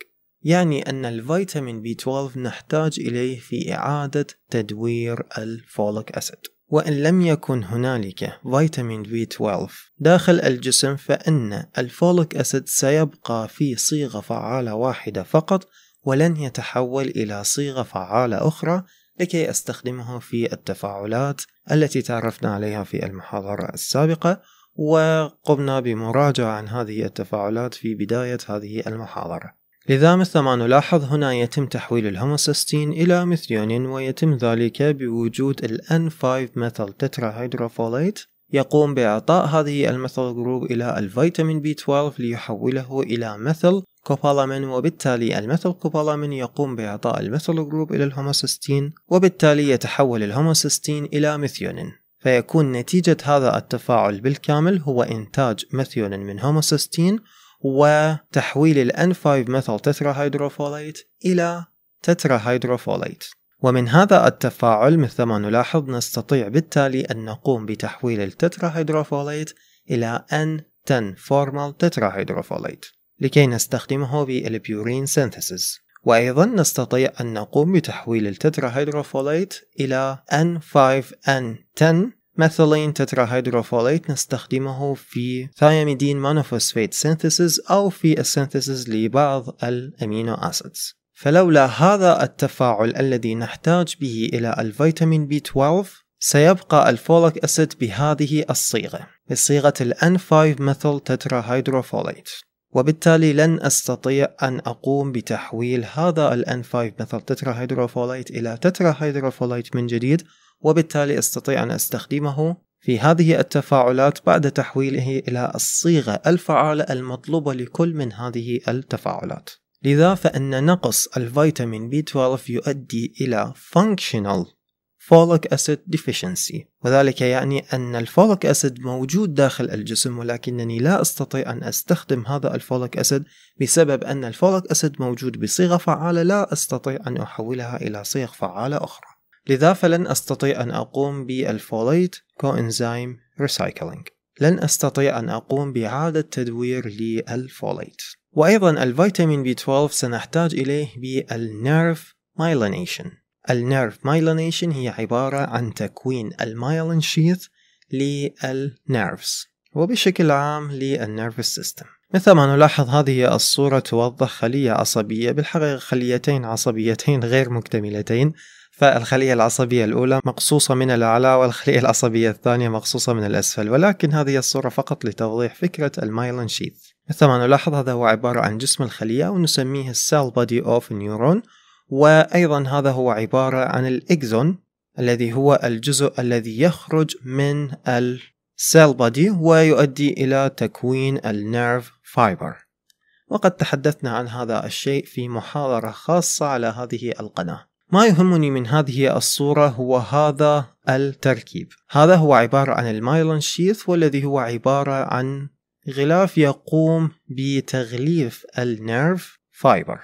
Speaker 1: يعني أن الفيتامين B12 نحتاج إليه في إعادة تدوير الفوليك أسيد وإن لم يكن هنالك فيتامين B12 داخل الجسم فإن الفوليك أسيد سيبقى في صيغة فعالة واحدة فقط ولن يتحول إلى صيغة فعالة أخرى لكي أستخدمه في التفاعلات التي تعرفنا عليها في المحاضرة السابقة وقمنا بمراجعة عن هذه التفاعلات في بداية هذه المحاضرة لذا مثل ما نلاحظ هنا يتم تحويل الهوموسيستين إلى ميثيونين ويتم ذلك بوجود ال N5 تترا هيدروفوليت يقوم بإعطاء هذه المثل جروب إلى الفيتامين B12 ليحوله إلى مثل كوبالامين وبالتالي المثل كوبالامين يقوم بإعطاء المثل جروب إلى الهوموسيستين وبالتالي يتحول الهوموسيستين إلى ميثيونين فيكون نتيجة هذا التفاعل بالكامل هو إنتاج مثيول من هوموسيستين وتحويل الـ N5 methyl tetrahydrofolate إلى tetrahydrofolate ومن هذا التفاعل مثل ما نلاحظ نستطيع بالتالي أن نقوم بتحويل التتراهيدروفوليت إلى N10 formal tetrahydrofolate لكي نستخدمه بالبيورين سينثيسيس وأيضا نستطيع أن نقوم بتحويل التتراهيدروفوليت إلى N5N10 ميثيلين تتراهيدروفوليت نستخدمه في ثياميدين مونوفوسفيت سينثيسيس أو في السينثيسيس لبعض الأمينو أسيدز فلولا هذا التفاعل الذي نحتاج به إلى الفيتامين B12 سيبقى الفوليك أسيد بهذه الصيغة بصيغة الـ N5 methyl tetrahydrofolate وبالتالي لن أستطيع أن أقوم بتحويل هذا الـ N5 مثل تترا هيدروفوليت إلى تترا هيدروفوليت من جديد وبالتالي أستطيع أن أستخدمه في هذه التفاعلات بعد تحويله إلى الصيغة الفعالة المطلوبة لكل من هذه التفاعلات لذا فإن نقص الفيتامين B12 يؤدي إلى functional فوليك أسيد ديفيشنسي وذلك يعني أن الفوليك أسيد موجود داخل الجسم ولكنني لا أستطيع أن أستخدم هذا الفوليك أسيد بسبب أن الفوليك أسيد موجود بصيغة فعالة لا أستطيع أن أحولها إلى صيغ فعالة أخرى لذا فلن أستطيع أن أقوم بالفوليت كوإنزيم ريسايكلينج لن أستطيع أن أقوم بإعادة تدوير للفوليت وأيضا الفيتامين بي 12 سنحتاج إليه بالنيرف مايلينيشن النيرف مايلينيشن هي عبارة عن تكوين المايلين شيث للنيرفز وبشكل عام للنيرف سيستم مثل ما نلاحظ هذه الصورة توضح خلية عصبية بالحقيقة خليتين عصبيتين غير مكتملتين فالخلية العصبية الأولى مقصوصة من الأعلى والخلية العصبية الثانية مقصوصة من الأسفل ولكن هذه الصورة فقط لتوضيح فكرة المايلين شيث مثل ما نلاحظ هذا هو عبارة عن جسم الخلية ونسميه السيل بادي أوف نيورون وأيضا هذا هو عبارة عن الإكزون الذي هو الجزء الذي يخرج من السيل بادي ويؤدي إلى تكوين النيرف فايبر وقد تحدثنا عن هذا الشيء في محاضرة خاصة على هذه القناة ما يهمني من هذه الصورة هو هذا التركيب هذا هو عبارة عن المايلون شيث والذي هو عبارة عن غلاف يقوم بتغليف النيرف فايبر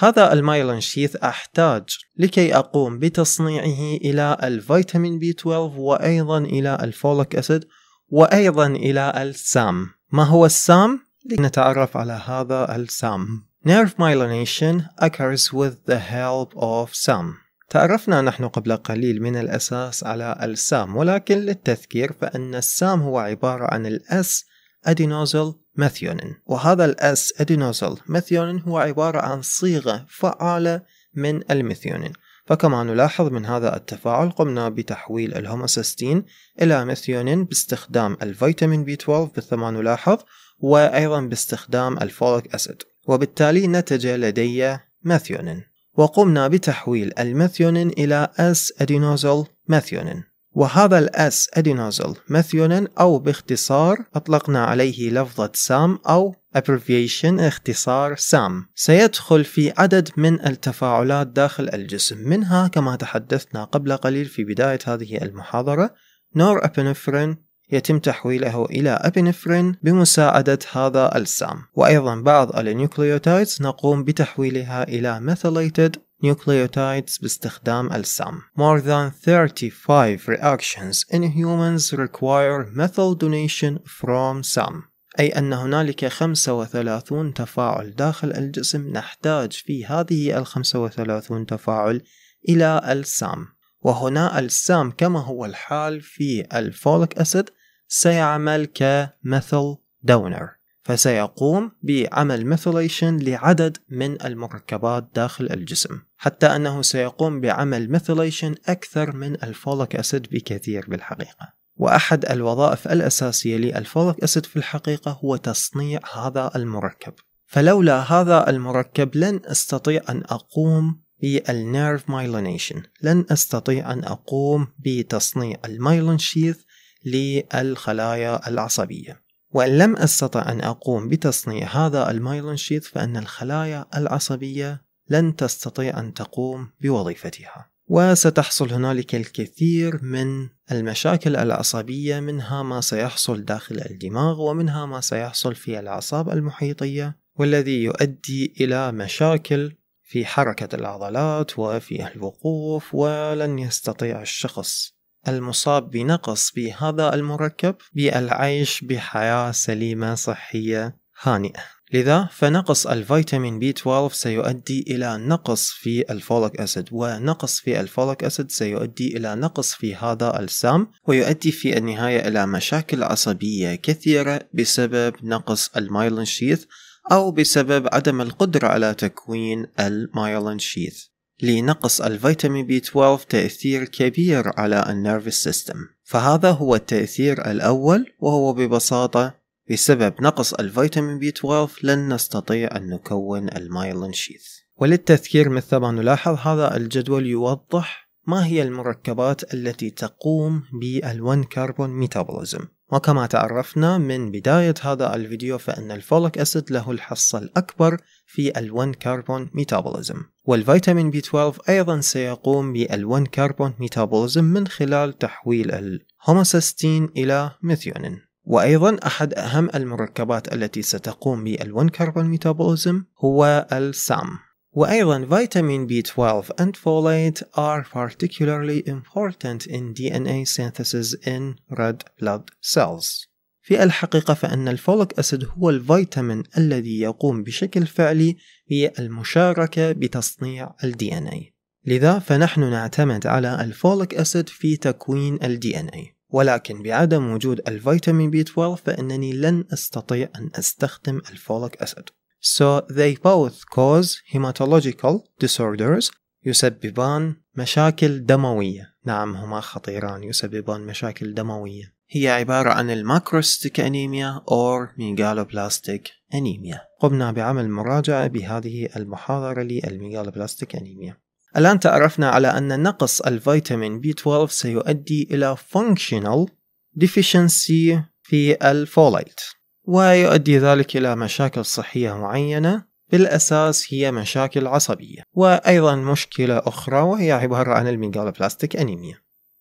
Speaker 1: هذا المايلون شيث أحتاج لكي أقوم بتصنيعه إلى الفيتامين بي 12 وأيضا إلى الفوليك أسيد وأيضا إلى السام ما هو السام؟ لنتعرف على هذا السام Nerve myelination occurs with the help of سام تعرفنا نحن قبل قليل من الأساس على السام ولكن للتذكير فإن السام هو عبارة عن الأس أدينوزل ميثيونين وهذا الأس أدينوزل ميثيونين هو عبارة عن صيغة فعالة من الميثيونين فكما نلاحظ من هذا التفاعل قمنا بتحويل الهوموسيستين إلى ميثيونين باستخدام الفيتامين بي 12 مثل ما نلاحظ وأيضا باستخدام الفوليك أسيد وبالتالي نتج لدي ميثيونين وقمنا بتحويل الميثيونين إلى أس أدينوزل ميثيونين وهذا الأس أدينوزل ميثيونين أو باختصار أطلقنا عليه لفظة سام أو abbreviation اختصار سام سيدخل في عدد من التفاعلات داخل الجسم منها كما تحدثنا قبل قليل في بداية هذه المحاضرة نور أبنفرين يتم تحويله إلى أبنفرين بمساعدة هذا السام وأيضا بعض النيوكليوتايدز نقوم بتحويلها إلى methylated nucleotides باستخدام السم. More than 35 reactions in humans require methyl donation from SAM. أي أن هنالك 35 تفاعل داخل الجسم نحتاج في هذه ال 35 تفاعل إلى ألسام وهنا ألسام كما هو الحال في الفولك أسيد سيعمل كميثل دونر فسيقوم بعمل ميثيليشن لعدد من المركبات داخل الجسم حتى أنه سيقوم بعمل ميثيليشن أكثر من الفوليك أسيد بكثير بالحقيقة وأحد الوظائف الأساسية للفوليك أسيد في الحقيقة هو تصنيع هذا المركب فلولا هذا المركب لن أستطيع أن أقوم بالنيرف مايلونيشن لن أستطيع أن أقوم بتصنيع الميلون شيث للخلايا العصبية وإن لم أستطع أن أقوم بتصنيع هذا المايلون شيت فإن الخلايا العصبية لن تستطيع أن تقوم بوظيفتها وستحصل هنالك الكثير من المشاكل العصبية منها ما سيحصل داخل الدماغ ومنها ما سيحصل في الأعصاب المحيطية والذي يؤدي إلى مشاكل في حركة العضلات وفي الوقوف ولن يستطيع الشخص المصاب بنقص بهذا المركب بالعيش بحياة سليمة صحية هانئة لذا فنقص الفيتامين بي 12 سيؤدي إلى نقص في الفولك أسيد ونقص في الفولك أسيد سيؤدي إلى نقص في هذا السام ويؤدي في النهاية إلى مشاكل عصبية كثيرة بسبب نقص المايلين شيث أو بسبب عدم القدرة على تكوين المايلين شيث لنقص الفيتامين بي 12 تأثير كبير على النيرف سيستم فهذا هو التأثير الأول وهو ببساطة بسبب نقص الفيتامين بي 12 لن نستطيع أن نكون المايلين شيث وللتذكير مثل ما نلاحظ هذا الجدول يوضح ما هي المركبات التي تقوم بالون كربون ميتابوليزم وكما تعرفنا من بداية هذا الفيديو فإن الفوليك أسيد له الحصة الأكبر في ال1 كربون ميتابوليزم والفيتامين بي 12 أيضا سيقوم بال1 كربون ميتابوليزم من خلال تحويل الهوموسيستين إلى ميثيونين وأيضا أحد أهم المركبات التي ستقوم بال1 كربون ميتابوليزم هو السام وأيضا فيتامين بي 12 and folate are particularly important in DNA synthesis in red blood cells في الحقيقة فأن الفوليك أسيد هو الفيتامين الذي يقوم بشكل فعلي بالمشاركة بتصنيع ال DNA لذا فنحن نعتمد على الفوليك أسيد في تكوين ال DNA ولكن بعدم وجود الفيتامين بي 12 فإنني لن أستطيع أن أستخدم الفوليك أسيد So they both cause hematological disorders يسببان مشاكل دموية نعم هما خطيران يسببان مشاكل دموية هي عبارة عن الماكروستيك أنيميا أو ميغالوبلاستيك أنيميا قمنا بعمل مراجعة بهذه المحاضرة للميغالوبلاستيك أنيميا الآن تعرفنا على أن نقص الفيتامين B12 سيؤدي إلى functional deficiency في الفوليت ويؤدي ذلك إلى مشاكل صحية معينة بالأساس هي مشاكل عصبية وأيضا مشكلة أخرى وهي عبارة عن الميغالوبلاستيك أنيميا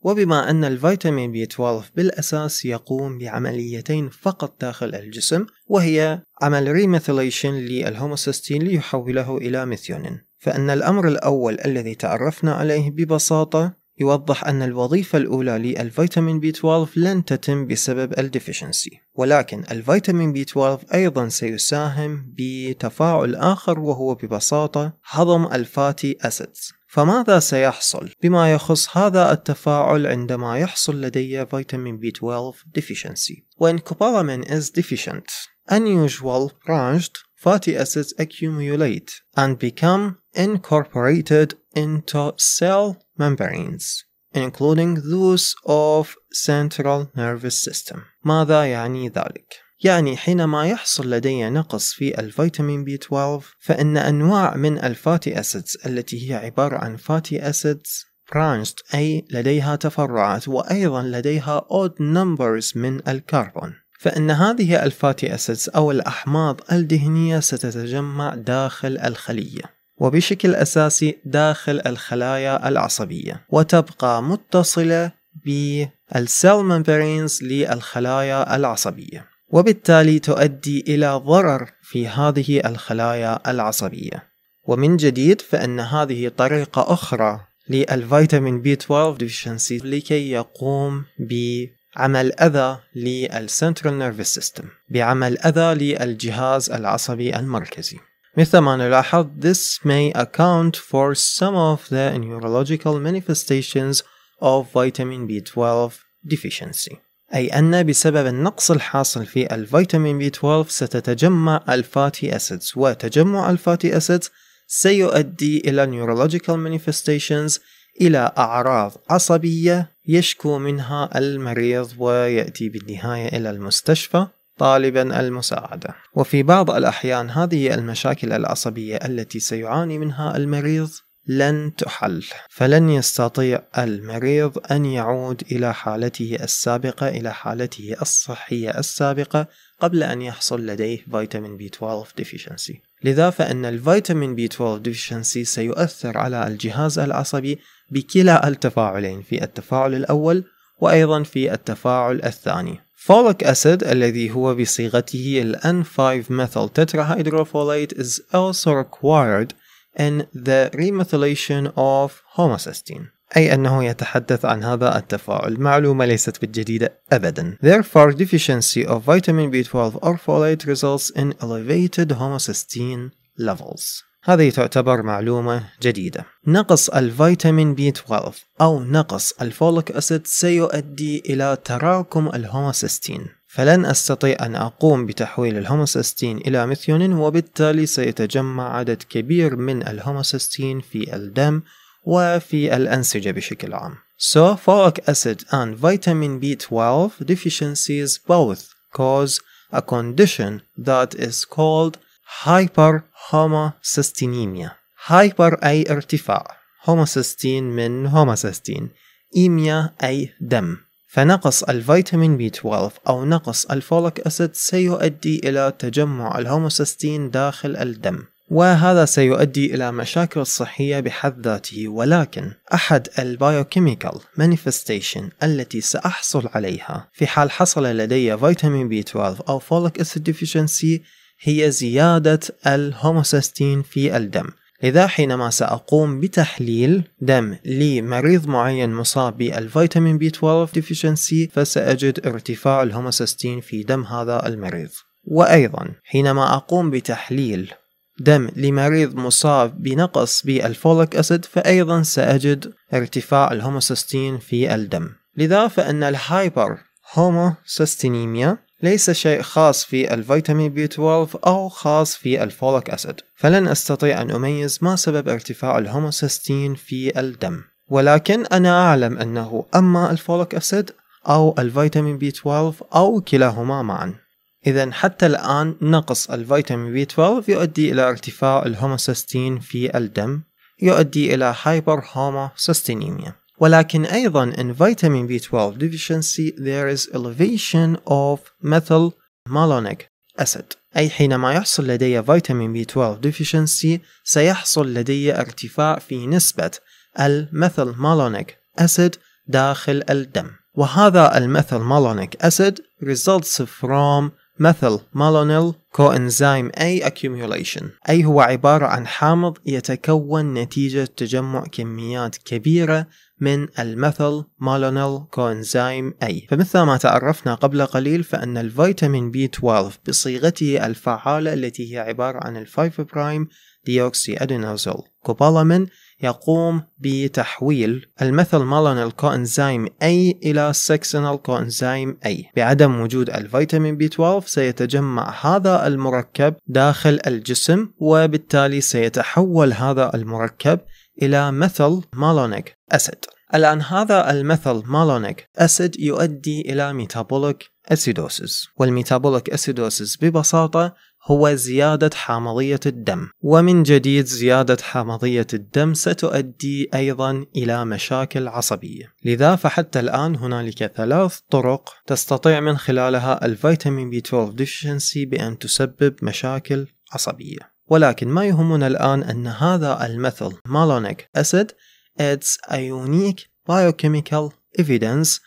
Speaker 1: وبما أن الفيتامين بي 12 بالأساس يقوم بعمليتين فقط داخل الجسم وهي عمل ريميثيليشن للهوموسيستين ليحوله إلى ميثيونين فإن الأمر الأول الذي تعرفنا عليه ببساطة يوضح أن الوظيفة الأولى للفيتامين بي 12 لن تتم بسبب الديفيشنسي ولكن الفيتامين بي 12 أيضا سيساهم بتفاعل آخر وهو ببساطة هضم الفاتي أسيدز فماذا سيحصل بما يخص هذا التفاعل عندما يحصل لدي فيتامين B12 deficiency when cobalamin is deficient unusual branched fatty acids accumulate and become incorporated into cell membranes including those of central nervous system ماذا يعني ذلك؟ يعني حينما يحصل لدي نقص في الفيتامين بي 12 فإن أنواع من الفاتي أسيدز التي هي عبارة عن فاتي أسيدز branched أي لديها تفرعات وأيضا لديها odd numbers من الكربون فإن هذه الفاتي أسيدز أو الأحماض الدهنية ستتجمع داخل الخلية وبشكل أساسي داخل الخلايا العصبية وتبقى متصلة بالسيل ممبرينز للخلايا العصبية وبالتالي تؤدي إلى ضرر في هذه الخلايا العصبية ومن جديد فإن هذه طريقة أخرى للفيتامين بي 12 ديفشنسي لكي يقوم بعمل أذى للسنترال نيرفس سيستم بعمل أذى للجهاز العصبي المركزي مثل ما نلاحظ this may account for some of the neurological manifestations of vitamin B12 deficiency أي أن بسبب النقص الحاصل في الفيتامين بي 12 ستتجمع الفاتي أسيدز وتجمع الفاتي أسيدز سيؤدي إلى neurological manifestations إلى أعراض عصبية يشكو منها المريض ويأتي بالنهاية إلى المستشفى طالبا المساعدة وفي بعض الأحيان هذه المشاكل العصبية التي سيعاني منها المريض لن تحل فلن يستطيع المريض ان يعود الى حالته السابقه الى حالته الصحيه السابقه قبل ان يحصل لديه فيتامين بي 12 ديفيشنسي لذا فان الفيتامين بي 12 ديفيشنسي سيؤثر على الجهاز العصبي بكلا التفاعلين في التفاعل الاول وايضا في التفاعل الثاني فوليك اسيد الذي هو بصيغته ال N5 methyl tetrahydrofolate is also required in the remethylation of homocysteine أي أنه يتحدث عن هذا التفاعل معلومة ليست بالجديدة أبدا Therefore deficiency of vitamin B12 or folate results in elevated homocysteine levels هذه تعتبر معلومة جديدة نقص الفيتامين B12 أو نقص الفوليك أسيد سيؤدي إلى تراكم الهوموسيستين فلن أستطيع أن أقوم بتحويل الهوموسيستين إلى ميثيونين وبالتالي سيتجمع عدد كبير من الهوموسيستين في الدم وفي الأنسجة بشكل عام. So folic acid and vitamin B12 deficiencies both cause a condition that is called hyperhomocysteinemia. Hyper أي ارتفاع، homocysteine من homocysteine، إيميا أي دم. فنقص الفيتامين بي 12 أو نقص الفوليك أسيد سيؤدي إلى تجمع الهوموسيستين داخل الدم وهذا سيؤدي إلى مشاكل صحية بحد ذاته ولكن أحد البايوكيميكال مانيفستيشن التي سأحصل عليها في حال حصل لدي فيتامين بي 12 أو فوليك أسيد ديفيشنسي هي زيادة الهوموسيستين في الدم لذا حينما سأقوم بتحليل دم لمريض معين مصاب بالفيتامين بي 12 ديفيشنسي فسأجد ارتفاع الهوموسيستين في دم هذا المريض وأيضا حينما أقوم بتحليل دم لمريض مصاب بنقص بالفوليك أسيد فأيضا سأجد ارتفاع الهوموسيستين في الدم لذا فإن الهايبر هوموسيستينيميا ليس شيء خاص في الفيتامين بي 12 أو خاص في الفوليك أسيد فلن أستطيع أن أميز ما سبب ارتفاع الهوموسيستين في الدم ولكن أنا أعلم أنه أما الفوليك أسيد أو الفيتامين بي 12 أو كلاهما معا إذا حتى الآن نقص الفيتامين بي 12 يؤدي إلى ارتفاع الهوموسيستين في الدم يؤدي إلى هايبر هوموسيستينيميا ولكن أيضا in vitamin B12 deficiency there is elevation of methyl malonic acid أي حينما يحصل لدي فيتامين B12 deficiency سيحصل لدي ارتفاع في نسبة الميثل مالونيك أسيد داخل الدم وهذا الميثل مالونيك أسيد results from methyl malonyl coenzyme A accumulation أي هو عبارة عن حامض يتكون نتيجة تجمع كميات كبيرة من الميثل مالونيل كوانزايم أي فمثل ما تعرفنا قبل قليل فأن الفيتامين بي 12 بصيغته الفعالة التي هي عبارة عن الفايف برايم ديوكسي أدينوزول كوبالامين يقوم بتحويل الميثل مالونيل كوانزايم أي إلى سكسنال كوانزايم أي بعدم وجود الفيتامين بي 12 سيتجمع هذا المركب داخل الجسم وبالتالي سيتحول هذا المركب إلى مثل مالونيك أسيد الآن هذا المثل مالونيك أسيد يؤدي إلى ميتابوليك أسيدوسيس والميتابوليك أسيدوسيس ببساطة هو زيادة حامضية الدم ومن جديد زيادة حامضية الدم ستؤدي أيضا إلى مشاكل عصبية لذا فحتى الآن هنالك ثلاث طرق تستطيع من خلالها الفيتامين بي 12 ديفشنسي بأن تسبب مشاكل عصبية ولكن ما يهمنا الآن أن هذا المثل مالونيك أسيد adds a unique biochemical evidence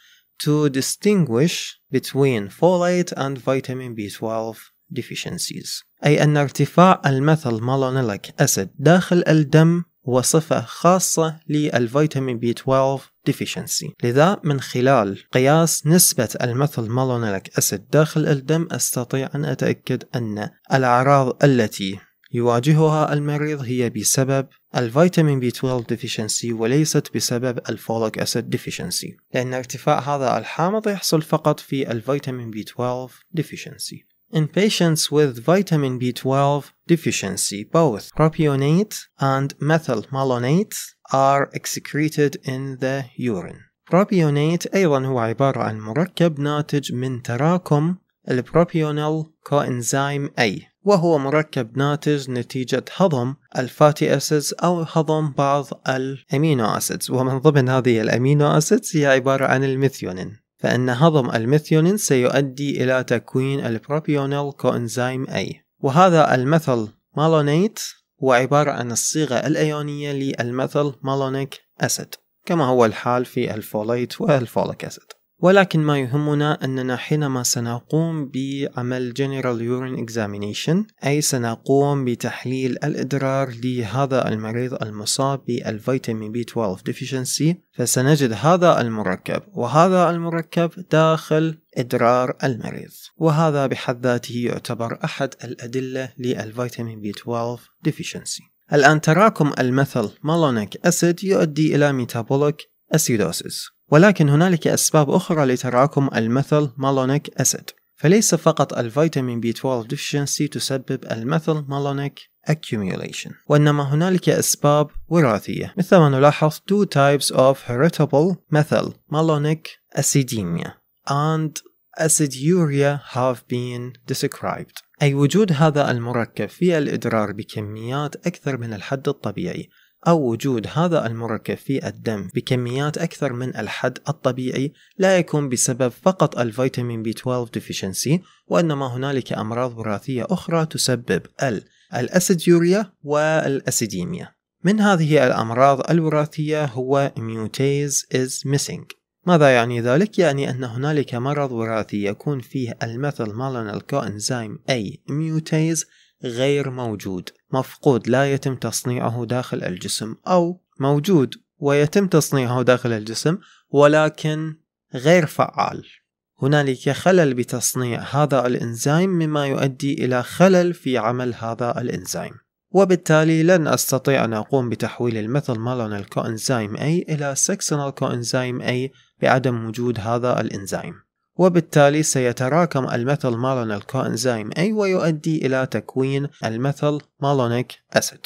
Speaker 1: to distinguish between folate and vitamin B12 deficiencies أي أن ارتفاع المثل مالونيك أسيد داخل الدم هو صفة خاصة للفيتامين B12 deficiency لذا من خلال قياس نسبة المثل مالونيك أسيد داخل الدم أستطيع أن أتأكد أن الأعراض التي يواجهها المريض هي بسبب الفيتامين بي 12 ديفيشنسي وليست بسبب الفوليك اسيد ديفيشنسي لأن ارتفاع هذا الحامض يحصل فقط في الفيتامين بي 12 ديفيشنسي In patients with vitamin B12 deficiency, both propionate and methylmalonate are excreted in the urine. propionate أيضا هو عبارة عن مركب ناتج من تراكم البروبيونيل كوإنزيم أي وهو مركب ناتج نتيجة هضم الفاتي أسيدز أو هضم بعض الأمينو أسيدز ومن ضمن هذه الأمينو أسيدز هي عبارة عن الميثيونين فإن هضم الميثيونين سيؤدي إلى تكوين البروبيونيل كوإنزيم أي وهذا المثل مالونيت هو عبارة عن الصيغة الأيونية للمثل مالونيك أسيد كما هو الحال في الفوليت والفوليك أسيد ولكن ما يهمنا أننا حينما سنقوم بعمل General Urine Examination أي سنقوم بتحليل الإدرار لهذا المريض المصاب بالفيتامين B12 deficiency فسنجد هذا المركب وهذا المركب داخل إدرار المريض وهذا بحد ذاته يعتبر أحد الأدلة للفيتامين B12 deficiency الآن تراكم المثل مالونيك أسيد يؤدي إلى ميتابوليك أسيدوسيس ولكن هنالك أسباب أخرى لتراكم الميثل مالونيك أسيد فليس فقط الفيتامين بي 12 deficiency تسبب الميثل مالونيك accumulation وإنما هنالك أسباب وراثية مثل ما نلاحظ two types of heritable methyl malonic acidemia and aciduria have been described أي وجود هذا المركب في الإدرار بكميات أكثر من الحد الطبيعي أو وجود هذا المركب في الدم بكميات أكثر من الحد الطبيعي لا يكون بسبب فقط الفيتامين بي 12 ديفيشنسي وإنما هنالك أمراض وراثية أخرى تسبب ال الأسيديوريا والأسيديميا من هذه الأمراض الوراثية هو ميوتيز is missing ماذا يعني ذلك؟ يعني أن هنالك مرض وراثي يكون فيه المثل مالون الكوإنزيم A ميوتيز غير موجود مفقود لا يتم تصنيعه داخل الجسم أو موجود ويتم تصنيعه داخل الجسم ولكن غير فعال هنالك خلل بتصنيع هذا الإنزيم مما يؤدي إلى خلل في عمل هذا الإنزيم وبالتالي لن أستطيع أن أقوم بتحويل الميثل مالونيل كوإنزيم A إلى سكسنال كوإنزيم A بعدم وجود هذا الإنزيم وبالتالي سيتراكم الميثل مالونيل كوانزيم أي ويؤدي إلى تكوين الميثل مالونيك أسيد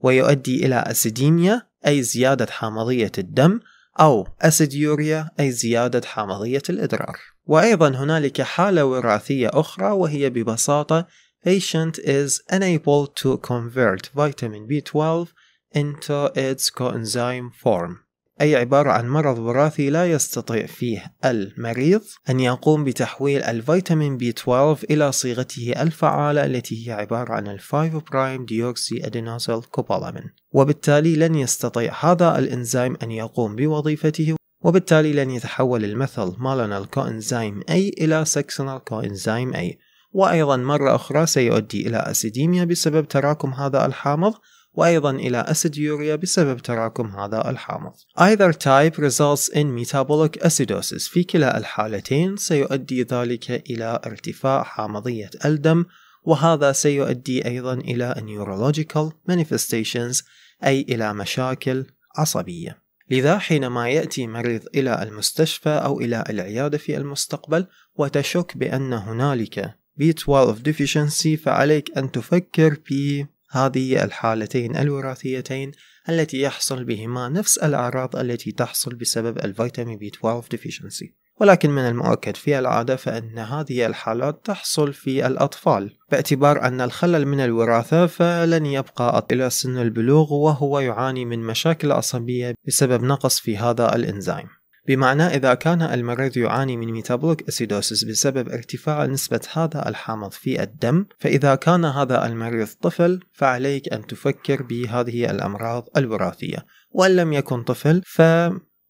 Speaker 1: ويؤدي إلى أسيديميا أي زيادة حامضية الدم أو أسيديوريا أي زيادة حامضية الإدرار وأيضا هنالك حالة وراثية أخرى وهي ببساطة patient is unable to convert vitamin B12 into its coenzyme form أي عبارة عن مرض وراثي لا يستطيع فيه المريض أن يقوم بتحويل الفيتامين بي 12 إلى صيغته الفعالة التي هي عبارة عن الفايف برايم ديوكسي أدينوسيل كوبالامين وبالتالي لن يستطيع هذا الإنزيم أن يقوم بوظيفته وبالتالي لن يتحول المثل مالنا الكوإنزيم أي إلى سكسونال كوينزيم أي وأيضا مرة أخرى سيؤدي إلى أسيديميا بسبب تراكم هذا الحامض وأيضا إلى أسيد يوريا بسبب تراكم هذا الحامض. Either type results in metabolic acidosis في كلا الحالتين سيؤدي ذلك إلى ارتفاع حامضية الدم وهذا سيؤدي أيضا إلى neurological manifestations أي إلى مشاكل عصبية. لذا حينما يأتي مريض إلى المستشفى أو إلى العيادة في المستقبل وتشك بأن هنالك B12 deficiency فعليك أن تفكر ب هذه الحالتين الوراثيتين التي يحصل بهما نفس الأعراض التي تحصل بسبب الفيتامين بي 12 deficiency ولكن من المؤكد في العادة فإن هذه الحالات تحصل في الأطفال باعتبار أن الخلل من الوراثة فلن يبقى إلى سن البلوغ وهو يعاني من مشاكل عصبية بسبب نقص في هذا الإنزيم بمعنى إذا كان المريض يعاني من ميتابوليك أسيدوسس بسبب ارتفاع نسبة هذا الحامض في الدم فإذا كان هذا المريض طفل فعليك أن تفكر بهذه الأمراض الوراثية وإن لم يكن طفل ف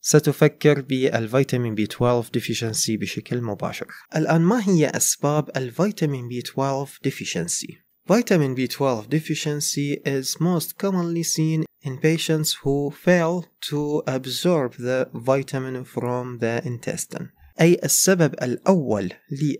Speaker 1: ستفكر بالفيتامين بي 12 ديفيشنسي بشكل مباشر. الآن ما هي أسباب الفيتامين بي 12 ديفيشنسي؟ Vitamin B12 deficiency is most commonly seen in patients who fail to absorb the vitamin from the intestine. أي السبب الأول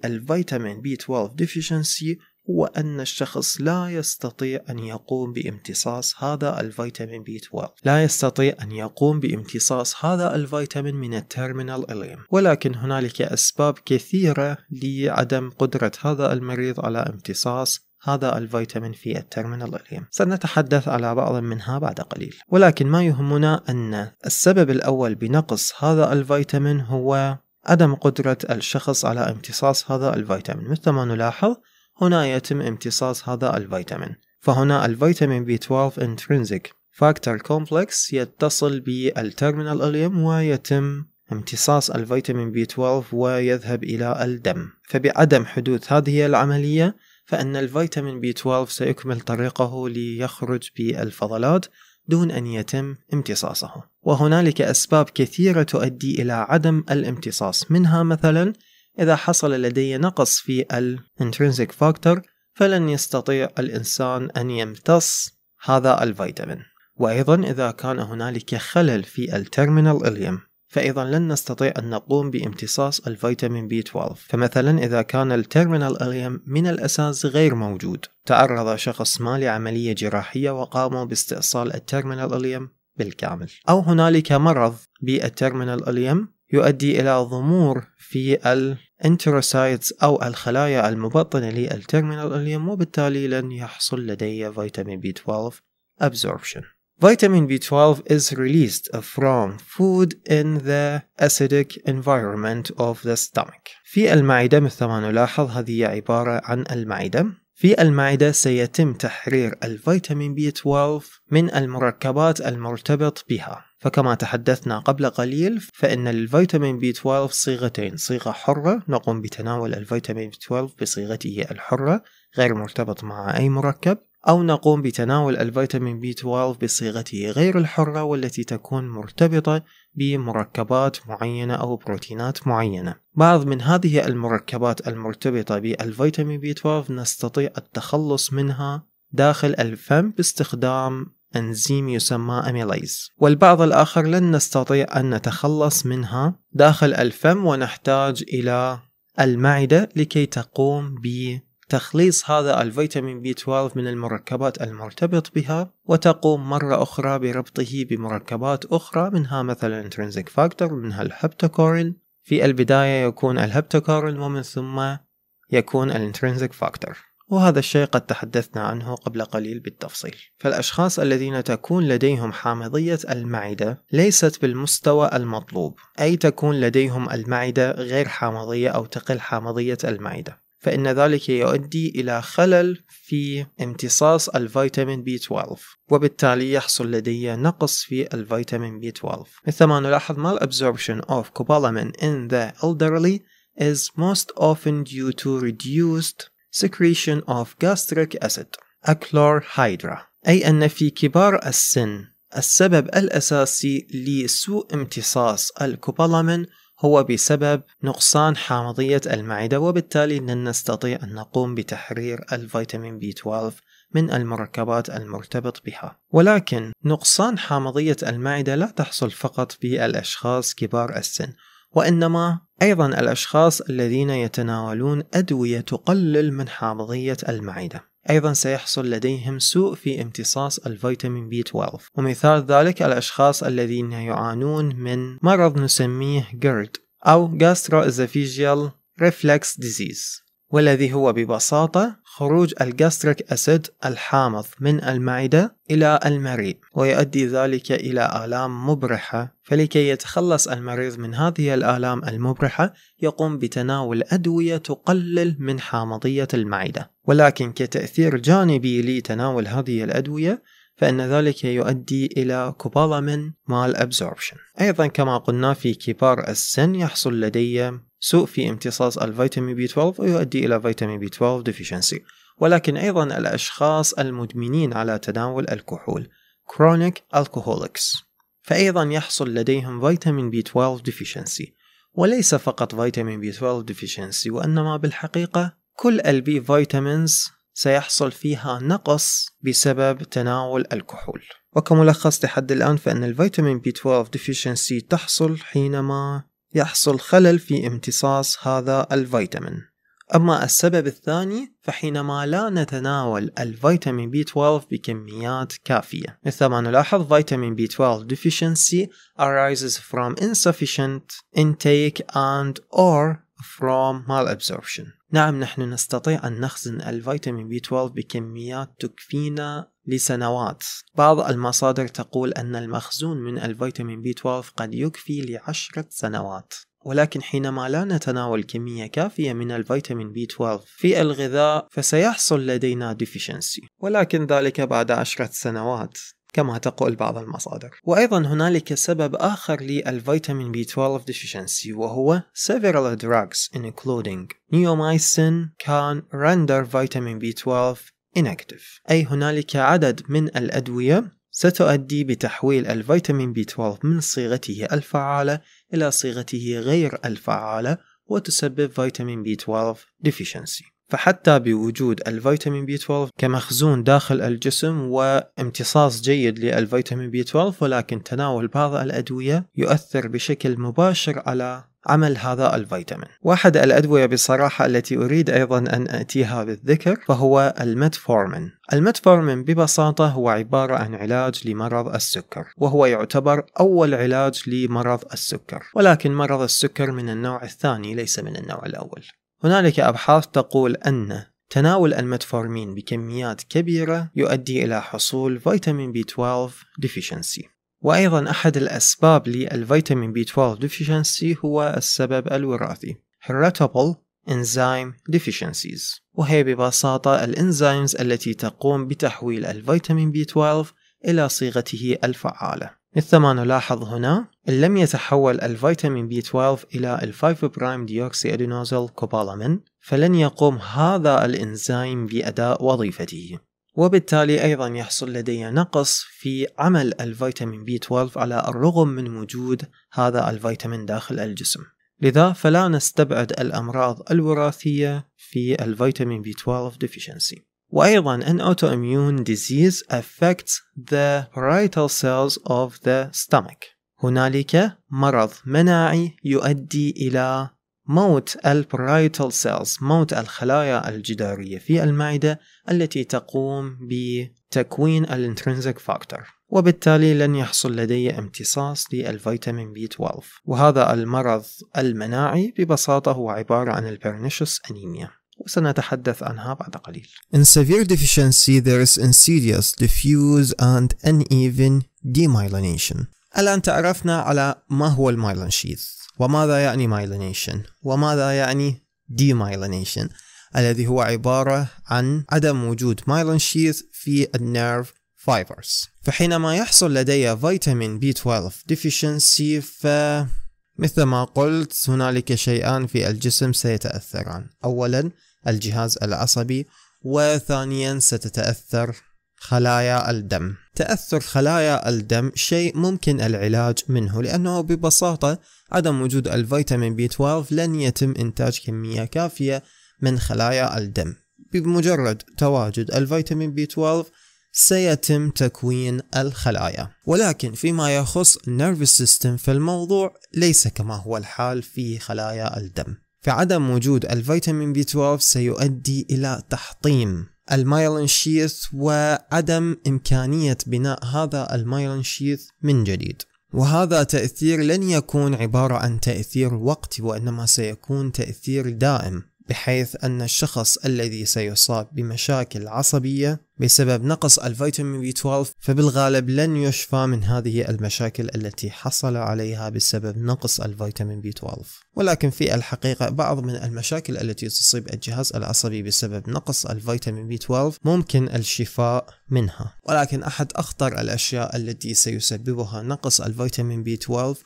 Speaker 1: للفيتامين B12 deficiency هو أن الشخص لا يستطيع أن يقوم بامتصاص هذا الفيتامين B12 لا يستطيع أن يقوم بامتصاص هذا الفيتامين من التيرمينال إليم ولكن هنالك أسباب كثيرة لعدم قدرة هذا المريض على امتصاص هذا الفيتامين في الترمينال اليم سنتحدث على بعض منها بعد قليل ولكن ما يهمنا أن السبب الأول بنقص هذا الفيتامين هو عدم قدرة الشخص على امتصاص هذا الفيتامين مثل ما نلاحظ هنا يتم امتصاص هذا الفيتامين فهنا الفيتامين B12 intrinsic فاكتور كومبلكس يتصل بالترمينال اليم ويتم امتصاص الفيتامين B12 ويذهب إلى الدم فبعدم حدوث هذه العملية فأن الفيتامين بي 12 سيكمل طريقه ليخرج بالفضلات دون أن يتم امتصاصه وهنالك أسباب كثيرة تؤدي إلى عدم الامتصاص منها مثلا إذا حصل لدي نقص في ال فاكتور فلن يستطيع الإنسان أن يمتص هذا الفيتامين وأيضا إذا كان هنالك خلل في الترمينال إليوم فإذا لن نستطيع أن نقوم بامتصاص الفيتامين بي 12 فمثلا إذا كان التيرمينال إليم من الأساس غير موجود تعرض شخص ما لعملية جراحية وقاموا باستئصال التيرمينال إليم بالكامل أو هنالك مرض بالتيرمينال إليم يؤدي إلى ضمور في الانتروسايتس أو الخلايا المبطنة للتيرمينال إليم وبالتالي لن يحصل لدي فيتامين بي 12 absorption Vitamin B12 is released from food in the acidic environment of the stomach. في المعدة مثل ما نلاحظ هذه عبارة عن المعدة. في المعدة سيتم تحرير الفيتامين بي 12 من المركبات المرتبط بها. فكما تحدثنا قبل قليل فإن الفيتامين بي 12 صيغتين صيغة حرة نقوم بتناول الفيتامين بي 12 بصيغته الحرة غير مرتبط مع أي مركب أو نقوم بتناول الفيتامين بي 12 بصيغته غير الحرة والتي تكون مرتبطة بمركبات معينة أو بروتينات معينة. بعض من هذه المركبات المرتبطة بالفيتامين بي 12 نستطيع التخلص منها داخل الفم باستخدام أنزيم يسمى أميليز والبعض الآخر لن نستطيع أن نتخلص منها داخل الفم ونحتاج إلى المعدة لكي تقوم ب تخليص هذا الفيتامين بي 12 من المركبات المرتبط بها وتقوم مرة أخرى بربطه بمركبات أخرى منها مثلا intrinsic factor منها الهبتوكورين في البداية يكون الهبتوكورين ومن ثم يكون الانترنسك فاكتور وهذا الشيء قد تحدثنا عنه قبل قليل بالتفصيل فالأشخاص الذين تكون لديهم حامضية المعدة ليست بالمستوى المطلوب أي تكون لديهم المعدة غير حامضية أو تقل حامضية المعدة فإن ذلك يؤدي إلى خلل في امتصاص الفيتامين بي 12 وبالتالي يحصل لدي نقص في الفيتامين بي 12 مثل ما نلاحظ mal absorption of cobalamin in the elderly is most often due to reduced secretion of gastric acid chlorhydra أي أن في كبار السن السبب الأساسي لسوء امتصاص الكوبالامين هو بسبب نقصان حامضية المعدة وبالتالي لن نستطيع أن نقوم بتحرير الفيتامين بي 12 من المركبات المرتبط بها ولكن نقصان حامضية المعدة لا تحصل فقط في الأشخاص كبار السن وإنما أيضا الأشخاص الذين يتناولون أدوية تقلل من حامضية المعدة أيضا سيحصل لديهم سوء في امتصاص الفيتامين بي 12 ومثال ذلك الأشخاص الذين يعانون من مرض نسميه GERD أو Gastroesophageal Reflex Disease والذي هو ببساطة خروج الجاستريك أسيد الحامض من المعدة إلى المريء ويؤدي ذلك إلى آلام مبرحة فلكي يتخلص المريض من هذه الآلام المبرحة يقوم بتناول أدوية تقلل من حامضية المعدة ولكن كتأثير جانبي لتناول هذه الأدوية فإن ذلك يؤدي إلى كوبالامين مال أبزوربشن أيضا كما قلنا في كبار السن يحصل لدي سوء في امتصاص الفيتامين بي 12 ويؤدي إلى فيتامين بي 12 ديفيشنسي ولكن أيضا الأشخاص المدمنين على تناول الكحول chronic alcoholics فأيضا يحصل لديهم فيتامين بي 12 ديفيشنسي وليس فقط فيتامين بي 12 ديفيشنسي وإنما بالحقيقة كل البي فيتامينز سيحصل فيها نقص بسبب تناول الكحول وكملخص لحد الآن فإن الفيتامين بي 12 ديفيشنسي تحصل حينما يحصل خلل في امتصاص هذا الفيتامين أما السبب الثاني فحينما لا نتناول الفيتامين بي 12 بكميات كافية مثل ما نلاحظ فيتامين بي 12 deficiency arises from insufficient intake and or from malabsorption نعم نحن نستطيع أن نخزن الفيتامين بي 12 بكميات تكفينا لسنوات بعض المصادر تقول أن المخزون من الفيتامين بي 12 قد يكفي لعشرة سنوات ولكن حينما لا نتناول كمية كافية من الفيتامين بي 12 في الغذاء فسيحصل لدينا ديفيشنسي ولكن ذلك بعد عشرة سنوات كما تقول بعض المصادر وأيضا هنالك سبب آخر للفيتامين بي 12 deficiency وهو several drugs including neomycin can render vitamin B12 inactive أي هنالك عدد من الأدوية ستؤدي بتحويل الفيتامين بي 12 من صيغته الفعالة إلى صيغته غير الفعالة وتسبب فيتامين بي 12 deficiency فحتى بوجود الفيتامين بي 12 كمخزون داخل الجسم وامتصاص جيد للفيتامين بي 12 ولكن تناول بعض الأدوية يؤثر بشكل مباشر على عمل هذا الفيتامين واحد الأدوية بصراحة التي أريد أيضا أن أتيها بالذكر فهو المتفورمين المتفورمين ببساطة هو عبارة عن علاج لمرض السكر وهو يعتبر أول علاج لمرض السكر ولكن مرض السكر من النوع الثاني ليس من النوع الأول هنالك أبحاث تقول أن تناول المتفورمين بكميات كبيرة يؤدي إلى حصول فيتامين بي 12 deficiency وأيضا أحد الأسباب للفيتامين B12 deficiency هو السبب الوراثي heritable enzyme deficiencies وهي ببساطة الإنزيمز التي تقوم بتحويل الفيتامين B12 إلى صيغته الفعالة مثل ما نلاحظ هنا إن لم يتحول الفيتامين B12 إلى الفايف برايم ديوكسي أدينوزيل كوبالامين فلن يقوم هذا الإنزيم بأداء وظيفته وبالتالي أيضا يحصل لدي نقص في عمل الفيتامين بي 12 على الرغم من وجود هذا الفيتامين داخل الجسم لذا فلا نستبعد الأمراض الوراثية في الفيتامين بي 12 deficiency وأيضا an autoimmune disease affects the parietal cells of the stomach هنالك مرض مناعي يؤدي إلى موت البرايتال سيلز موت الخلايا الجدارية في المعدة التي تقوم بتكوين الانترنزك فاكتور وبالتالي لن يحصل لدي امتصاص للفيتامين بي 12 وهذا المرض المناعي ببساطة هو عبارة عن البرنيشوس أنيميا وسنتحدث عنها بعد قليل. In severe deficiency there is insidious, diffuse and uneven demyelination. الآن تعرفنا على ما هو الميلان وماذا يعني ميلانيشن وماذا يعني demyelination الذي هو عبارة عن عدم وجود مايلون شيث في النيرف فايبرز فحينما يحصل لدي فيتامين بي 12 ديفيشنسي ف مثل ما قلت هنالك شيئان في الجسم سيتأثران أولا الجهاز العصبي وثانيا ستتأثر خلايا الدم تأثر خلايا الدم شيء ممكن العلاج منه لأنه ببساطة عدم وجود الفيتامين بي 12 لن يتم إنتاج كمية كافية من خلايا الدم بمجرد تواجد الفيتامين بي 12 سيتم تكوين الخلايا ولكن فيما يخص nervous سيستم فالموضوع ليس كما هو الحال في خلايا الدم فعدم وجود الفيتامين بي 12 سيؤدي إلى تحطيم المايلين شيث وعدم إمكانية بناء هذا المايلين شيث من جديد وهذا تأثير لن يكون عبارة عن تأثير وقتي وإنما سيكون تأثير دائم بحيث أن الشخص الذي سيصاب بمشاكل عصبية بسبب نقص الفيتامين بي 12 فبالغالب لن يشفى من هذه المشاكل التي حصل عليها بسبب نقص الفيتامين بي 12 ولكن في الحقيقة بعض من المشاكل التي تصيب الجهاز العصبي بسبب نقص الفيتامين بي 12 ممكن الشفاء منها ولكن أحد أخطر الأشياء التي سيسببها نقص الفيتامين بي 12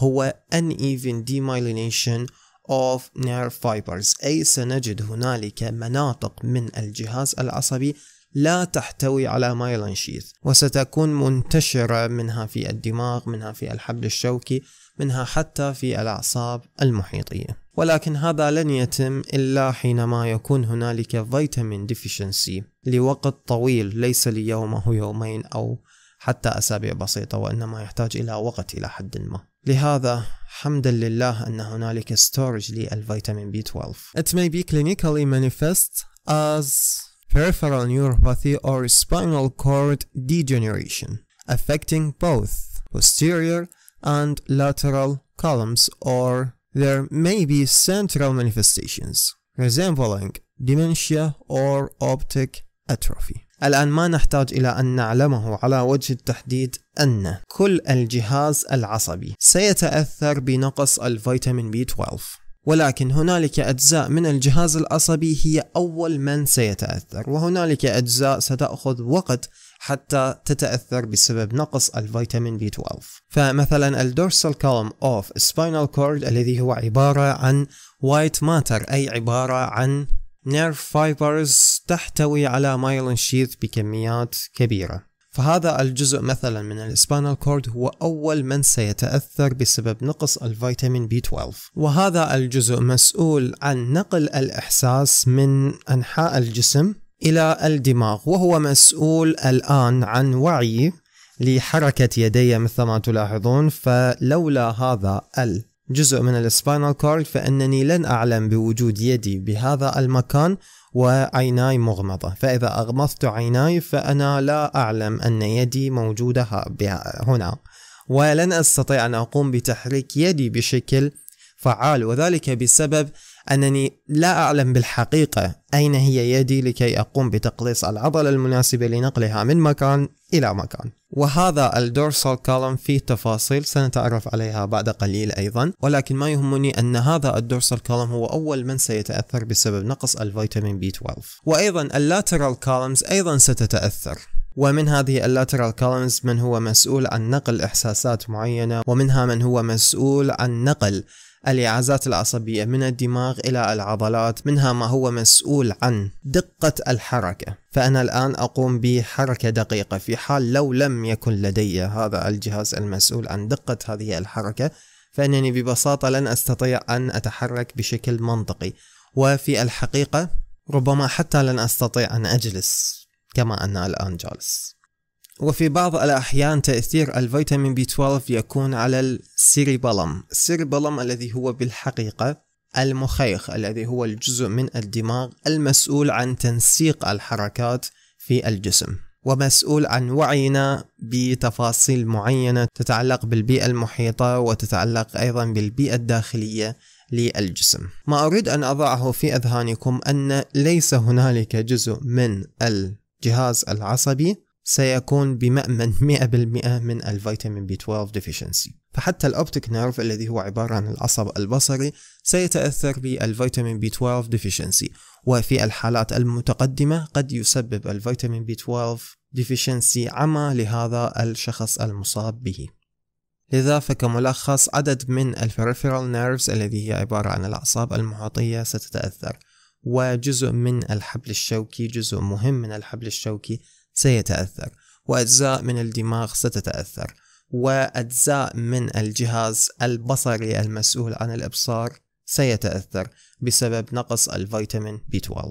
Speaker 1: هو uneven demyelination of nerve fibers أي سنجد هنالك مناطق من الجهاز العصبي لا تحتوي على مايلين شيث وستكون منتشرة منها في الدماغ منها في الحبل الشوكي منها حتى في الأعصاب المحيطية ولكن هذا لن يتم إلا حينما يكون هنالك فيتامين ديفيشنسي لوقت طويل ليس ليوم أو يومين أو حتى أسابيع بسيطة وإنما يحتاج إلى وقت إلى حد ما لهذا حمدا لله أن هنالك ستورج للفيتامين B12 It may be clinically manifest as peripheral neuropathy or spinal cord degeneration affecting both posterior and lateral columns or there may be central manifestations resembling dementia or optic atrophy الآن ما نحتاج إلى أن نعلمه على وجه التحديد أن كل الجهاز العصبي سيتأثر بنقص الفيتامين B12 ولكن هنالك أجزاء من الجهاز العصبي هي أول من سيتأثر وهنالك أجزاء ستأخذ وقت حتى تتأثر بسبب نقص الفيتامين B12 فمثلا الدورسال كولم اوف سباينال كورد الذي هو عبارة عن وايت ماتر أي عبارة عن نيرف فايبرز تحتوي على مايلين شيث بكميات كبيرة فهذا الجزء مثلا من الاسبانال كورد هو أول من سيتأثر بسبب نقص الفيتامين بي 12 وهذا الجزء مسؤول عن نقل الإحساس من أنحاء الجسم إلى الدماغ وهو مسؤول الآن عن وعي لحركة يدي مثل ما تلاحظون فلولا هذا ال جزء من السباينال كورد فانني لن اعلم بوجود يدي بهذا المكان وعيناي مغمضه فاذا اغمضت عيناي فانا لا اعلم ان يدي موجوده هنا ولن استطيع ان اقوم بتحريك يدي بشكل فعال وذلك بسبب أنني لا أعلم بالحقيقة أين هي يدي لكي أقوم بتقليص العضلة المناسبة لنقلها من مكان إلى مكان وهذا الدورسال كولوم فيه تفاصيل سنتعرف عليها بعد قليل أيضا ولكن ما يهمني أن هذا الدورسال كولوم هو أول من سيتأثر بسبب نقص الفيتامين بي 12 وأيضا اللاترال كولومز أيضا ستتأثر ومن هذه اللاترال كولمز من هو مسؤول عن نقل إحساسات معينة ومنها من هو مسؤول عن نقل الإعازات العصبية من الدماغ إلى العضلات منها ما هو مسؤول عن دقة الحركة فأنا الآن أقوم بحركة دقيقة في حال لو لم يكن لدي هذا الجهاز المسؤول عن دقة هذه الحركة فإنني ببساطة لن أستطيع أن أتحرك بشكل منطقي وفي الحقيقة ربما حتى لن أستطيع أن أجلس كما أنا الآن جالس وفي بعض الأحيان تأثير الفيتامين بي 12 يكون على السيريبالم السيريبالم الذي هو بالحقيقة المخيخ الذي هو الجزء من الدماغ المسؤول عن تنسيق الحركات في الجسم ومسؤول عن وعينا بتفاصيل معينة تتعلق بالبيئة المحيطة وتتعلق أيضا بالبيئة الداخلية للجسم ما أريد أن أضعه في أذهانكم أن ليس هنالك جزء من الجهاز العصبي سيكون بمأمن 100% من الفيتامين بي 12 ديفيشنسي فحتى الأوبتيك نيرف الذي هو عبارة عن العصب البصري سيتأثر بالفيتامين بي 12 ديفيشنسي وفي الحالات المتقدمة قد يسبب الفيتامين بي 12 ديفيشنسي عمى لهذا الشخص المصاب به لذا فكملخص عدد من البريفيرال نيرفز الذي هي عبارة عن الأعصاب المحيطية ستتأثر وجزء من الحبل الشوكي جزء مهم من الحبل الشوكي سيتأثر وأجزاء من الدماغ ستتأثر وأجزاء من الجهاز البصري المسؤول عن الإبصار سيتأثر بسبب نقص الفيتامين B12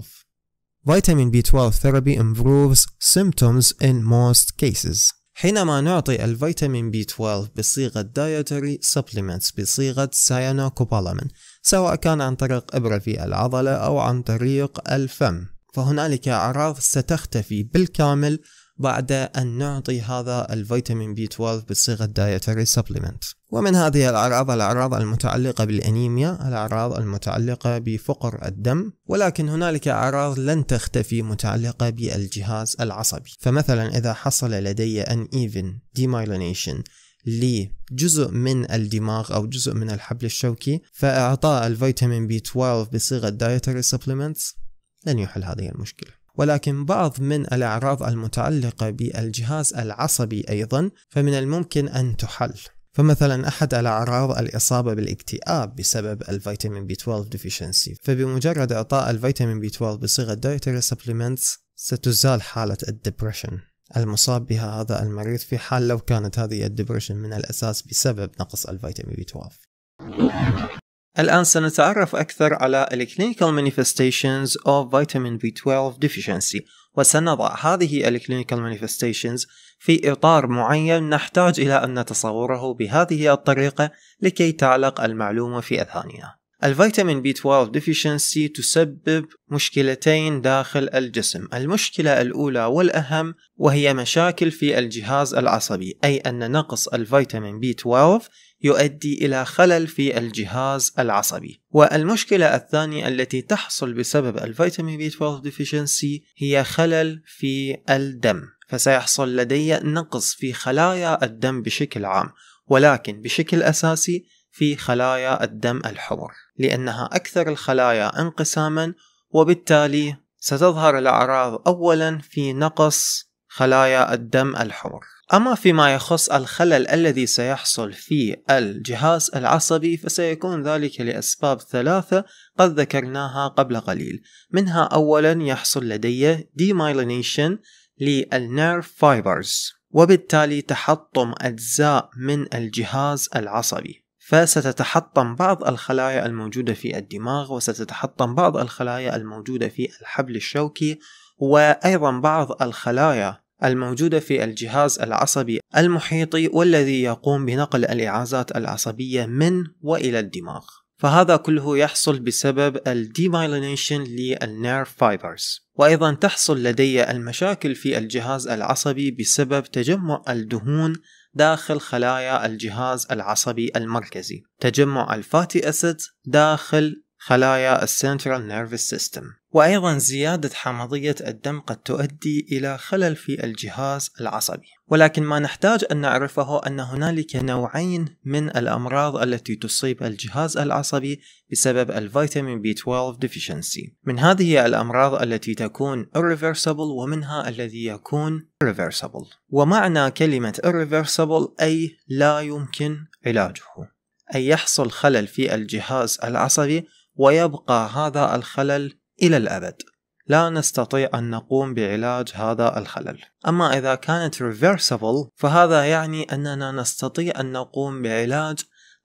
Speaker 1: فيتامين B12 therapy improves symptoms in most cases حينما نعطي الفيتامين B12 بصيغة dietary supplements بصيغة cyanocobalamin سواء كان عن طريق إبرة في العضلة أو عن طريق الفم فهنالك أعراض ستختفي بالكامل بعد أن نعطي هذا الفيتامين بي 12 بصيغة دايتري سبلمنت ومن هذه الأعراض الأعراض المتعلقة بالأنيميا الأعراض المتعلقة بفقر الدم ولكن هنالك أعراض لن تختفي متعلقة بالجهاز العصبي فمثلا إذا حصل لدي أن إيفن demyelination لجزء من الدماغ أو جزء من الحبل الشوكي فإعطاء الفيتامين بي 12 بصيغة دايتري سبلمنتس لن يحل هذه المشكلة ولكن بعض من الأعراض المتعلقة بالجهاز العصبي أيضا فمن الممكن أن تحل فمثلا أحد الأعراض الإصابة بالاكتئاب بسبب الفيتامين بي 12 deficiency فبمجرد إعطاء الفيتامين بي 12 بصيغة dietary supplements ستزال حالة الدبرشن المصاب بها هذا المريض في حال لو كانت هذه الدبرشن من الأساس بسبب نقص الفيتامين بي 12 الآن سنتعرف أكثر على الـ Clinical Manifestations of Vitamin B12 Deficiency وسنضع هذه الـ Clinical Manifestations في إطار معين نحتاج إلى أن نتصوره بهذه الطريقة لكي تعلق المعلومة في أذهاننا الفيتامين b 12 Deficiency تسبب مشكلتين داخل الجسم المشكلة الأولى والأهم وهي مشاكل في الجهاز العصبي أي أن نقص الفيتامين b 12 يؤدي إلى خلل في الجهاز العصبي والمشكلة الثانية التي تحصل بسبب الفيتامين بي 12 ديفيشنسي هي خلل في الدم فسيحصل لدي نقص في خلايا الدم بشكل عام ولكن بشكل أساسي في خلايا الدم الحمر لأنها أكثر الخلايا انقساما وبالتالي ستظهر الأعراض أولا في نقص خلايا الدم الحمر أما فيما يخص الخلل الذي سيحصل في الجهاز العصبي فسيكون ذلك لأسباب ثلاثة قد ذكرناها قبل قليل منها أولا يحصل لدي demyelination للنيرف فايبرز وبالتالي تحطم أجزاء من الجهاز العصبي فستتحطم بعض الخلايا الموجودة في الدماغ وستتحطم بعض الخلايا الموجودة في الحبل الشوكي وأيضا بعض الخلايا الموجودة في الجهاز العصبي المحيطي والذي يقوم بنقل الإعازات العصبية من وإلى الدماغ فهذا كله يحصل بسبب الديميلينيشن للنير فايبرز وأيضا تحصل لدي المشاكل في الجهاز العصبي بسبب تجمع الدهون داخل خلايا الجهاز العصبي المركزي تجمع الفاتي أسيد داخل خلايا السنترال نيرفس سيستم وأيضا زيادة حمضية الدم قد تؤدي إلى خلل في الجهاز العصبي ولكن ما نحتاج أن نعرفه أن هنالك نوعين من الأمراض التي تصيب الجهاز العصبي بسبب الفيتامين B12 deficiency من هذه الأمراض التي تكون irreversible ومنها الذي يكون irreversible ومعنى كلمة irreversible أي لا يمكن علاجه أي يحصل خلل في الجهاز العصبي ويبقى هذا الخلل إلى الأبد لا نستطيع أن نقوم بعلاج هذا الخلل أما إذا كانت reversible فهذا يعني أننا نستطيع أن نقوم بعلاج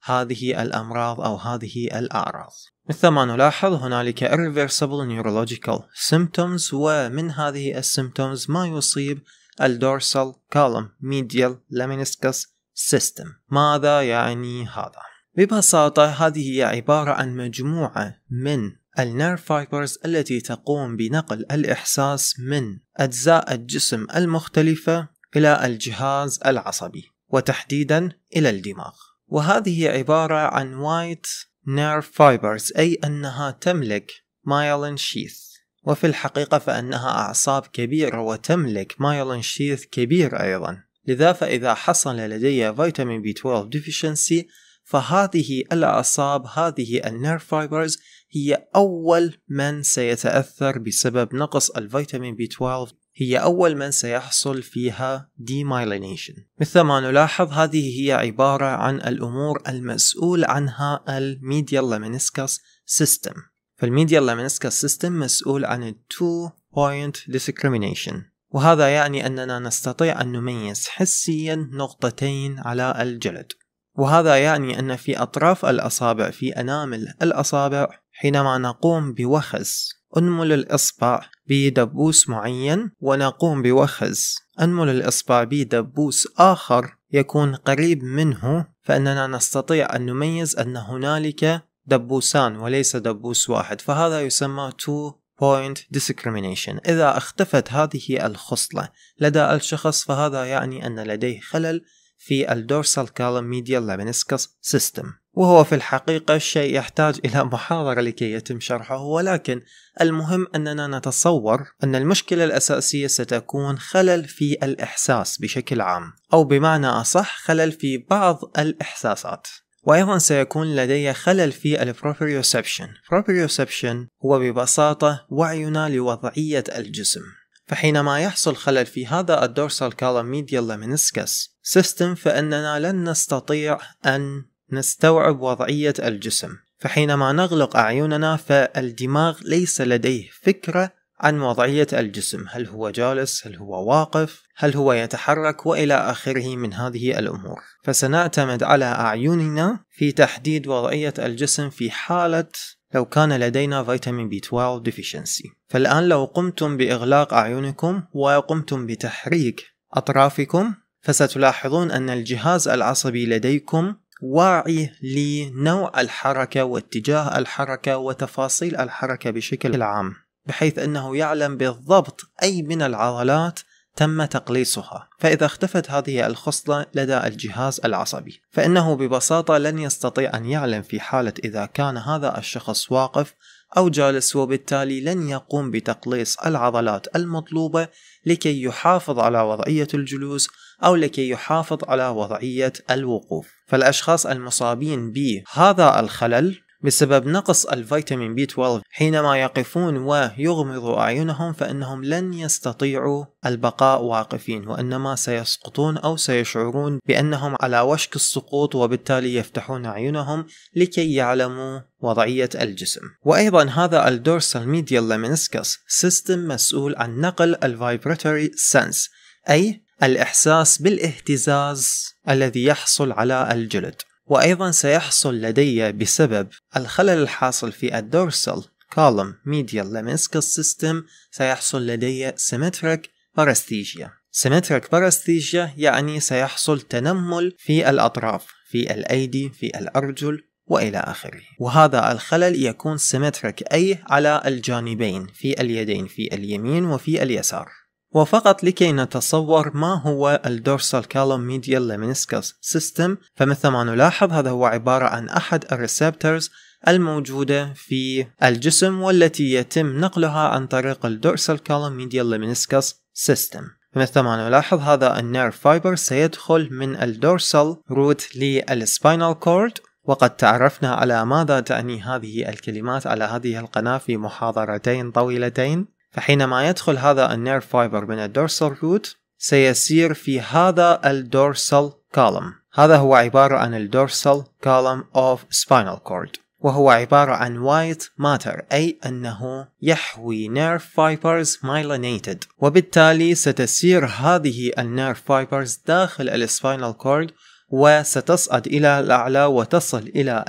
Speaker 1: هذه الأمراض أو هذه الأعراض مثل ما نلاحظ هنالك irreversible neurological symptoms ومن هذه السيمتومز ما يصيب الدورسال كالم medial لامينسكس system ماذا يعني هذا؟ ببساطة هذه هي عبارة عن مجموعة من النيرف فايبرز التي تقوم بنقل الإحساس من أجزاء الجسم المختلفة إلى الجهاز العصبي وتحديدا إلى الدماغ وهذه عبارة عن وايت نيرف فايبرز أي أنها تملك مايلين شيث وفي الحقيقة فأنها أعصاب كبيرة وتملك مايلين شيث كبير أيضا لذا فإذا حصل لدي فيتامين بي 12 deficiency فهذه الأعصاب هذه النير فايبرز هي أول من سيتأثر بسبب نقص الفيتامين بي 12 هي أول من سيحصل فيها demyelination مثل ما نلاحظ هذه هي عبارة عن الأمور المسؤول عنها الميديا لامينسكاس سيستم فالميديا لامينسكاس سيستم مسؤول عن التو بوينت point discrimination وهذا يعني أننا نستطيع أن نميز حسيا نقطتين على الجلد وهذا يعني أن في أطراف الأصابع في أنامل الأصابع حينما نقوم بوخز أنمل الإصبع بدبوس معين ونقوم بوخز أنمل الإصبع بدبوس آخر يكون قريب منه فإننا نستطيع أن نميز أن هنالك دبوسان وليس دبوس واحد فهذا يسمى تو point discrimination إذا اختفت هذه الخصلة لدى الشخص فهذا يعني أن لديه خلل في الدورسال كالم ميديا لابينسكس سيستم وهو في الحقيقة شيء يحتاج إلى محاضرة لكي يتم شرحه ولكن المهم أننا نتصور أن المشكلة الأساسية ستكون خلل في الإحساس بشكل عام أو بمعنى أصح خلل في بعض الإحساسات وأيضا سيكون لدي خلل في البروبريوسبشن Proprioception هو ببساطة وعينا لوضعية الجسم فحينما يحصل خلل في هذا الدورسال كالم ميديال لامينسكس سيستم فإننا لن نستطيع أن نستوعب وضعية الجسم فحينما نغلق أعيننا فالدماغ ليس لديه فكرة عن وضعية الجسم هل هو جالس هل هو واقف هل هو يتحرك والى اخره من هذه الامور فسنعتمد على اعيننا في تحديد وضعية الجسم في حالة لو كان لدينا فيتامين بي 12 deficiency فالان لو قمتم باغلاق اعينكم وقمتم بتحريك اطرافكم فستلاحظون أن الجهاز العصبي لديكم واعي لنوع الحركة واتجاه الحركة وتفاصيل الحركة بشكل عام بحيث أنه يعلم بالضبط أي من العضلات تم تقليصها فإذا اختفت هذه الخصلة لدى الجهاز العصبي فإنه ببساطة لن يستطيع أن يعلم في حالة إذا كان هذا الشخص واقف أو جالس وبالتالي لن يقوم بتقليص العضلات المطلوبة لكي يحافظ على وضعية الجلوس أو لكي يحافظ على وضعية الوقوف فالأشخاص المصابين بهذا الخلل بسبب نقص الفيتامين بي 12 حينما يقفون ويغمضوا أعينهم فإنهم لن يستطيعوا البقاء واقفين وإنما سيسقطون أو سيشعرون بأنهم على وشك السقوط وبالتالي يفتحون أعينهم لكي يعلموا وضعية الجسم وأيضا هذا الدورسال ميديال لامينسكس سيستم مسؤول عن نقل الفايبراتوري سنس أي الإحساس بالاهتزاز الذي يحصل على الجلد وأيضا سيحصل لدي بسبب الخلل الحاصل في الدورسال كولوم ميديال لمسكس سيستم سيحصل لدي سيمتريك بارستيجيا سيمتريك بارستيجيا يعني سيحصل تنمل في الأطراف في الأيدي في الأرجل وإلى آخره وهذا الخلل يكون سيمتريك أي على الجانبين في اليدين في اليمين وفي اليسار وفقط لكي نتصور ما هو الدورسال كالوم ميديال لمنسكس سيستم فمثل ما نلاحظ هذا هو عبارة عن أحد الريسبترز الموجودة في الجسم والتي يتم نقلها عن طريق الدورسال كالوم ميديال لمنسكس سيستم مثل ما نلاحظ هذا النير فايبر سيدخل من الدورسال روت للسباينال كورد وقد تعرفنا على ماذا تعني هذه الكلمات على هذه القناة في محاضرتين طويلتين فحينما يدخل هذا النير فايبر من الدورسال روت سيسير في هذا الدورسال كولم هذا هو عبارة عن الدورسال كولم of spinal cord وهو عبارة عن white matter أي أنه يحوي nerve fibers myelinated وبالتالي ستسير هذه nerve fibers داخل السباينال كورد وستصعد إلى الأعلى وتصل إلى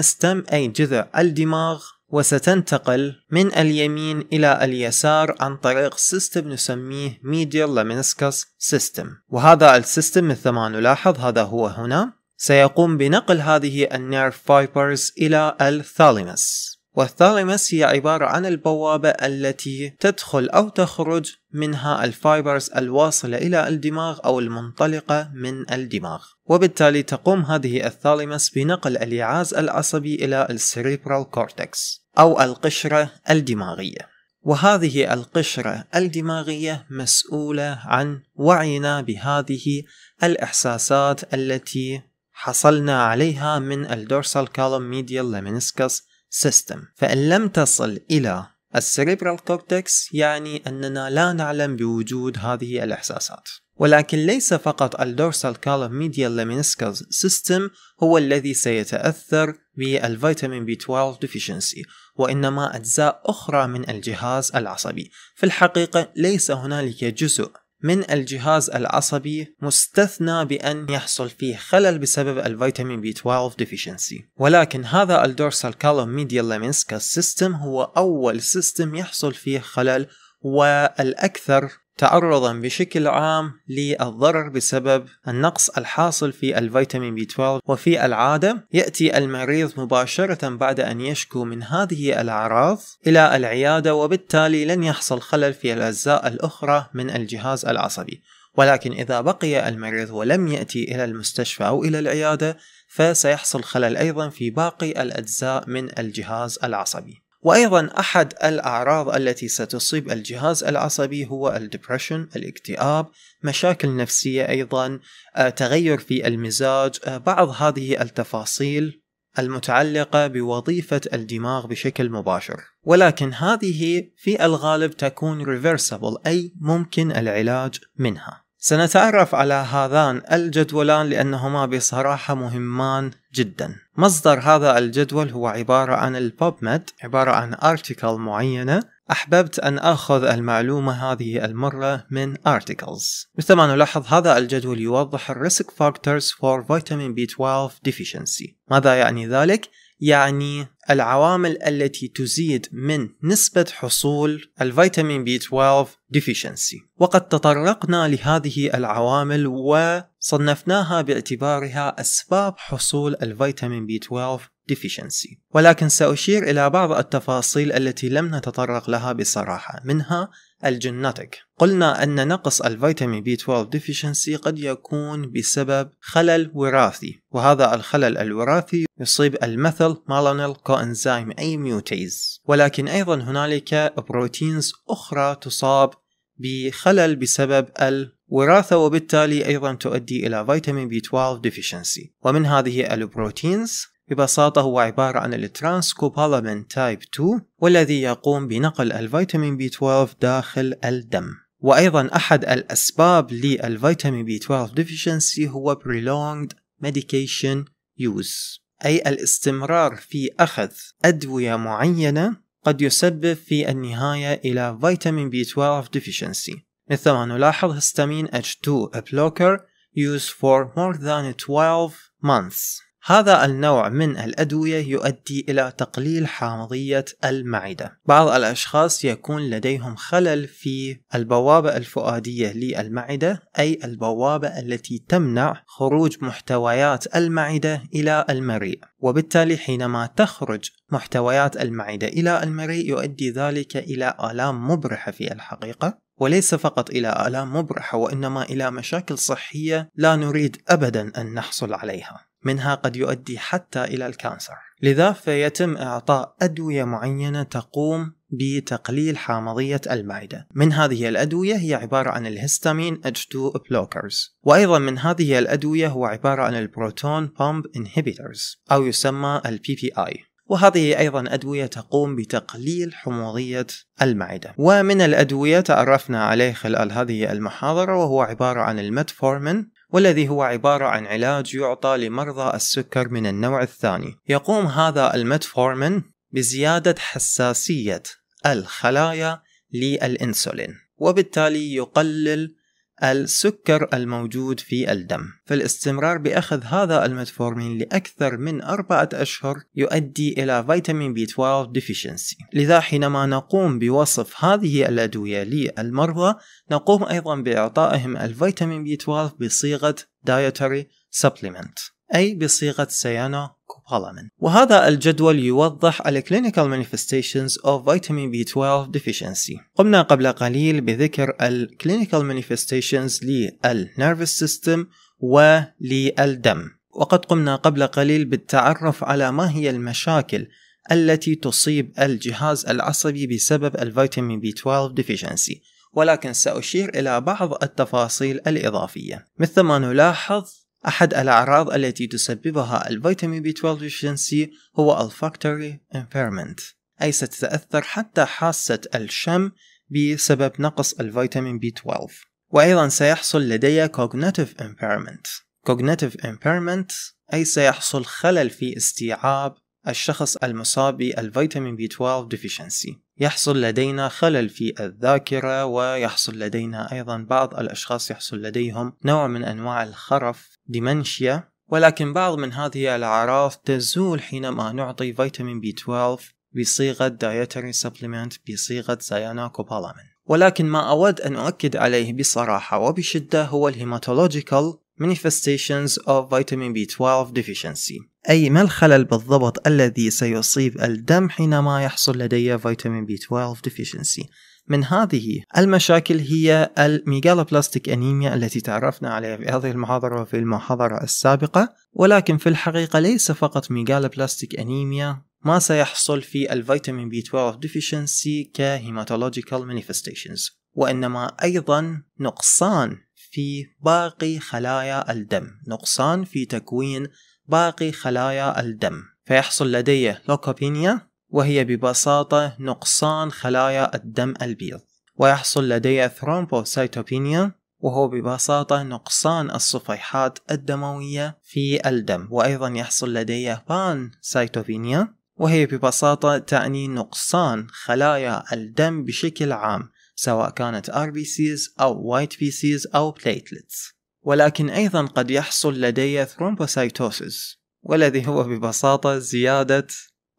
Speaker 1: ستم أي جذع الدماغ وستنتقل من اليمين إلى اليسار عن طريق سيستم نسميه medial Laminiscus system وهذا السيستم مثل ما نلاحظ هذا هو هنا سيقوم بنقل هذه النيرف فايبرز إلى الثالمس والثالمس هي عبارة عن البوابة التي تدخل أو تخرج منها الفايبرز الواصلة إلى الدماغ أو المنطلقة من الدماغ وبالتالي تقوم هذه الثالمس بنقل الإيعاز العصبي إلى السريبرال كورتكس أو القشرة الدماغية وهذه القشرة الدماغية مسؤولة عن وعينا بهذه الإحساسات التي حصلنا عليها من الدورسال كولوم ميديال لامينسكس سيستم فإن لم تصل إلى السريبرال كورتكس يعني أننا لا نعلم بوجود هذه الإحساسات ولكن ليس فقط الدورسال كولوم ميديال لامينسكالز سيستم هو الذي سيتأثر بالفيتامين بي 12 deficiency وإنما أجزاء أخرى من الجهاز العصبي في الحقيقة ليس هنالك جزء من الجهاز العصبي مستثنى بأن يحصل فيه خلل بسبب الفيتامين بي 12 deficiency ولكن هذا الدورسال كولوم ميديال لامينسكا سيستم هو أول سيستم يحصل فيه خلل والأكثر تعرضا بشكل عام للضرر بسبب النقص الحاصل في الفيتامين بي 12 وفي العادة يأتي المريض مباشرة بعد أن يشكو من هذه الأعراض إلى العيادة وبالتالي لن يحصل خلل في الأجزاء الأخرى من الجهاز العصبي ولكن إذا بقي المريض ولم يأتي إلى المستشفى أو إلى العيادة فسيحصل خلل أيضا في باقي الأجزاء من الجهاز العصبي وأيضا أحد الأعراض التي ستصيب الجهاز العصبي هو الدبرشن الاكتئاب مشاكل نفسية أيضا آه، تغير في المزاج آه، بعض هذه التفاصيل المتعلقة بوظيفة الدماغ بشكل مباشر ولكن هذه في الغالب تكون ريفرسبل أي ممكن العلاج منها سنتعرف على هذان الجدولان لأنهما بصراحة مهمان جدا مصدر هذا الجدول هو عبارة عن البوبمد عبارة عن article معينة أحببت أن أخذ المعلومة هذه المرة من articles مثلما نلاحظ هذا الجدول يوضح risk factors for vitamin b 12 deficiency ماذا يعني ذلك؟ يعني العوامل التي تزيد من نسبة حصول الفيتامين بي 12 deficiency وقد تطرقنا لهذه العوامل وصنفناها باعتبارها أسباب حصول الفيتامين بي 12 deficiency ولكن سأشير إلى بعض التفاصيل التي لم نتطرق لها بصراحة منها الجيناتيك قلنا أن نقص الفيتامين بي 12 ديفيشنسي قد يكون بسبب خلل وراثي وهذا الخلل الوراثي يصيب المثل مالانيل كوانزايم أي ميوتيز ولكن أيضا هنالك بروتينز أخرى تصاب بخلل بسبب الوراثة وبالتالي أيضا تؤدي إلى فيتامين بي 12 ديفيشنسي ومن هذه البروتينز ببساطة هو عبارة عن الترانسكوبالامين تايب 2 والذي يقوم بنقل الفيتامين بي 12 داخل الدم وأيضا أحد الأسباب للفيتامين بي 12 deficiency هو prolonged medication use أي الاستمرار في أخذ أدوية معينة قد يسبب في النهاية إلى فيتامين بي 12 deficiency مثل ما نلاحظ هستامين H2 blocker used for more than 12 months هذا النوع من الأدوية يؤدي إلى تقليل حامضية المعدة. بعض الأشخاص يكون لديهم خلل في البوابة الفؤادية للمعدة، أي البوابة التي تمنع خروج محتويات المعدة إلى المريء، وبالتالي حينما تخرج محتويات المعدة إلى المريء يؤدي ذلك إلى آلام مبرحة في الحقيقة، وليس فقط إلى آلام مبرحة وإنما إلى مشاكل صحية لا نريد أبدا أن نحصل عليها. منها قد يؤدي حتى إلى الكانسر لذا فيتم إعطاء أدوية معينة تقوم بتقليل حامضية المعدة من هذه الأدوية هي عبارة عن الهستامين H2 بلوكرز وأيضا من هذه الأدوية هو عبارة عن البروتون بومب انهيبيترز أو يسمى الـ PPI وهذه أيضا أدوية تقوم بتقليل حموضية المعدة ومن الأدوية تعرفنا عليه خلال هذه المحاضرة وهو عبارة عن المتفورمين والذي هو عبارة عن علاج يعطى لمرضى السكر من النوع الثاني يقوم هذا المتفورمين بزيادة حساسية الخلايا للإنسولين وبالتالي يقلل السكر الموجود في الدم فالاستمرار بأخذ هذا المتفورمين لأكثر من أربعة أشهر يؤدي إلى فيتامين بي 12 deficiency لذا حينما نقوم بوصف هذه الأدوية للمرضى نقوم أيضا بإعطائهم الفيتامين بي 12 بصيغة dietary supplement أي بصيغة سيانا كوبالامين وهذا الجدول يوضح الـ Clinical Manifestations of Vitamin B12 Deficiency قمنا قبل قليل بذكر الـ Clinical Manifestations للـ Nervous System وللدم وقد قمنا قبل قليل بالتعرف على ما هي المشاكل التي تصيب الجهاز العصبي بسبب الفيتامين B12 deficiency ولكن سأشير إلى بعض التفاصيل الإضافية مثل ما نلاحظ أحد الأعراض التي تسببها الفيتامين بي 12 الجنسي هو الفاكتوري impairment أي ستتأثر حتى حاسة الشم بسبب نقص الفيتامين بي 12 وأيضا سيحصل لدي cognitive impairment cognitive impairment أي سيحصل خلل في استيعاب الشخص المصاب بالفيتامين بي 12 deficiency يحصل لدينا خلل في الذاكرة ويحصل لدينا أيضا بعض الأشخاص يحصل لديهم نوع من أنواع الخرف ديمنشيا ولكن بعض من هذه الأعراض تزول حينما نعطي فيتامين بي 12 بصيغة دايتري سبليمنت بصيغة سياناكوبالامين ولكن ما أود أن أؤكد عليه بصراحة وبشدة هو الهيماتولوجيكال manifestations of vitamin B12 deficiency أي ما الخلل بالضبط الذي سيصيب الدم حينما يحصل لدي فيتامين B12 deficiency من هذه المشاكل هي الميجالوبلاستيك أنيميا التي تعرفنا عليها في هذه المحاضرة وفي المحاضرة السابقة ولكن في الحقيقة ليس فقط ميجالوبلاستيك أنيميا ما سيحصل في الفيتامين بي 12 deficiency كهيماتولوجيكال مانيفستيشنز وإنما أيضا نقصان في باقي خلايا الدم نقصان في تكوين باقي خلايا الدم فيحصل لدي لوكوبينيا وهي ببساطة نقصان خلايا الدم البيض ويحصل لدي ثرومبوسيتوبينيا وهو ببساطة نقصان الصفيحات الدموية في الدم وأيضا يحصل لدي بان سيتوبينيا وهي ببساطة تعني نقصان خلايا الدم بشكل عام سواء كانت RBCs أو white PCs أو platelets ولكن أيضا قد يحصل لدي ثرومبوسيتوسيس والذي هو ببساطة زيادة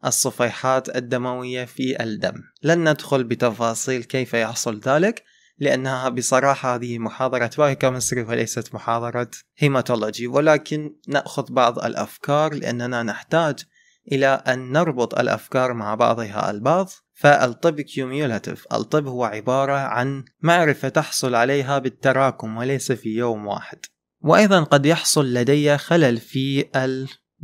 Speaker 1: الصفيحات الدموية في الدم لن ندخل بتفاصيل كيف يحصل ذلك لأنها بصراحة هذه محاضرة بايوكيمستري وليست محاضرة هيماتولوجي ولكن نأخذ بعض الأفكار لأننا نحتاج إلى أن نربط الأفكار مع بعضها البعض فالطب كيوميولاتيف الطب هو عبارة عن معرفة تحصل عليها بالتراكم وليس في يوم واحد وأيضا قد يحصل لدي خلل في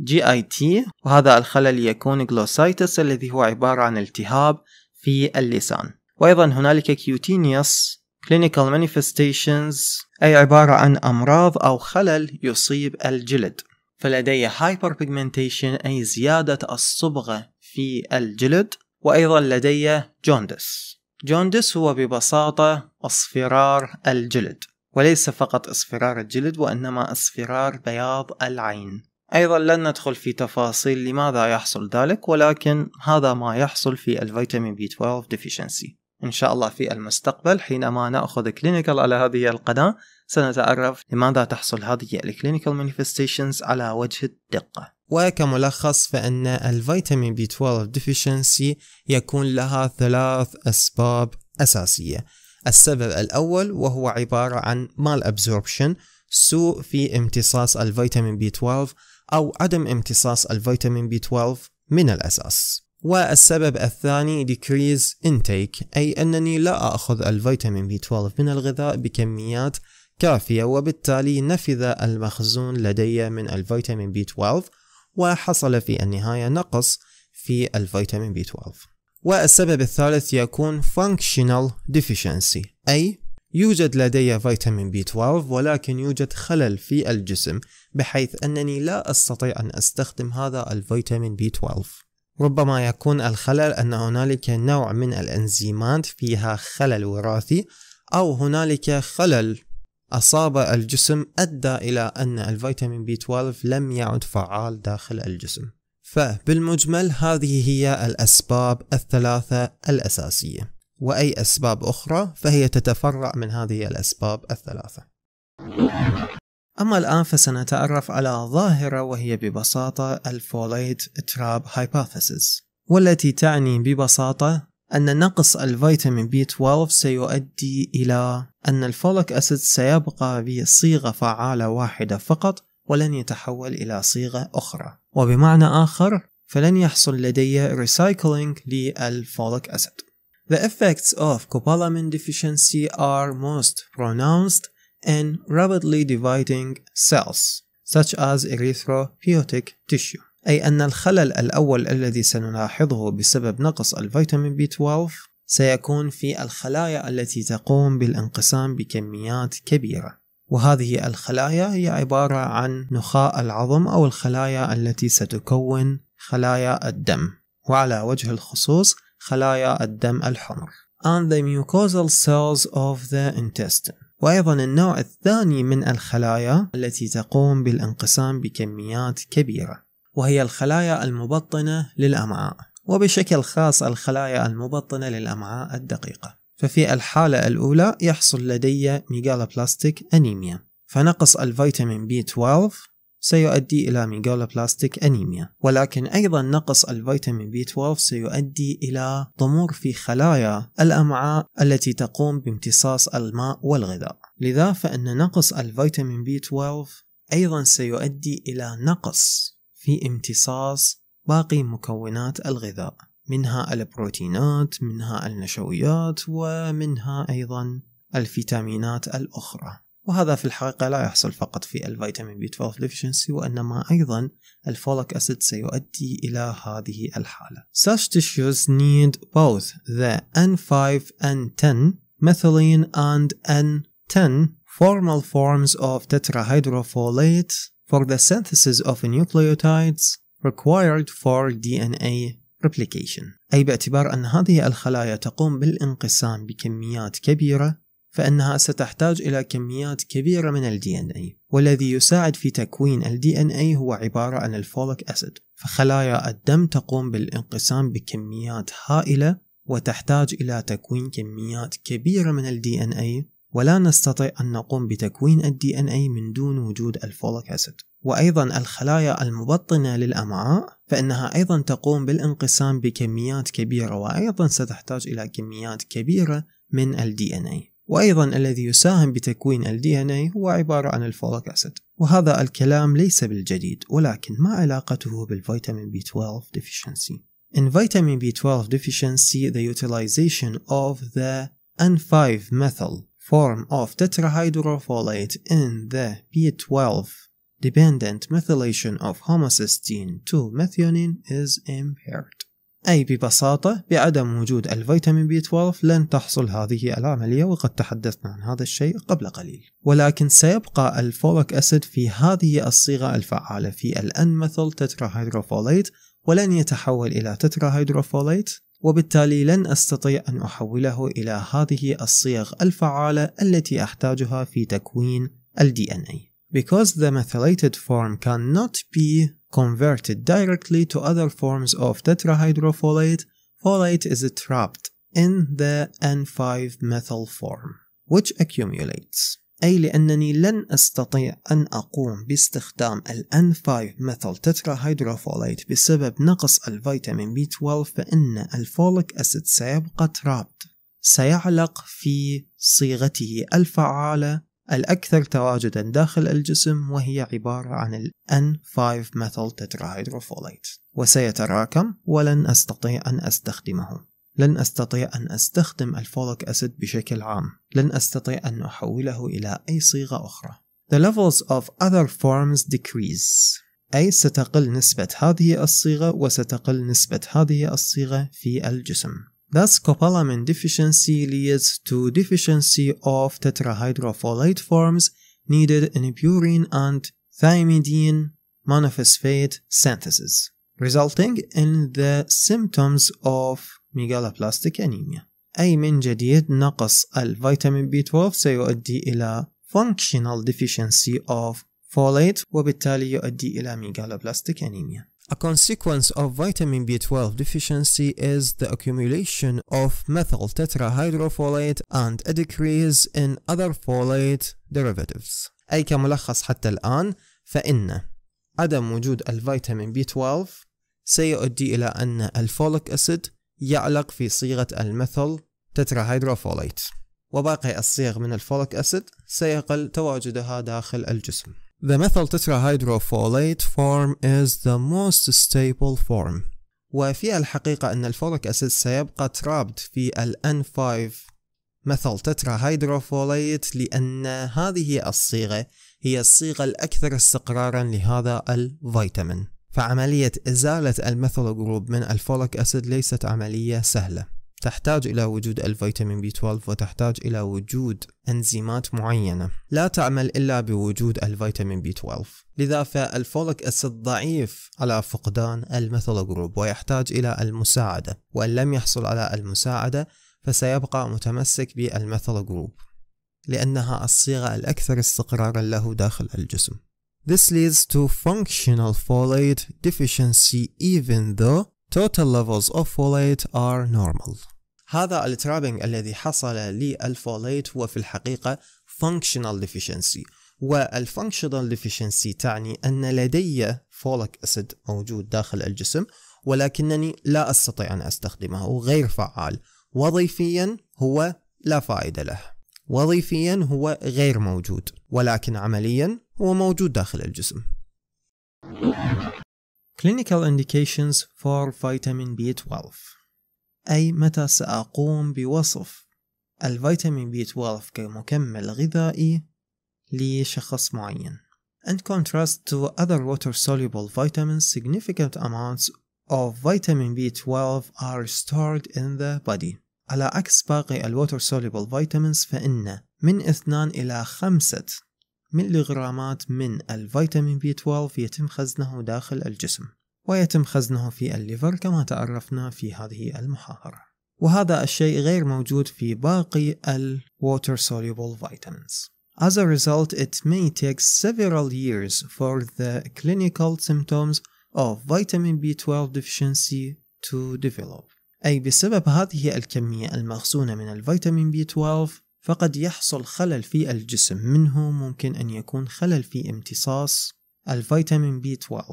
Speaker 1: جي اي تي وهذا الخلل يكون جلوسايتس الذي هو عبارة عن التهاب في اللسان وأيضا هنالك كيوتينيوس clinical manifestations أي عبارة عن أمراض أو خلل يصيب الجلد فلدي hyperpigmentation أي زيادة الصبغة في الجلد وأيضا لدي جوندس جوندس هو ببساطة اصفرار الجلد وليس فقط اصفرار الجلد وإنما اصفرار بياض العين أيضا لن ندخل في تفاصيل لماذا يحصل ذلك ولكن هذا ما يحصل في الفيتامين بي 12 deficiency إن شاء الله في المستقبل حينما نأخذ كلينيكال على هذه القناة سنتعرف لماذا تحصل هذه الكلينيكال مانيفستيشنز على وجه الدقة وكملخص فإن الفيتامين بي 12 deficiency يكون لها ثلاث أسباب أساسية السبب الأول وهو عبارة عن مال absorption سوء في امتصاص الفيتامين بي 12 أو عدم امتصاص الفيتامين بي 12 من الأساس والسبب الثاني decrease intake أي أنني لا أخذ الفيتامين بي 12 من الغذاء بكميات كافية وبالتالي نفذ المخزون لدي من الفيتامين بي 12 وحصل في النهاية نقص في الفيتامين بي 12 والسبب الثالث يكون functional deficiency أي يوجد لدي فيتامين بي 12 ولكن يوجد خلل في الجسم بحيث أنني لا أستطيع أن أستخدم هذا الفيتامين بي 12 ربما يكون الخلل أن هنالك نوع من الأنزيمات فيها خلل وراثي أو هنالك خلل أصاب الجسم أدى إلى أن الفيتامين بي 12 لم يعد فعال داخل الجسم فبالمجمل هذه هي الأسباب الثلاثة الأساسية وأي أسباب أخرى فهي تتفرع من هذه الأسباب الثلاثة. أما الآن فسنتعرف على ظاهرة وهي ببساطة الفوليت تراب هايبوثيسيس والتي تعني ببساطة أن نقص الفيتامين بي 12 سيؤدي إلى أن الفوليك أسيد سيبقى بصيغة فعالة واحدة فقط ولن يتحول إلى صيغة أخرى وبمعنى آخر فلن يحصل لدي ريسايكلينج للفوليك أسيد The effects of cobalamin deficiency are most pronounced in rapidly dividing cells such as erythropoietic tissue أي أن الخلل الأول الذي سنلاحظه بسبب نقص الفيتامين B12 سيكون في الخلايا التي تقوم بالانقسام بكميات كبيرة وهذه الخلايا هي عبارة عن نخاء العظم أو الخلايا التي ستكون خلايا الدم وعلى وجه الخصوص خلايا الدم الحمر and the mucosal cells of the intestine وأيضا النوع الثاني من الخلايا التي تقوم بالانقسام بكميات كبيرة وهي الخلايا المبطنة للأمعاء وبشكل خاص الخلايا المبطنة للأمعاء الدقيقة ففي الحالة الأولى يحصل لدي ميجالوبلاستيك أنيميا فنقص الفيتامين بي 12 سيؤدي إلى ميجالوبلاستيك أنيميا ولكن أيضا نقص الفيتامين بي 12 سيؤدي إلى ضمور في خلايا الأمعاء التي تقوم بامتصاص الماء والغذاء لذا فإن نقص الفيتامين بي 12 أيضا سيؤدي إلى نقص في امتصاص باقي مكونات الغذاء منها البروتينات منها النشويات ومنها أيضا الفيتامينات الأخرى وهذا في الحقيقة لا يحصل فقط في الفيتامين بي 12 deficiency وإنما أيضا الفوليك أسيد سيؤدي إلى هذه الحالة. Such tissues need both the N5 and 10 methylene and N10 formal forms of tetrahydrofolate for the synthesis of nucleotides required for DNA replication. أي باعتبار أن هذه الخلايا تقوم بالانقسام بكميات كبيرة فإنها ستحتاج إلى كميات كبيرة من ال DNA والذي يساعد في تكوين ال DNA هو عبارة عن الفوليك أسيد فخلايا الدم تقوم بالانقسام بكميات هائلة وتحتاج إلى تكوين كميات كبيرة من ال DNA ولا نستطيع أن نقوم بتكوين ال DNA من دون وجود الفوليك أسيد وأيضا الخلايا المبطنة للأمعاء فإنها أيضا تقوم بالانقسام بكميات كبيرة وأيضا ستحتاج إلى كميات كبيرة من ال DNA وأيضا الذي يساهم بتكوين الـ DNA هو عبارة عن الفوليك أسيد وهذا الكلام ليس بالجديد ولكن ما علاقته بالفيتامين B12 deficiency In vitamin B12 deficiency the utilization of the N5 methyl form of tetrahydrofolate in the B12 dependent methylation of homocysteine to methionine is impaired أي ببساطة بعدم وجود الفيتامين بي 12 لن تحصل هذه العملية وقد تحدثنا عن هذا الشيء قبل قليل ولكن سيبقى الفوليك أسيد في هذه الصيغة الفعالة في الأنمثل تتراهيدروفوليت ولن يتحول إلى تتراهيدروفوليت وبالتالي لن أستطيع أن أحوله إلى هذه الصيغ الفعالة التي أحتاجها في تكوين ال DNA because the methylated form cannot be converted directly to other forms of tetrahydrofolate, folate is trapped in the N5-methyl form, which accumulates. أي لأنني لن أستطيع أن أقوم باستخدام ال N5-methyl tetrahydrofolate بسبب نقص الفيتامين B12 فإن الفوليك أسيد سيبقى trapped سيعلق في صيغته الفعالة الأكثر تواجدا داخل الجسم وهي عبارة عن ال N5 methyl tetrahydrofolate وسيتراكم ولن أستطيع أن أستخدمه لن أستطيع أن أستخدم الفوليك أسيد بشكل عام لن أستطيع أن أحوله إلى أي صيغة أخرى The levels of other forms decrease أي ستقل نسبة هذه الصيغة وستقل نسبة هذه الصيغة في الجسم Thus, copalamin deficiency leads to deficiency of tetrahydrofolate forms needed in purine and thymidine monophosphate synthesis, resulting in the symptoms of megaloblastic anemia. أي من جديد نقص الفيتامين B12 سيؤدي إلى functional deficiency of folate وبالتالي يؤدي إلى megaloblastic anemia. A consequence of vitamin B12 deficiency is the accumulation of methyl tetrahydrofolate and a decrease in other folate derivatives. أي كملخص حتى الآن فإن عدم وجود الفيتامين B12 سيؤدي إلى أن الفوليك أسيد يعلق في صيغة الميثل تتراهيدروفوليت وباقي الصيغ من الفوليك أسيد سيقل تواجدها داخل الجسم The methyl tetrahydrofolate form is the most stable form وفي الحقيقة أن الفوريك أسيد سيبقى ترابد في ال N5 methyl tetrahydrofolate لأن هذه الصيغة هي الصيغة الأكثر استقرارا لهذا الفيتامين فعملية إزالة الميثيل جروب من الفوليك أسيد ليست عملية سهلة تحتاج إلى وجود الفيتامين بي 12 وتحتاج إلى وجود أنزيمات معينة لا تعمل إلا بوجود الفيتامين بي 12 لذا فالفوليك أسيد ضعيف على فقدان الميثيل جروب ويحتاج إلى المساعدة وإن لم يحصل على المساعدة فسيبقى متمسك بالميثيل جروب لأنها الصيغة الأكثر استقرارا له داخل الجسم This leads to functional folate deficiency even though Total levels of folate are normal. هذا الترابنج الذي حصل للفوليت هو في الحقيقة functional deficiency والfunctional deficiency تعني أن لدي فوليك أسيد موجود داخل الجسم ولكنني لا أستطيع أن أستخدمه غير فعال وظيفيا هو لا فائدة له وظيفيا هو غير موجود ولكن عمليا هو موجود داخل الجسم Clinical Indications for Vitamin B12 أي متى سأقوم بوصف الفيتامين B12 كمكمل غذائي لشخص معين in contrast to other water-soluble vitamins, significant amounts of vitamin B12 are stored in the body. على عكس باقي الوتر soluble vitamins فإن من 2 إلى 5 ملغرامات من الفيتامين بي 12 يتم خزنه داخل الجسم ويتم خزنه في الليفر كما تعرفنا في هذه المحاضرة وهذا الشيء غير موجود في باقي ال water soluble vitamins. As a result, it may take several years for the clinical symptoms of vitamin B12 deficiency to develop. أي بسبب هذه الكمية المخزونة من الفيتامين B12 فقد يحصل خلل في الجسم منه ممكن أن يكون خلل في امتصاص الفيتامين بي 12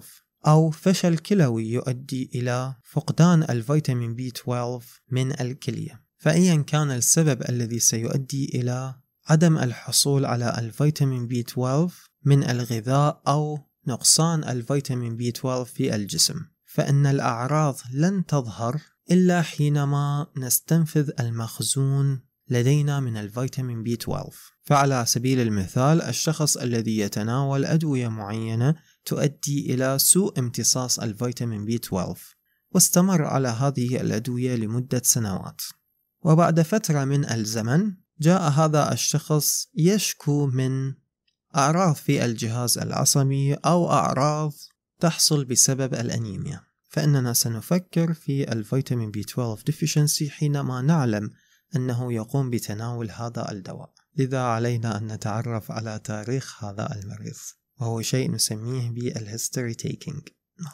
Speaker 1: أو فشل كلوي يؤدي إلى فقدان الفيتامين بي 12 من الكلية فأيا كان السبب الذي سيؤدي إلى عدم الحصول على الفيتامين بي 12 من الغذاء أو نقصان الفيتامين بي 12 في الجسم فإن الأعراض لن تظهر إلا حينما نستنفذ المخزون لدينا من الفيتامين بي 12 فعلى سبيل المثال الشخص الذي يتناول أدوية معينة تؤدي إلى سوء امتصاص الفيتامين بي 12 واستمر على هذه الأدوية لمدة سنوات وبعد فترة من الزمن جاء هذا الشخص يشكو من أعراض في الجهاز العصبي أو أعراض تحصل بسبب الأنيميا فإننا سنفكر في الفيتامين بي 12 deficiency حينما نعلم أنه يقوم بتناول هذا الدواء لذا علينا أن نتعرف على تاريخ هذا المريض وهو شيء نسميه بالهيستوري تيكينج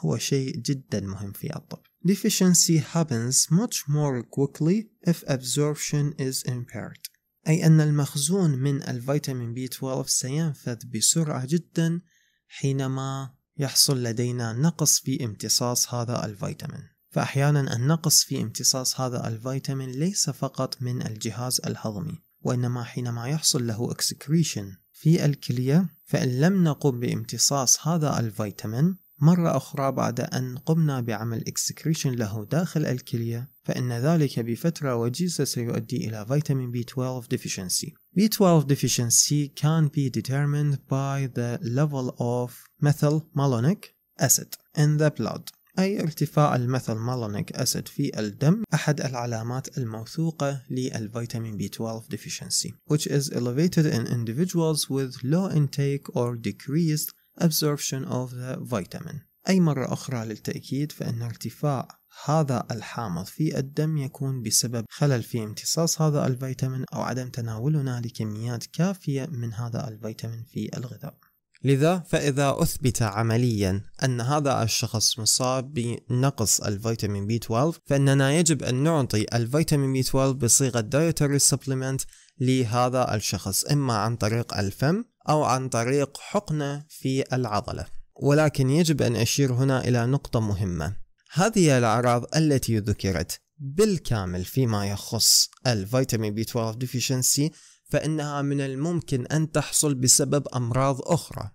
Speaker 1: هو شيء جدا مهم في الطب Deficiency happens much more quickly if absorption is impaired أي أن المخزون من الفيتامين B12 سينفذ بسرعة جدا حينما يحصل لدينا نقص في امتصاص هذا الفيتامين فأحيانا النقص في امتصاص هذا الفيتامين ليس فقط من الجهاز الهضمي وإنما حينما يحصل له اكسكريشن في الكلية فإن لم نقم بامتصاص هذا الفيتامين مرة أخرى بعد أن قمنا بعمل اكسكريشن له داخل الكلية فإن ذلك بفترة وجيزة سيؤدي إلى فيتامين B12 deficiency. B12 deficiency can be determined by the level of methylmalonic acid in the blood. أي ارتفاع الميثل مالونيك أسيد في الدم أحد العلامات الموثوقة للفيتامين B12 deficiency which is elevated in individuals with low intake or decreased absorption of the vitamin أي مرة أخرى للتأكيد فإن ارتفاع هذا الحامض في الدم يكون بسبب خلل في امتصاص هذا الفيتامين أو عدم تناولنا لكميات كافية من هذا الفيتامين في الغذاء لذا فإذا أثبت عمليا أن هذا الشخص مصاب بنقص الفيتامين بي 12 فإننا يجب أن نعطي الفيتامين بي 12 بصيغة dietary supplement لهذا الشخص إما عن طريق الفم أو عن طريق حقنة في العضلة ولكن يجب أن أشير هنا إلى نقطة مهمة هذه الأعراض التي ذكرت بالكامل فيما يخص الفيتامين بي 12 deficiency فإنها من الممكن أن تحصل بسبب أمراض أخرى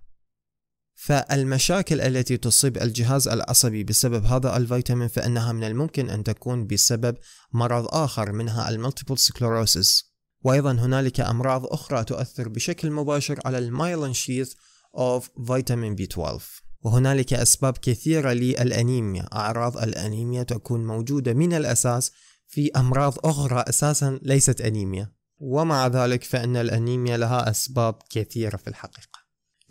Speaker 1: فالمشاكل التي تصيب الجهاز العصبي بسبب هذا الفيتامين فإنها من الممكن أن تكون بسبب مرض آخر منها المالتيبل سكلوروسيس وأيضا هنالك أمراض أخرى تؤثر بشكل مباشر على المايلين شيث of فيتامين بي 12 وهنالك أسباب كثيرة للأنيميا أعراض الأنيميا تكون موجودة من الأساس في أمراض أخرى أساسا ليست أنيميا ومع ذلك فإن الأنيميا لها أسباب كثيرة في الحقيقة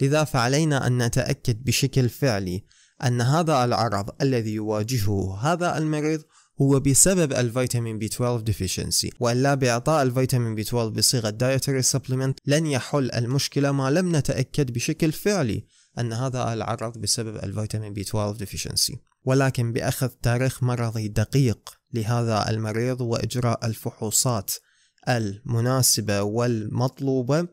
Speaker 1: لذا فعلينا أن نتأكد بشكل فعلي أن هذا العرض الذي يواجهه هذا المريض هو بسبب الفيتامين بي 12 ديفيشنسي والا باعطاء الفيتامين بي 12 بصيغه دايتري سبلمنت لن يحل المشكله ما لم نتاكد بشكل فعلي ان هذا العرض بسبب الفيتامين بي 12 ديفيشنسي ولكن باخذ تاريخ مرضي دقيق لهذا المريض واجراء الفحوصات المناسبة والمطلوبة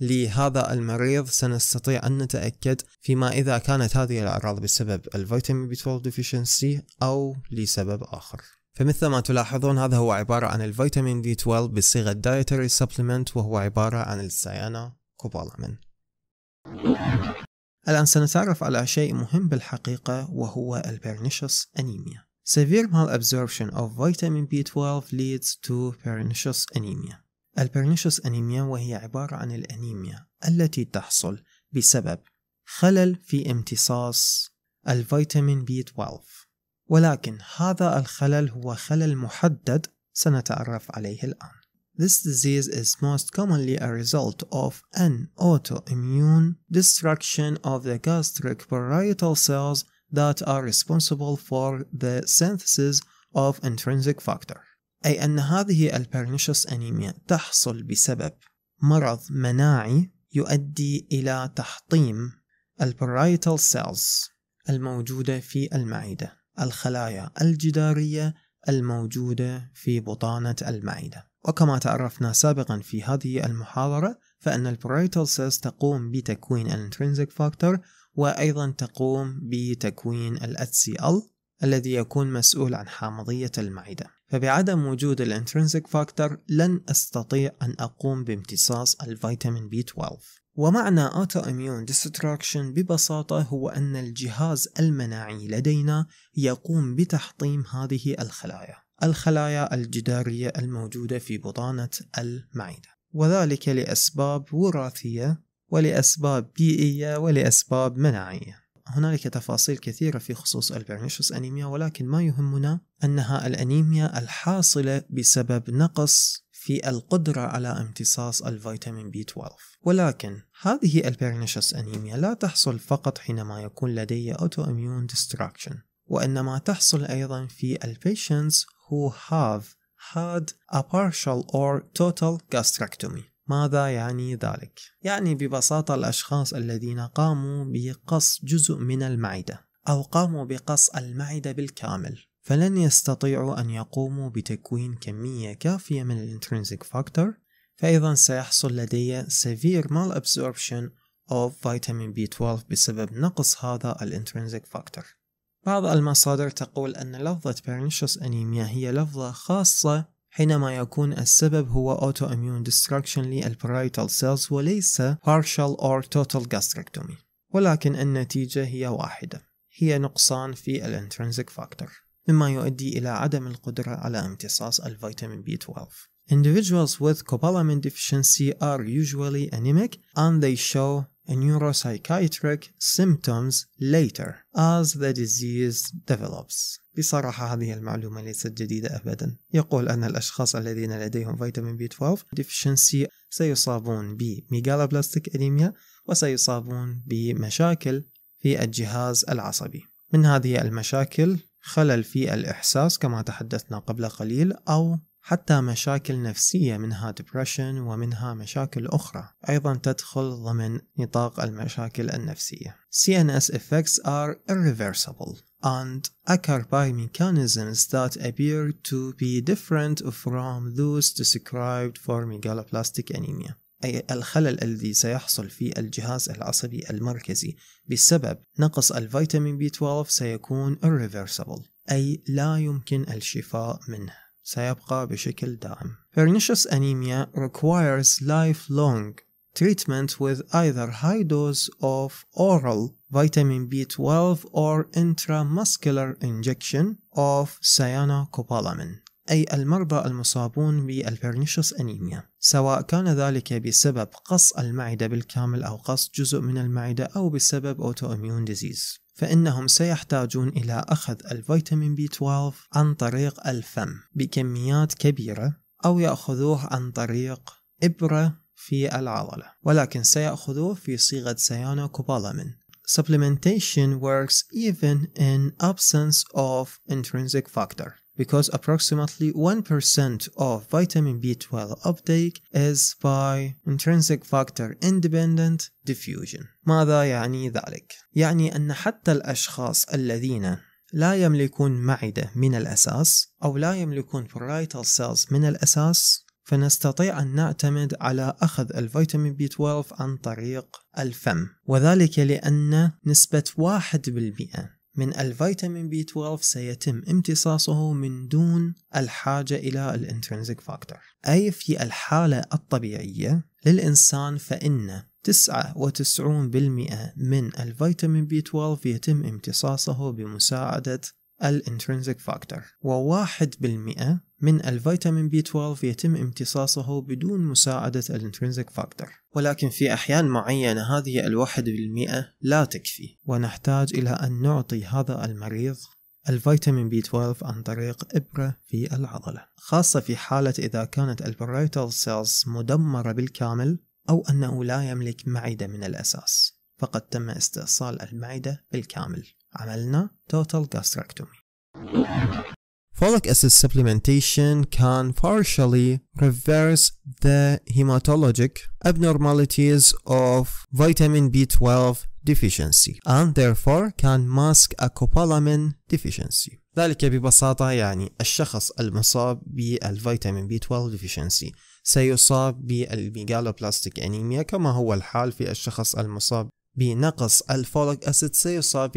Speaker 1: لهذا المريض سنستطيع أن نتأكد فيما إذا كانت هذه الأعراض بسبب الفيتامين بي 12 ديفيشنسي أو لسبب آخر فمثل ما تلاحظون هذا هو عبارة عن الفيتامين بي 12 بصيغة دايتري سبلمنت وهو عبارة عن السيانا كوبالامين الآن سنتعرف على شيء مهم بالحقيقة وهو البرنيشوس أنيميا Severe malabsorption of vitamin B12 leads to pernicious anemia. البرنيشوس أنيميا وهي عبارة عن الأنيميا التي تحصل بسبب خلل في امتصاص الفيتامين b 12 ولكن هذا الخلل هو خلل محدد سنتعرف عليه الآن This disease is most commonly a result of an autoimmune destruction of the gastric parietal cells that are responsible for the synthesis of intrinsic factor أي أن هذه pernicious أنيميا تحصل بسبب مرض مناعي يؤدي إلى تحطيم البرايتال سيلز الموجودة في المعدة الخلايا الجدارية الموجودة في بطانة المعدة وكما تعرفنا سابقا في هذه المحاضرة فإن البرايتال سيلز تقوم بتكوين intrinsic فاكتور وأيضا تقوم بتكوين ال HCl الذي يكون مسؤول عن حامضية المعدة فبعدم وجود Intrinsic فاكتور لن أستطيع أن أقوم بامتصاص الفيتامين B12 ومعنى Autoimmune اميون ديستراكشن ببساطة هو أن الجهاز المناعي لدينا يقوم بتحطيم هذه الخلايا الخلايا الجدارية الموجودة في بطانة المعدة وذلك لأسباب وراثية ولأسباب بيئية ولأسباب مناعية هنالك تفاصيل كثيرة في خصوص البرنيشوس أنيميا ولكن ما يهمنا أنها الأنيميا الحاصلة بسبب نقص في القدرة على امتصاص الفيتامين بي 12 ولكن هذه البرنيشوس أنيميا لا تحصل فقط حينما يكون لدي أوتو إميون ديستراكشن وإنما تحصل أيضا في البيشنس who have had a partial or total gastrectomy ماذا يعني ذلك؟ يعني ببساطة الأشخاص الذين قاموا بقص جزء من المعدة أو قاموا بقص المعدة بالكامل فلن يستطيعوا أن يقوموا بتكوين كمية كافية من الانترنسيك فاكتور فإذا سيحصل لدي severe malabsorption of vitamin B12 بسبب نقص هذا الانترنسيك فاكتور بعض المصادر تقول أن لفظة pernicious anemia هي لفظة خاصة حينما يكون السبب هو autoimmune destruction ديستركشن للبرايتال سيلز وليس partial or total gastrectomy ولكن النتيجة هي واحدة هي نقصان في الانترنسك فاكتور مما يؤدي إلى عدم القدرة على امتصاص الفيتامين B12 Individuals with cobalamin deficiency are usually anemic and they show neuropsychiatric symptoms later as the disease develops بصراحة هذه المعلومة ليست جديدة أبدا يقول أن الأشخاص الذين لديهم فيتامين بي 12 ديفشنسي سيصابون بميغالابلاستيك أنيميا وسيصابون بمشاكل في الجهاز العصبي من هذه المشاكل خلل في الإحساس كما تحدثنا قبل قليل أو حتى مشاكل نفسية منها ديبرشن ومنها مشاكل أخرى أيضا تدخل ضمن نطاق المشاكل النفسية CNS effects are irreversible and occur by mechanisms that appear to be different from those described for megaloplastic anemia أي الخلل الذي سيحصل في الجهاز العصبي المركزي بسبب نقص الفيتامين B12 سيكون irreversible أي لا يمكن الشفاء منه سيبقى بشكل دائم. Pernicious anemia requires lifelong treatment with either high dose of oral vitamin B12 or intramuscular injection of cyanocobalamin. أي المرضى المصابون بالبرنيشوس أنيميا سواء كان ذلك بسبب قص المعدة بالكامل أو قص جزء من المعدة أو بسبب أوتو إميون ديزيز فإنهم سيحتاجون إلى أخذ الفيتامين بي 12 عن طريق الفم بكميات كبيرة أو يأخذوه عن طريق إبرة في العضلة ولكن سيأخذوه في صيغة كوبالامين Supplementation works even in absence of intrinsic factor because approximately 1% of vitamin B12 uptake is by intrinsic factor independent diffusion ماذا يعني ذلك؟ يعني أن حتى الأشخاص الذين لا يملكون معدة من الأساس أو لا يملكون parietal cells من الأساس فنستطيع أن نعتمد على أخذ الفيتامين بي 12 عن طريق الفم وذلك لأن نسبة 1% من الفيتامين بي 12 سيتم امتصاصه من دون الحاجة إلى الانترنزيك فاكتور أي في الحالة الطبيعية للإنسان فإن 99% من الفيتامين بي 12 يتم امتصاصه بمساعدة الانترنزيك فاكتور و1% من الفيتامين بي 12 يتم امتصاصه بدون مساعدة الانترنزك فاكتور ولكن في أحيان معينة هذه الواحد بالمئة لا تكفي ونحتاج إلى أن نعطي هذا المريض الفيتامين بي 12 عن طريق إبرة في العضلة خاصة في حالة إذا كانت البرايتال سيلز مدمرة بالكامل أو أنه لا يملك معدة من الأساس فقد تم استئصال المعدة بالكامل عملنا total gastrectomy Folic acid supplementation can partially reverse the hematologic abnormalities of vitamin B12 deficiency and therefore can mask a copalamin deficiency ذلك ببساطة يعني الشخص المصاب بالفيتامين B12 deficiency سيصاب بالميغالوبلاستيك أنيميا كما هو الحال في الشخص المصاب بنقص الفوليك أسيد سيصاب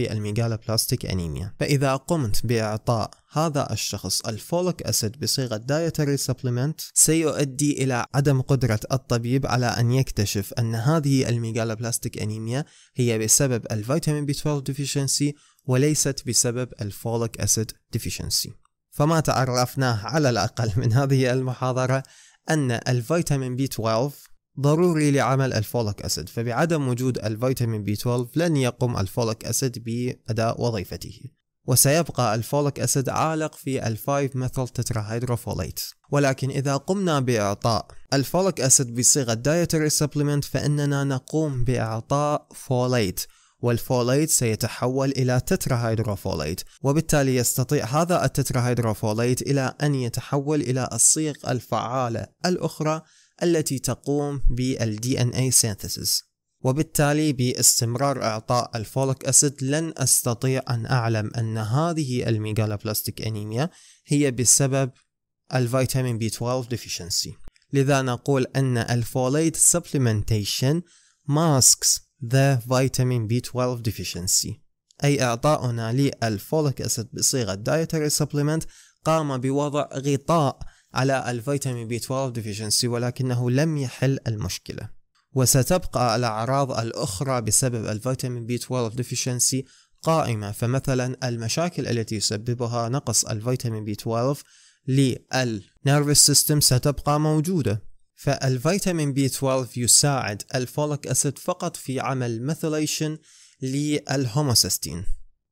Speaker 1: بلاستيك أنيميا فإذا قمت بإعطاء هذا الشخص الفوليك أسيد بصيغة دايتري سبلمنت سيؤدي إلى عدم قدرة الطبيب على أن يكتشف أن هذه بلاستيك أنيميا هي بسبب الفيتامين بي 12 ديفيشنسي وليست بسبب الفوليك أسيد ديفيشنسي فما تعرفناه على الأقل من هذه المحاضرة أن الفيتامين بي 12 ضروري لعمل الفوليك أسيد فبعدم وجود الفيتامين بي 12 لن يقوم الفوليك أسيد بأداء وظيفته وسيبقى الفوليك أسيد عالق في الفايف ميثل تتراهيدروفوليت ولكن إذا قمنا بإعطاء الفوليك أسيد بصيغة دايتري سبلمنت فإننا نقوم بإعطاء فوليت والفوليت سيتحول إلى تتراهيدروفوليت وبالتالي يستطيع هذا التتراهيدروفوليت إلى أن يتحول إلى الصيغ الفعالة الأخرى التي تقوم بال ان synthesis وبالتالي باستمرار اعطاء الفوليك اسيد لن استطيع ان اعلم ان هذه الميغالابلاستيك انيميا هي بسبب الفيتامين بي 12 deficiency لذا نقول ان الفوليت supplementation masks the vitamin B12 deficiency أي إعطاؤنا للفوليك أسيد بصيغة dietary supplement قام بوضع غطاء على الفيتامين بي 12 ديفيشنسي ولكنه لم يحل المشكلة وستبقى الأعراض الأخرى بسبب الفيتامين بي 12 ديفيشنسي قائمة فمثلا المشاكل التي يسببها نقص الفيتامين بي 12 للنيرفس سيستم ستبقى موجودة فالفيتامين بي 12 يساعد الفوليك أسيد فقط في عمل ميثيليشن للهوموسيستين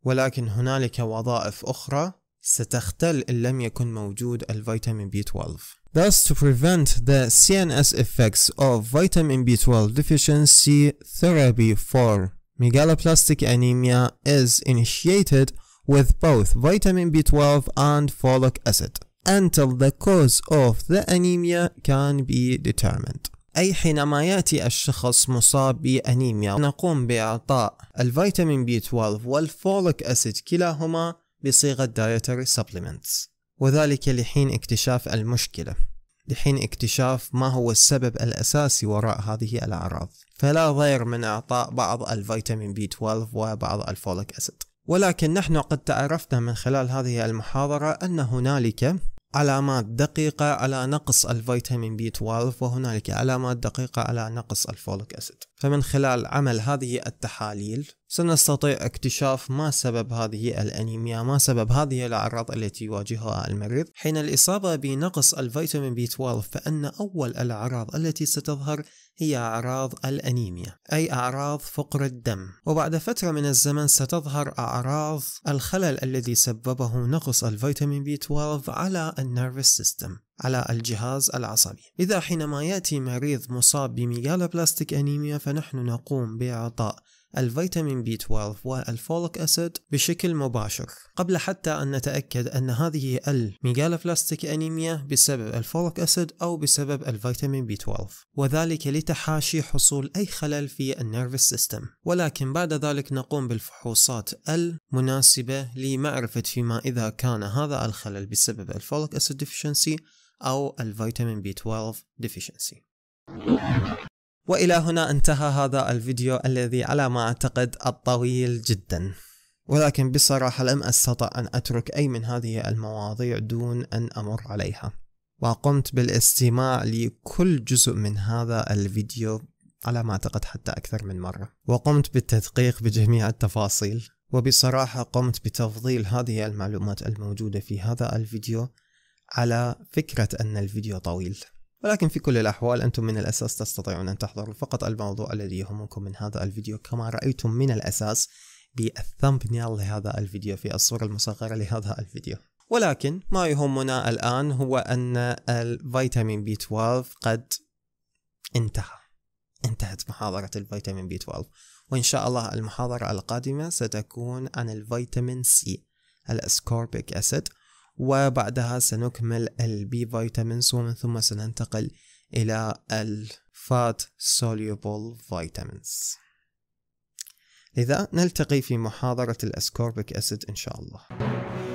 Speaker 1: ولكن هنالك وظائف أخرى ستختل إن لم يكن موجود الفيتامين B12 Thus to prevent the CNS effects of vitamin B12 deficiency therapy for megaloplastic anemia is initiated with both vitamin B12 and folic acid until the cause of the anemia can be determined أي حينما يأتي الشخص مصاب بأنيميا نقوم بإعطاء الفيتامين B12 والفوليك أسيد كلاهما بصيغة dietary supplements وذلك لحين اكتشاف المشكلة لحين اكتشاف ما هو السبب الأساسي وراء هذه الأعراض فلا ضير من إعطاء بعض الفيتامين بي 12 وبعض الفوليك أسيد ولكن نحن قد تعرفنا من خلال هذه المحاضرة أن هنالك علامات دقيقة على نقص الفيتامين بي 12 وهنالك علامات دقيقة على نقص الفوليك أسيد فمن خلال عمل هذه التحاليل سنستطيع اكتشاف ما سبب هذه الأنيميا ما سبب هذه الأعراض التي يواجهها المريض حين الإصابة بنقص الفيتامين بي 12 فإن أول الأعراض التي ستظهر هي أعراض الأنيميا أي أعراض فقر الدم وبعد فترة من الزمن ستظهر أعراض الخلل الذي سببه نقص الفيتامين بي 12 على النيرفس سيستم على الجهاز العصبي إذا حينما يأتي مريض مصاب بلاستيك أنيميا فنحن نقوم بإعطاء الفيتامين بي 12 والفوليك أسيد بشكل مباشر قبل حتى أن نتأكد أن هذه الميجالوبلاستيك أنيميا بسبب الفوليك أسيد أو بسبب الفيتامين بي 12 وذلك لتحاشي حصول أي خلل في النيرفس سيستم ولكن بعد ذلك نقوم بالفحوصات المناسبة لمعرفة فيما إذا كان هذا الخلل بسبب الفوليك أسيد ديفيشنسي أو الفيتامين بي 12 deficiency والى هنا انتهى هذا الفيديو الذي على ما اعتقد الطويل جدا ولكن بصراحة لم استطع ان اترك اي من هذه المواضيع دون ان امر عليها وقمت بالاستماع لكل جزء من هذا الفيديو على ما اعتقد حتى اكثر من مرة وقمت بالتدقيق بجميع التفاصيل وبصراحة قمت بتفضيل هذه المعلومات الموجودة في هذا الفيديو على فكرة أن الفيديو طويل ولكن في كل الأحوال أنتم من الأساس تستطيعون أن تحضروا فقط الموضوع الذي يهمكم من هذا الفيديو كما رأيتم من الأساس بالثمبنيل لهذا الفيديو في الصورة المصغرة لهذا الفيديو ولكن ما يهمنا الآن هو أن الفيتامين بي 12 قد انتهى انتهت محاضرة الفيتامين بي 12 وإن شاء الله المحاضرة القادمة ستكون عن الفيتامين سي الأسكوربيك أسيد وبعدها سنكمل البي فيتامينز ومن ثم سننتقل إلى الفات soluble فيتامينز لذا نلتقي في محاضرة الأسكوربيك أسيد إن شاء الله